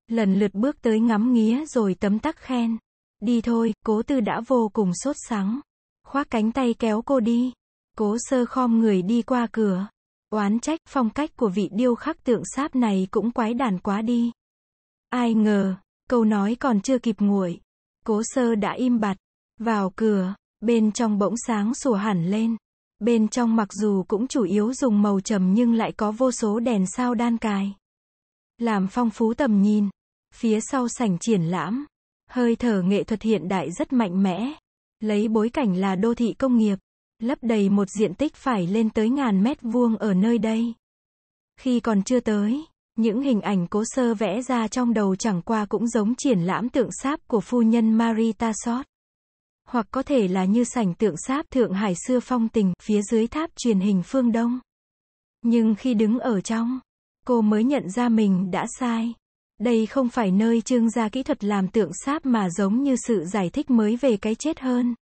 Lần lượt bước tới ngắm nghía rồi tấm tắc khen. Đi thôi, cố tư đã vô cùng sốt sắng. Khoác cánh tay kéo cô đi. Cố sơ khom người đi qua cửa. Oán trách phong cách của vị điêu khắc tượng sáp này cũng quái đản quá đi. Ai ngờ, câu nói còn chưa kịp nguội. Cố sơ đã im bặt. Vào cửa, bên trong bỗng sáng sủa hẳn lên. Bên trong mặc dù cũng chủ yếu dùng màu trầm nhưng lại có vô số đèn sao đan cài. Làm phong phú tầm nhìn. Phía sau sảnh triển lãm. Hơi thở nghệ thuật hiện đại rất mạnh mẽ. Lấy bối cảnh là đô thị công nghiệp lấp đầy một diện tích phải lên tới ngàn mét vuông ở nơi đây. Khi còn chưa tới, những hình ảnh cố sơ vẽ ra trong đầu chẳng qua cũng giống triển lãm tượng sáp của phu nhân Marita Sot. Hoặc có thể là như sảnh tượng sáp Thượng Hải xưa phong tình phía dưới tháp truyền hình phương Đông. Nhưng khi đứng ở trong, cô mới nhận ra mình đã sai. Đây không phải nơi trưng ra kỹ thuật làm tượng sáp mà giống như sự giải thích mới về cái chết hơn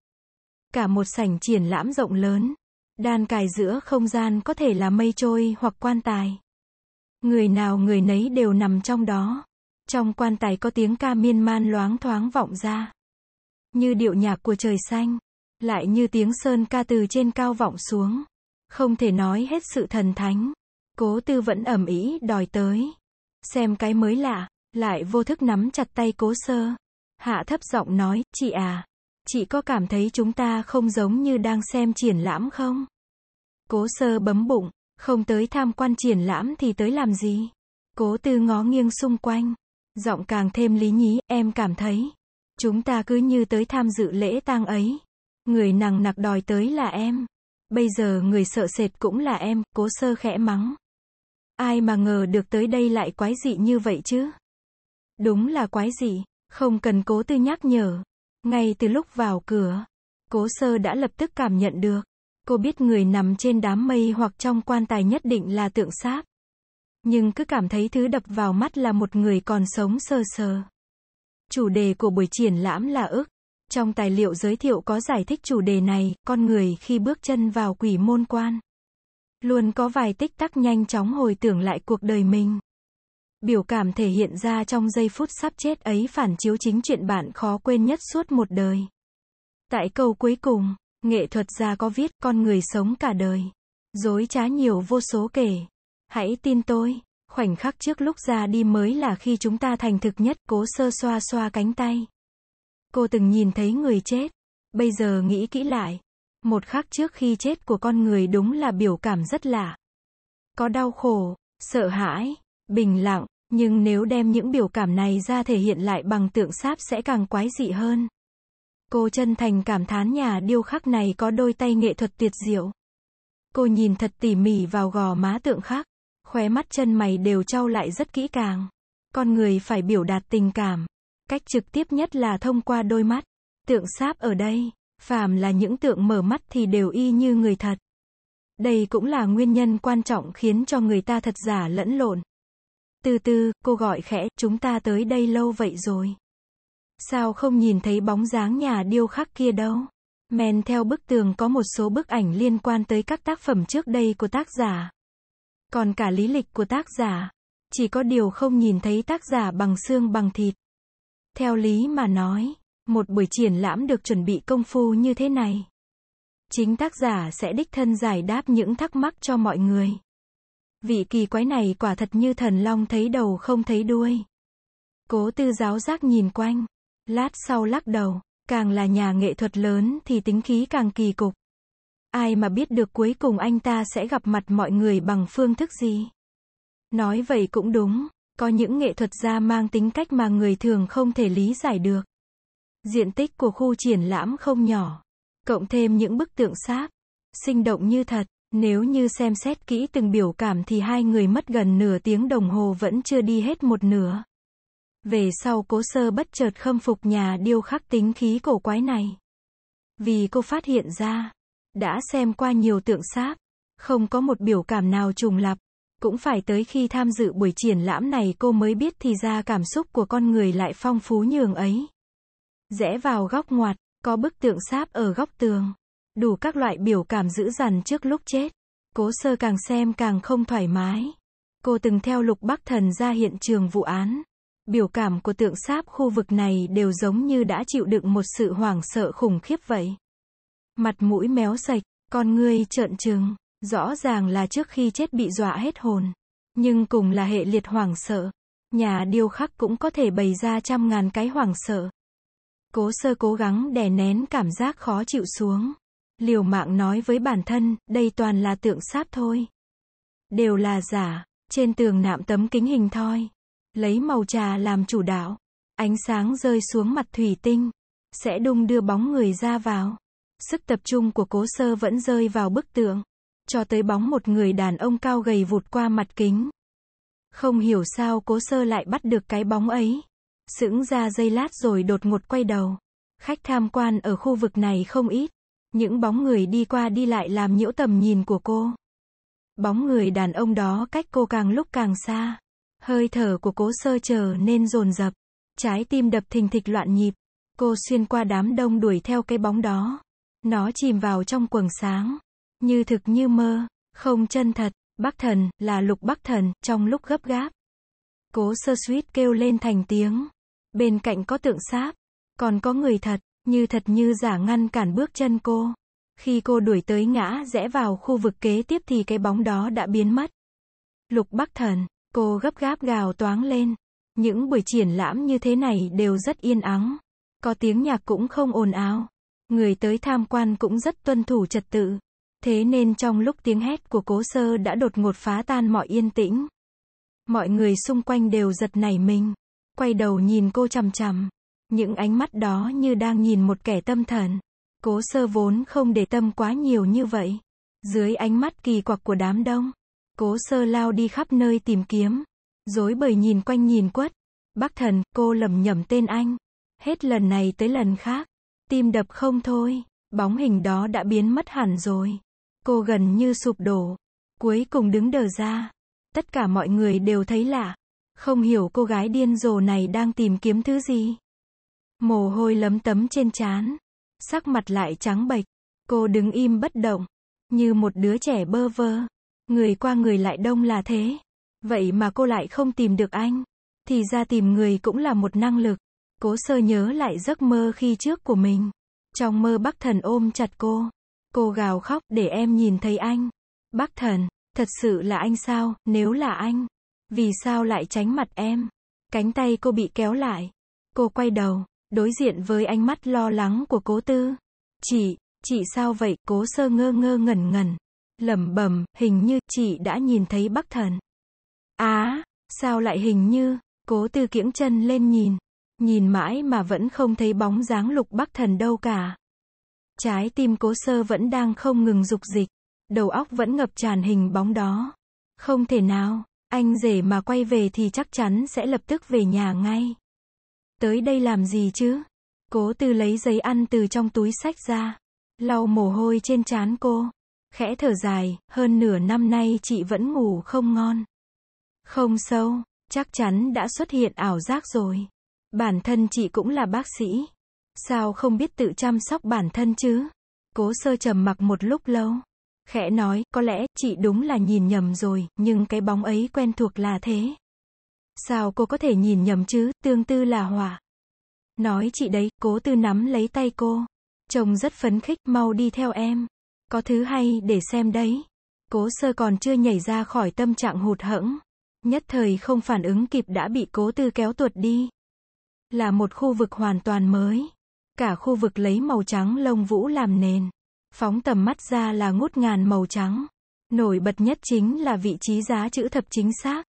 cả một sảnh triển lãm rộng lớn. Đan cài giữa không gian có thể là mây trôi hoặc quan tài. Người nào người nấy đều nằm trong đó. Trong quan tài có tiếng ca miên man loáng thoáng vọng ra. Như điệu nhạc của trời xanh, lại như tiếng sơn ca từ trên cao vọng xuống. Không thể nói hết sự thần thánh. Cố tư vẫn ẩm ý đòi tới. Xem cái mới lạ, lại vô thức nắm chặt tay cố sơ. Hạ thấp giọng nói, chị à, Chị có cảm thấy chúng ta không giống như đang xem triển lãm không? Cố sơ bấm bụng, không tới tham quan triển lãm thì tới làm gì? Cố tư ngó nghiêng xung quanh, giọng càng thêm lý nhí, em cảm thấy. Chúng ta cứ như tới tham dự lễ tang ấy. Người nằng nặc đòi tới là em. Bây giờ người sợ sệt cũng là em, cố sơ khẽ mắng. Ai mà ngờ được tới đây lại quái dị như vậy chứ? Đúng là quái dị, không cần cố tư nhắc nhở. Ngay từ lúc vào cửa, cố sơ đã lập tức cảm nhận được. Cô biết người nằm trên đám mây hoặc trong quan tài nhất định là tượng xác. Nhưng cứ cảm thấy thứ đập vào mắt là một người còn sống sơ sơ. Chủ đề của buổi triển lãm là ức. Trong tài liệu giới thiệu có giải thích chủ đề này, con người khi bước chân vào quỷ môn quan. Luôn có vài tích tắc nhanh chóng hồi tưởng lại cuộc đời mình. Biểu cảm thể hiện ra trong giây phút sắp chết ấy phản chiếu chính chuyện bạn khó quên nhất suốt một đời. Tại câu cuối cùng, nghệ thuật gia có viết con người sống cả đời. Dối trá nhiều vô số kể. Hãy tin tôi, khoảnh khắc trước lúc ra đi mới là khi chúng ta thành thực nhất cố sơ xoa xoa cánh tay. Cô từng nhìn thấy người chết. Bây giờ nghĩ kỹ lại. Một khắc trước khi chết của con người đúng là biểu cảm rất lạ. Có đau khổ, sợ hãi, bình lặng, nhưng nếu đem những biểu cảm này ra thể hiện lại bằng tượng sáp sẽ càng quái dị hơn. Cô chân thành cảm thán nhà điêu khắc này có đôi tay nghệ thuật tuyệt diệu. Cô nhìn thật tỉ mỉ vào gò má tượng khắc, khóe mắt chân mày đều trao lại rất kỹ càng. Con người phải biểu đạt tình cảm. Cách trực tiếp nhất là thông qua đôi mắt. Tượng sáp ở đây, phàm là những tượng mở mắt thì đều y như người thật. Đây cũng là nguyên nhân quan trọng khiến cho người ta thật giả lẫn lộn. Từ từ, cô gọi khẽ, chúng ta tới đây lâu vậy rồi. Sao không nhìn thấy bóng dáng nhà điêu khắc kia đâu? Men theo bức tường có một số bức ảnh liên quan tới các tác phẩm trước đây của tác giả. Còn cả lý lịch của tác giả. Chỉ có điều không nhìn thấy tác giả bằng xương bằng thịt. Theo lý mà nói, một buổi triển lãm được chuẩn bị công phu như thế này. Chính tác giả sẽ đích thân giải đáp những thắc mắc cho mọi người. Vị kỳ quái này quả thật như thần long thấy đầu không thấy đuôi. Cố tư giáo giác nhìn quanh. Lát sau lắc đầu, càng là nhà nghệ thuật lớn thì tính khí càng kỳ cục. Ai mà biết được cuối cùng anh ta sẽ gặp mặt mọi người bằng phương thức gì? Nói vậy cũng đúng, có những nghệ thuật gia mang tính cách mà người thường không thể lý giải được. Diện tích của khu triển lãm không nhỏ, cộng thêm những bức tượng sáp, sinh động như thật, nếu như xem xét kỹ từng biểu cảm thì hai người mất gần nửa tiếng đồng hồ vẫn chưa đi hết một nửa. Về sau cố sơ bất chợt khâm phục nhà điêu khắc tính khí cổ quái này. Vì cô phát hiện ra, đã xem qua nhiều tượng sáp, không có một biểu cảm nào trùng lập Cũng phải tới khi tham dự buổi triển lãm này cô mới biết thì ra cảm xúc của con người lại phong phú nhường ấy. Rẽ vào góc ngoặt, có bức tượng sáp ở góc tường. Đủ các loại biểu cảm dữ dằn trước lúc chết. Cố sơ càng xem càng không thoải mái. Cô từng theo lục bắc thần ra hiện trường vụ án. Biểu cảm của tượng sáp khu vực này đều giống như đã chịu đựng một sự hoảng sợ khủng khiếp vậy. Mặt mũi méo sạch, con ngươi trợn trừng, rõ ràng là trước khi chết bị dọa hết hồn. Nhưng cùng là hệ liệt hoảng sợ. Nhà điêu khắc cũng có thể bày ra trăm ngàn cái hoảng sợ. Cố sơ cố gắng đè nén cảm giác khó chịu xuống liều mạng nói với bản thân, đây toàn là tượng sáp thôi. Đều là giả, trên tường nạm tấm kính hình thoi, lấy màu trà làm chủ đạo, ánh sáng rơi xuống mặt thủy tinh, sẽ đung đưa bóng người ra vào. Sức tập trung của cố sơ vẫn rơi vào bức tượng, cho tới bóng một người đàn ông cao gầy vụt qua mặt kính. Không hiểu sao cố sơ lại bắt được cái bóng ấy. Sững ra giây lát rồi đột ngột quay đầu. Khách tham quan ở khu vực này không ít. Những bóng người đi qua đi lại làm nhiễu tầm nhìn của cô. Bóng người đàn ông đó cách cô càng lúc càng xa. Hơi thở của cố sơ chờ nên dồn dập. Trái tim đập thình thịch loạn nhịp. Cô xuyên qua đám đông đuổi theo cái bóng đó. Nó chìm vào trong quầng sáng. Như thực như mơ. Không chân thật. Bắc thần, là lục bắc thần, trong lúc gấp gáp. Cố sơ suýt kêu lên thành tiếng. Bên cạnh có tượng sáp. Còn có người thật. Như thật như giả ngăn cản bước chân cô. Khi cô đuổi tới ngã rẽ vào khu vực kế tiếp thì cái bóng đó đã biến mất. Lục Bắc Thần, cô gấp gáp gào toáng lên. Những buổi triển lãm như thế này đều rất yên ắng. Có tiếng nhạc cũng không ồn ào. Người tới tham quan cũng rất tuân thủ trật tự. Thế nên trong lúc tiếng hét của cố sơ đã đột ngột phá tan mọi yên tĩnh. Mọi người xung quanh đều giật nảy mình. Quay đầu nhìn cô chằm chằm. Những ánh mắt đó như đang nhìn một kẻ tâm thần. Cố sơ vốn không để tâm quá nhiều như vậy. Dưới ánh mắt kỳ quặc của đám đông, cố sơ lao đi khắp nơi tìm kiếm. Dối bời nhìn quanh nhìn quất. Bác thần, cô lầm nhầm tên anh. Hết lần này tới lần khác. Tim đập không thôi. Bóng hình đó đã biến mất hẳn rồi. Cô gần như sụp đổ. Cuối cùng đứng đờ ra. Tất cả mọi người đều thấy lạ. Không hiểu cô gái điên rồ này đang tìm kiếm thứ gì. Mồ hôi lấm tấm trên trán. Sắc mặt lại trắng bệch. Cô đứng im bất động. Như một đứa trẻ bơ vơ. Người qua người lại đông là thế. Vậy mà cô lại không tìm được anh. Thì ra tìm người cũng là một năng lực. Cố sơ nhớ lại giấc mơ khi trước của mình. Trong mơ bắc thần ôm chặt cô. Cô gào khóc để em nhìn thấy anh. bắc thần, thật sự là anh sao, nếu là anh. Vì sao lại tránh mặt em? Cánh tay cô bị kéo lại. Cô quay đầu. Đối diện với ánh mắt lo lắng của cố tư. Chị, chị sao vậy? Cố sơ ngơ ngơ ngẩn ngẩn. lẩm bẩm hình như chị đã nhìn thấy bắc thần. Á, sao lại hình như, cố tư kiễng chân lên nhìn. Nhìn mãi mà vẫn không thấy bóng dáng lục bắc thần đâu cả. Trái tim cố sơ vẫn đang không ngừng dục dịch. Đầu óc vẫn ngập tràn hình bóng đó. Không thể nào, anh rể mà quay về thì chắc chắn sẽ lập tức về nhà ngay. Tới đây làm gì chứ? Cố từ lấy giấy ăn từ trong túi sách ra. Lau mồ hôi trên trán cô. Khẽ thở dài, hơn nửa năm nay chị vẫn ngủ không ngon. Không sâu, chắc chắn đã xuất hiện ảo giác rồi. Bản thân chị cũng là bác sĩ. Sao không biết tự chăm sóc bản thân chứ? Cố sơ trầm mặc một lúc lâu. Khẽ nói, có lẽ, chị đúng là nhìn nhầm rồi, nhưng cái bóng ấy quen thuộc là thế. Sao cô có thể nhìn nhầm chứ, tương tư là hỏa. Nói chị đấy, cố tư nắm lấy tay cô. Chồng rất phấn khích, mau đi theo em. Có thứ hay để xem đấy. Cố sơ còn chưa nhảy ra khỏi tâm trạng hụt hẫng. Nhất thời không phản ứng kịp đã bị cố tư kéo tuột đi. Là một khu vực hoàn toàn mới. Cả khu vực lấy màu trắng lông vũ làm nền. Phóng tầm mắt ra là ngút ngàn màu trắng. Nổi bật nhất chính là vị trí giá chữ thập chính xác.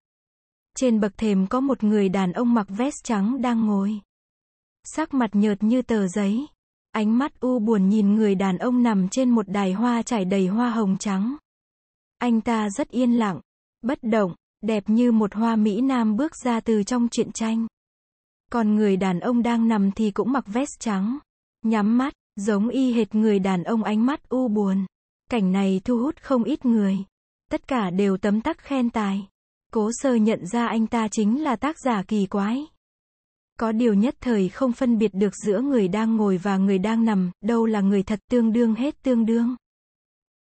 Trên bậc thềm có một người đàn ông mặc vest trắng đang ngồi. Sắc mặt nhợt như tờ giấy. Ánh mắt u buồn nhìn người đàn ông nằm trên một đài hoa trải đầy hoa hồng trắng. Anh ta rất yên lặng, bất động, đẹp như một hoa Mỹ Nam bước ra từ trong truyện tranh. Còn người đàn ông đang nằm thì cũng mặc vest trắng, nhắm mắt, giống y hệt người đàn ông ánh mắt u buồn. Cảnh này thu hút không ít người. Tất cả đều tấm tắc khen tài. Cố sơ nhận ra anh ta chính là tác giả kỳ quái. Có điều nhất thời không phân biệt được giữa người đang ngồi và người đang nằm, đâu là người thật tương đương hết tương đương.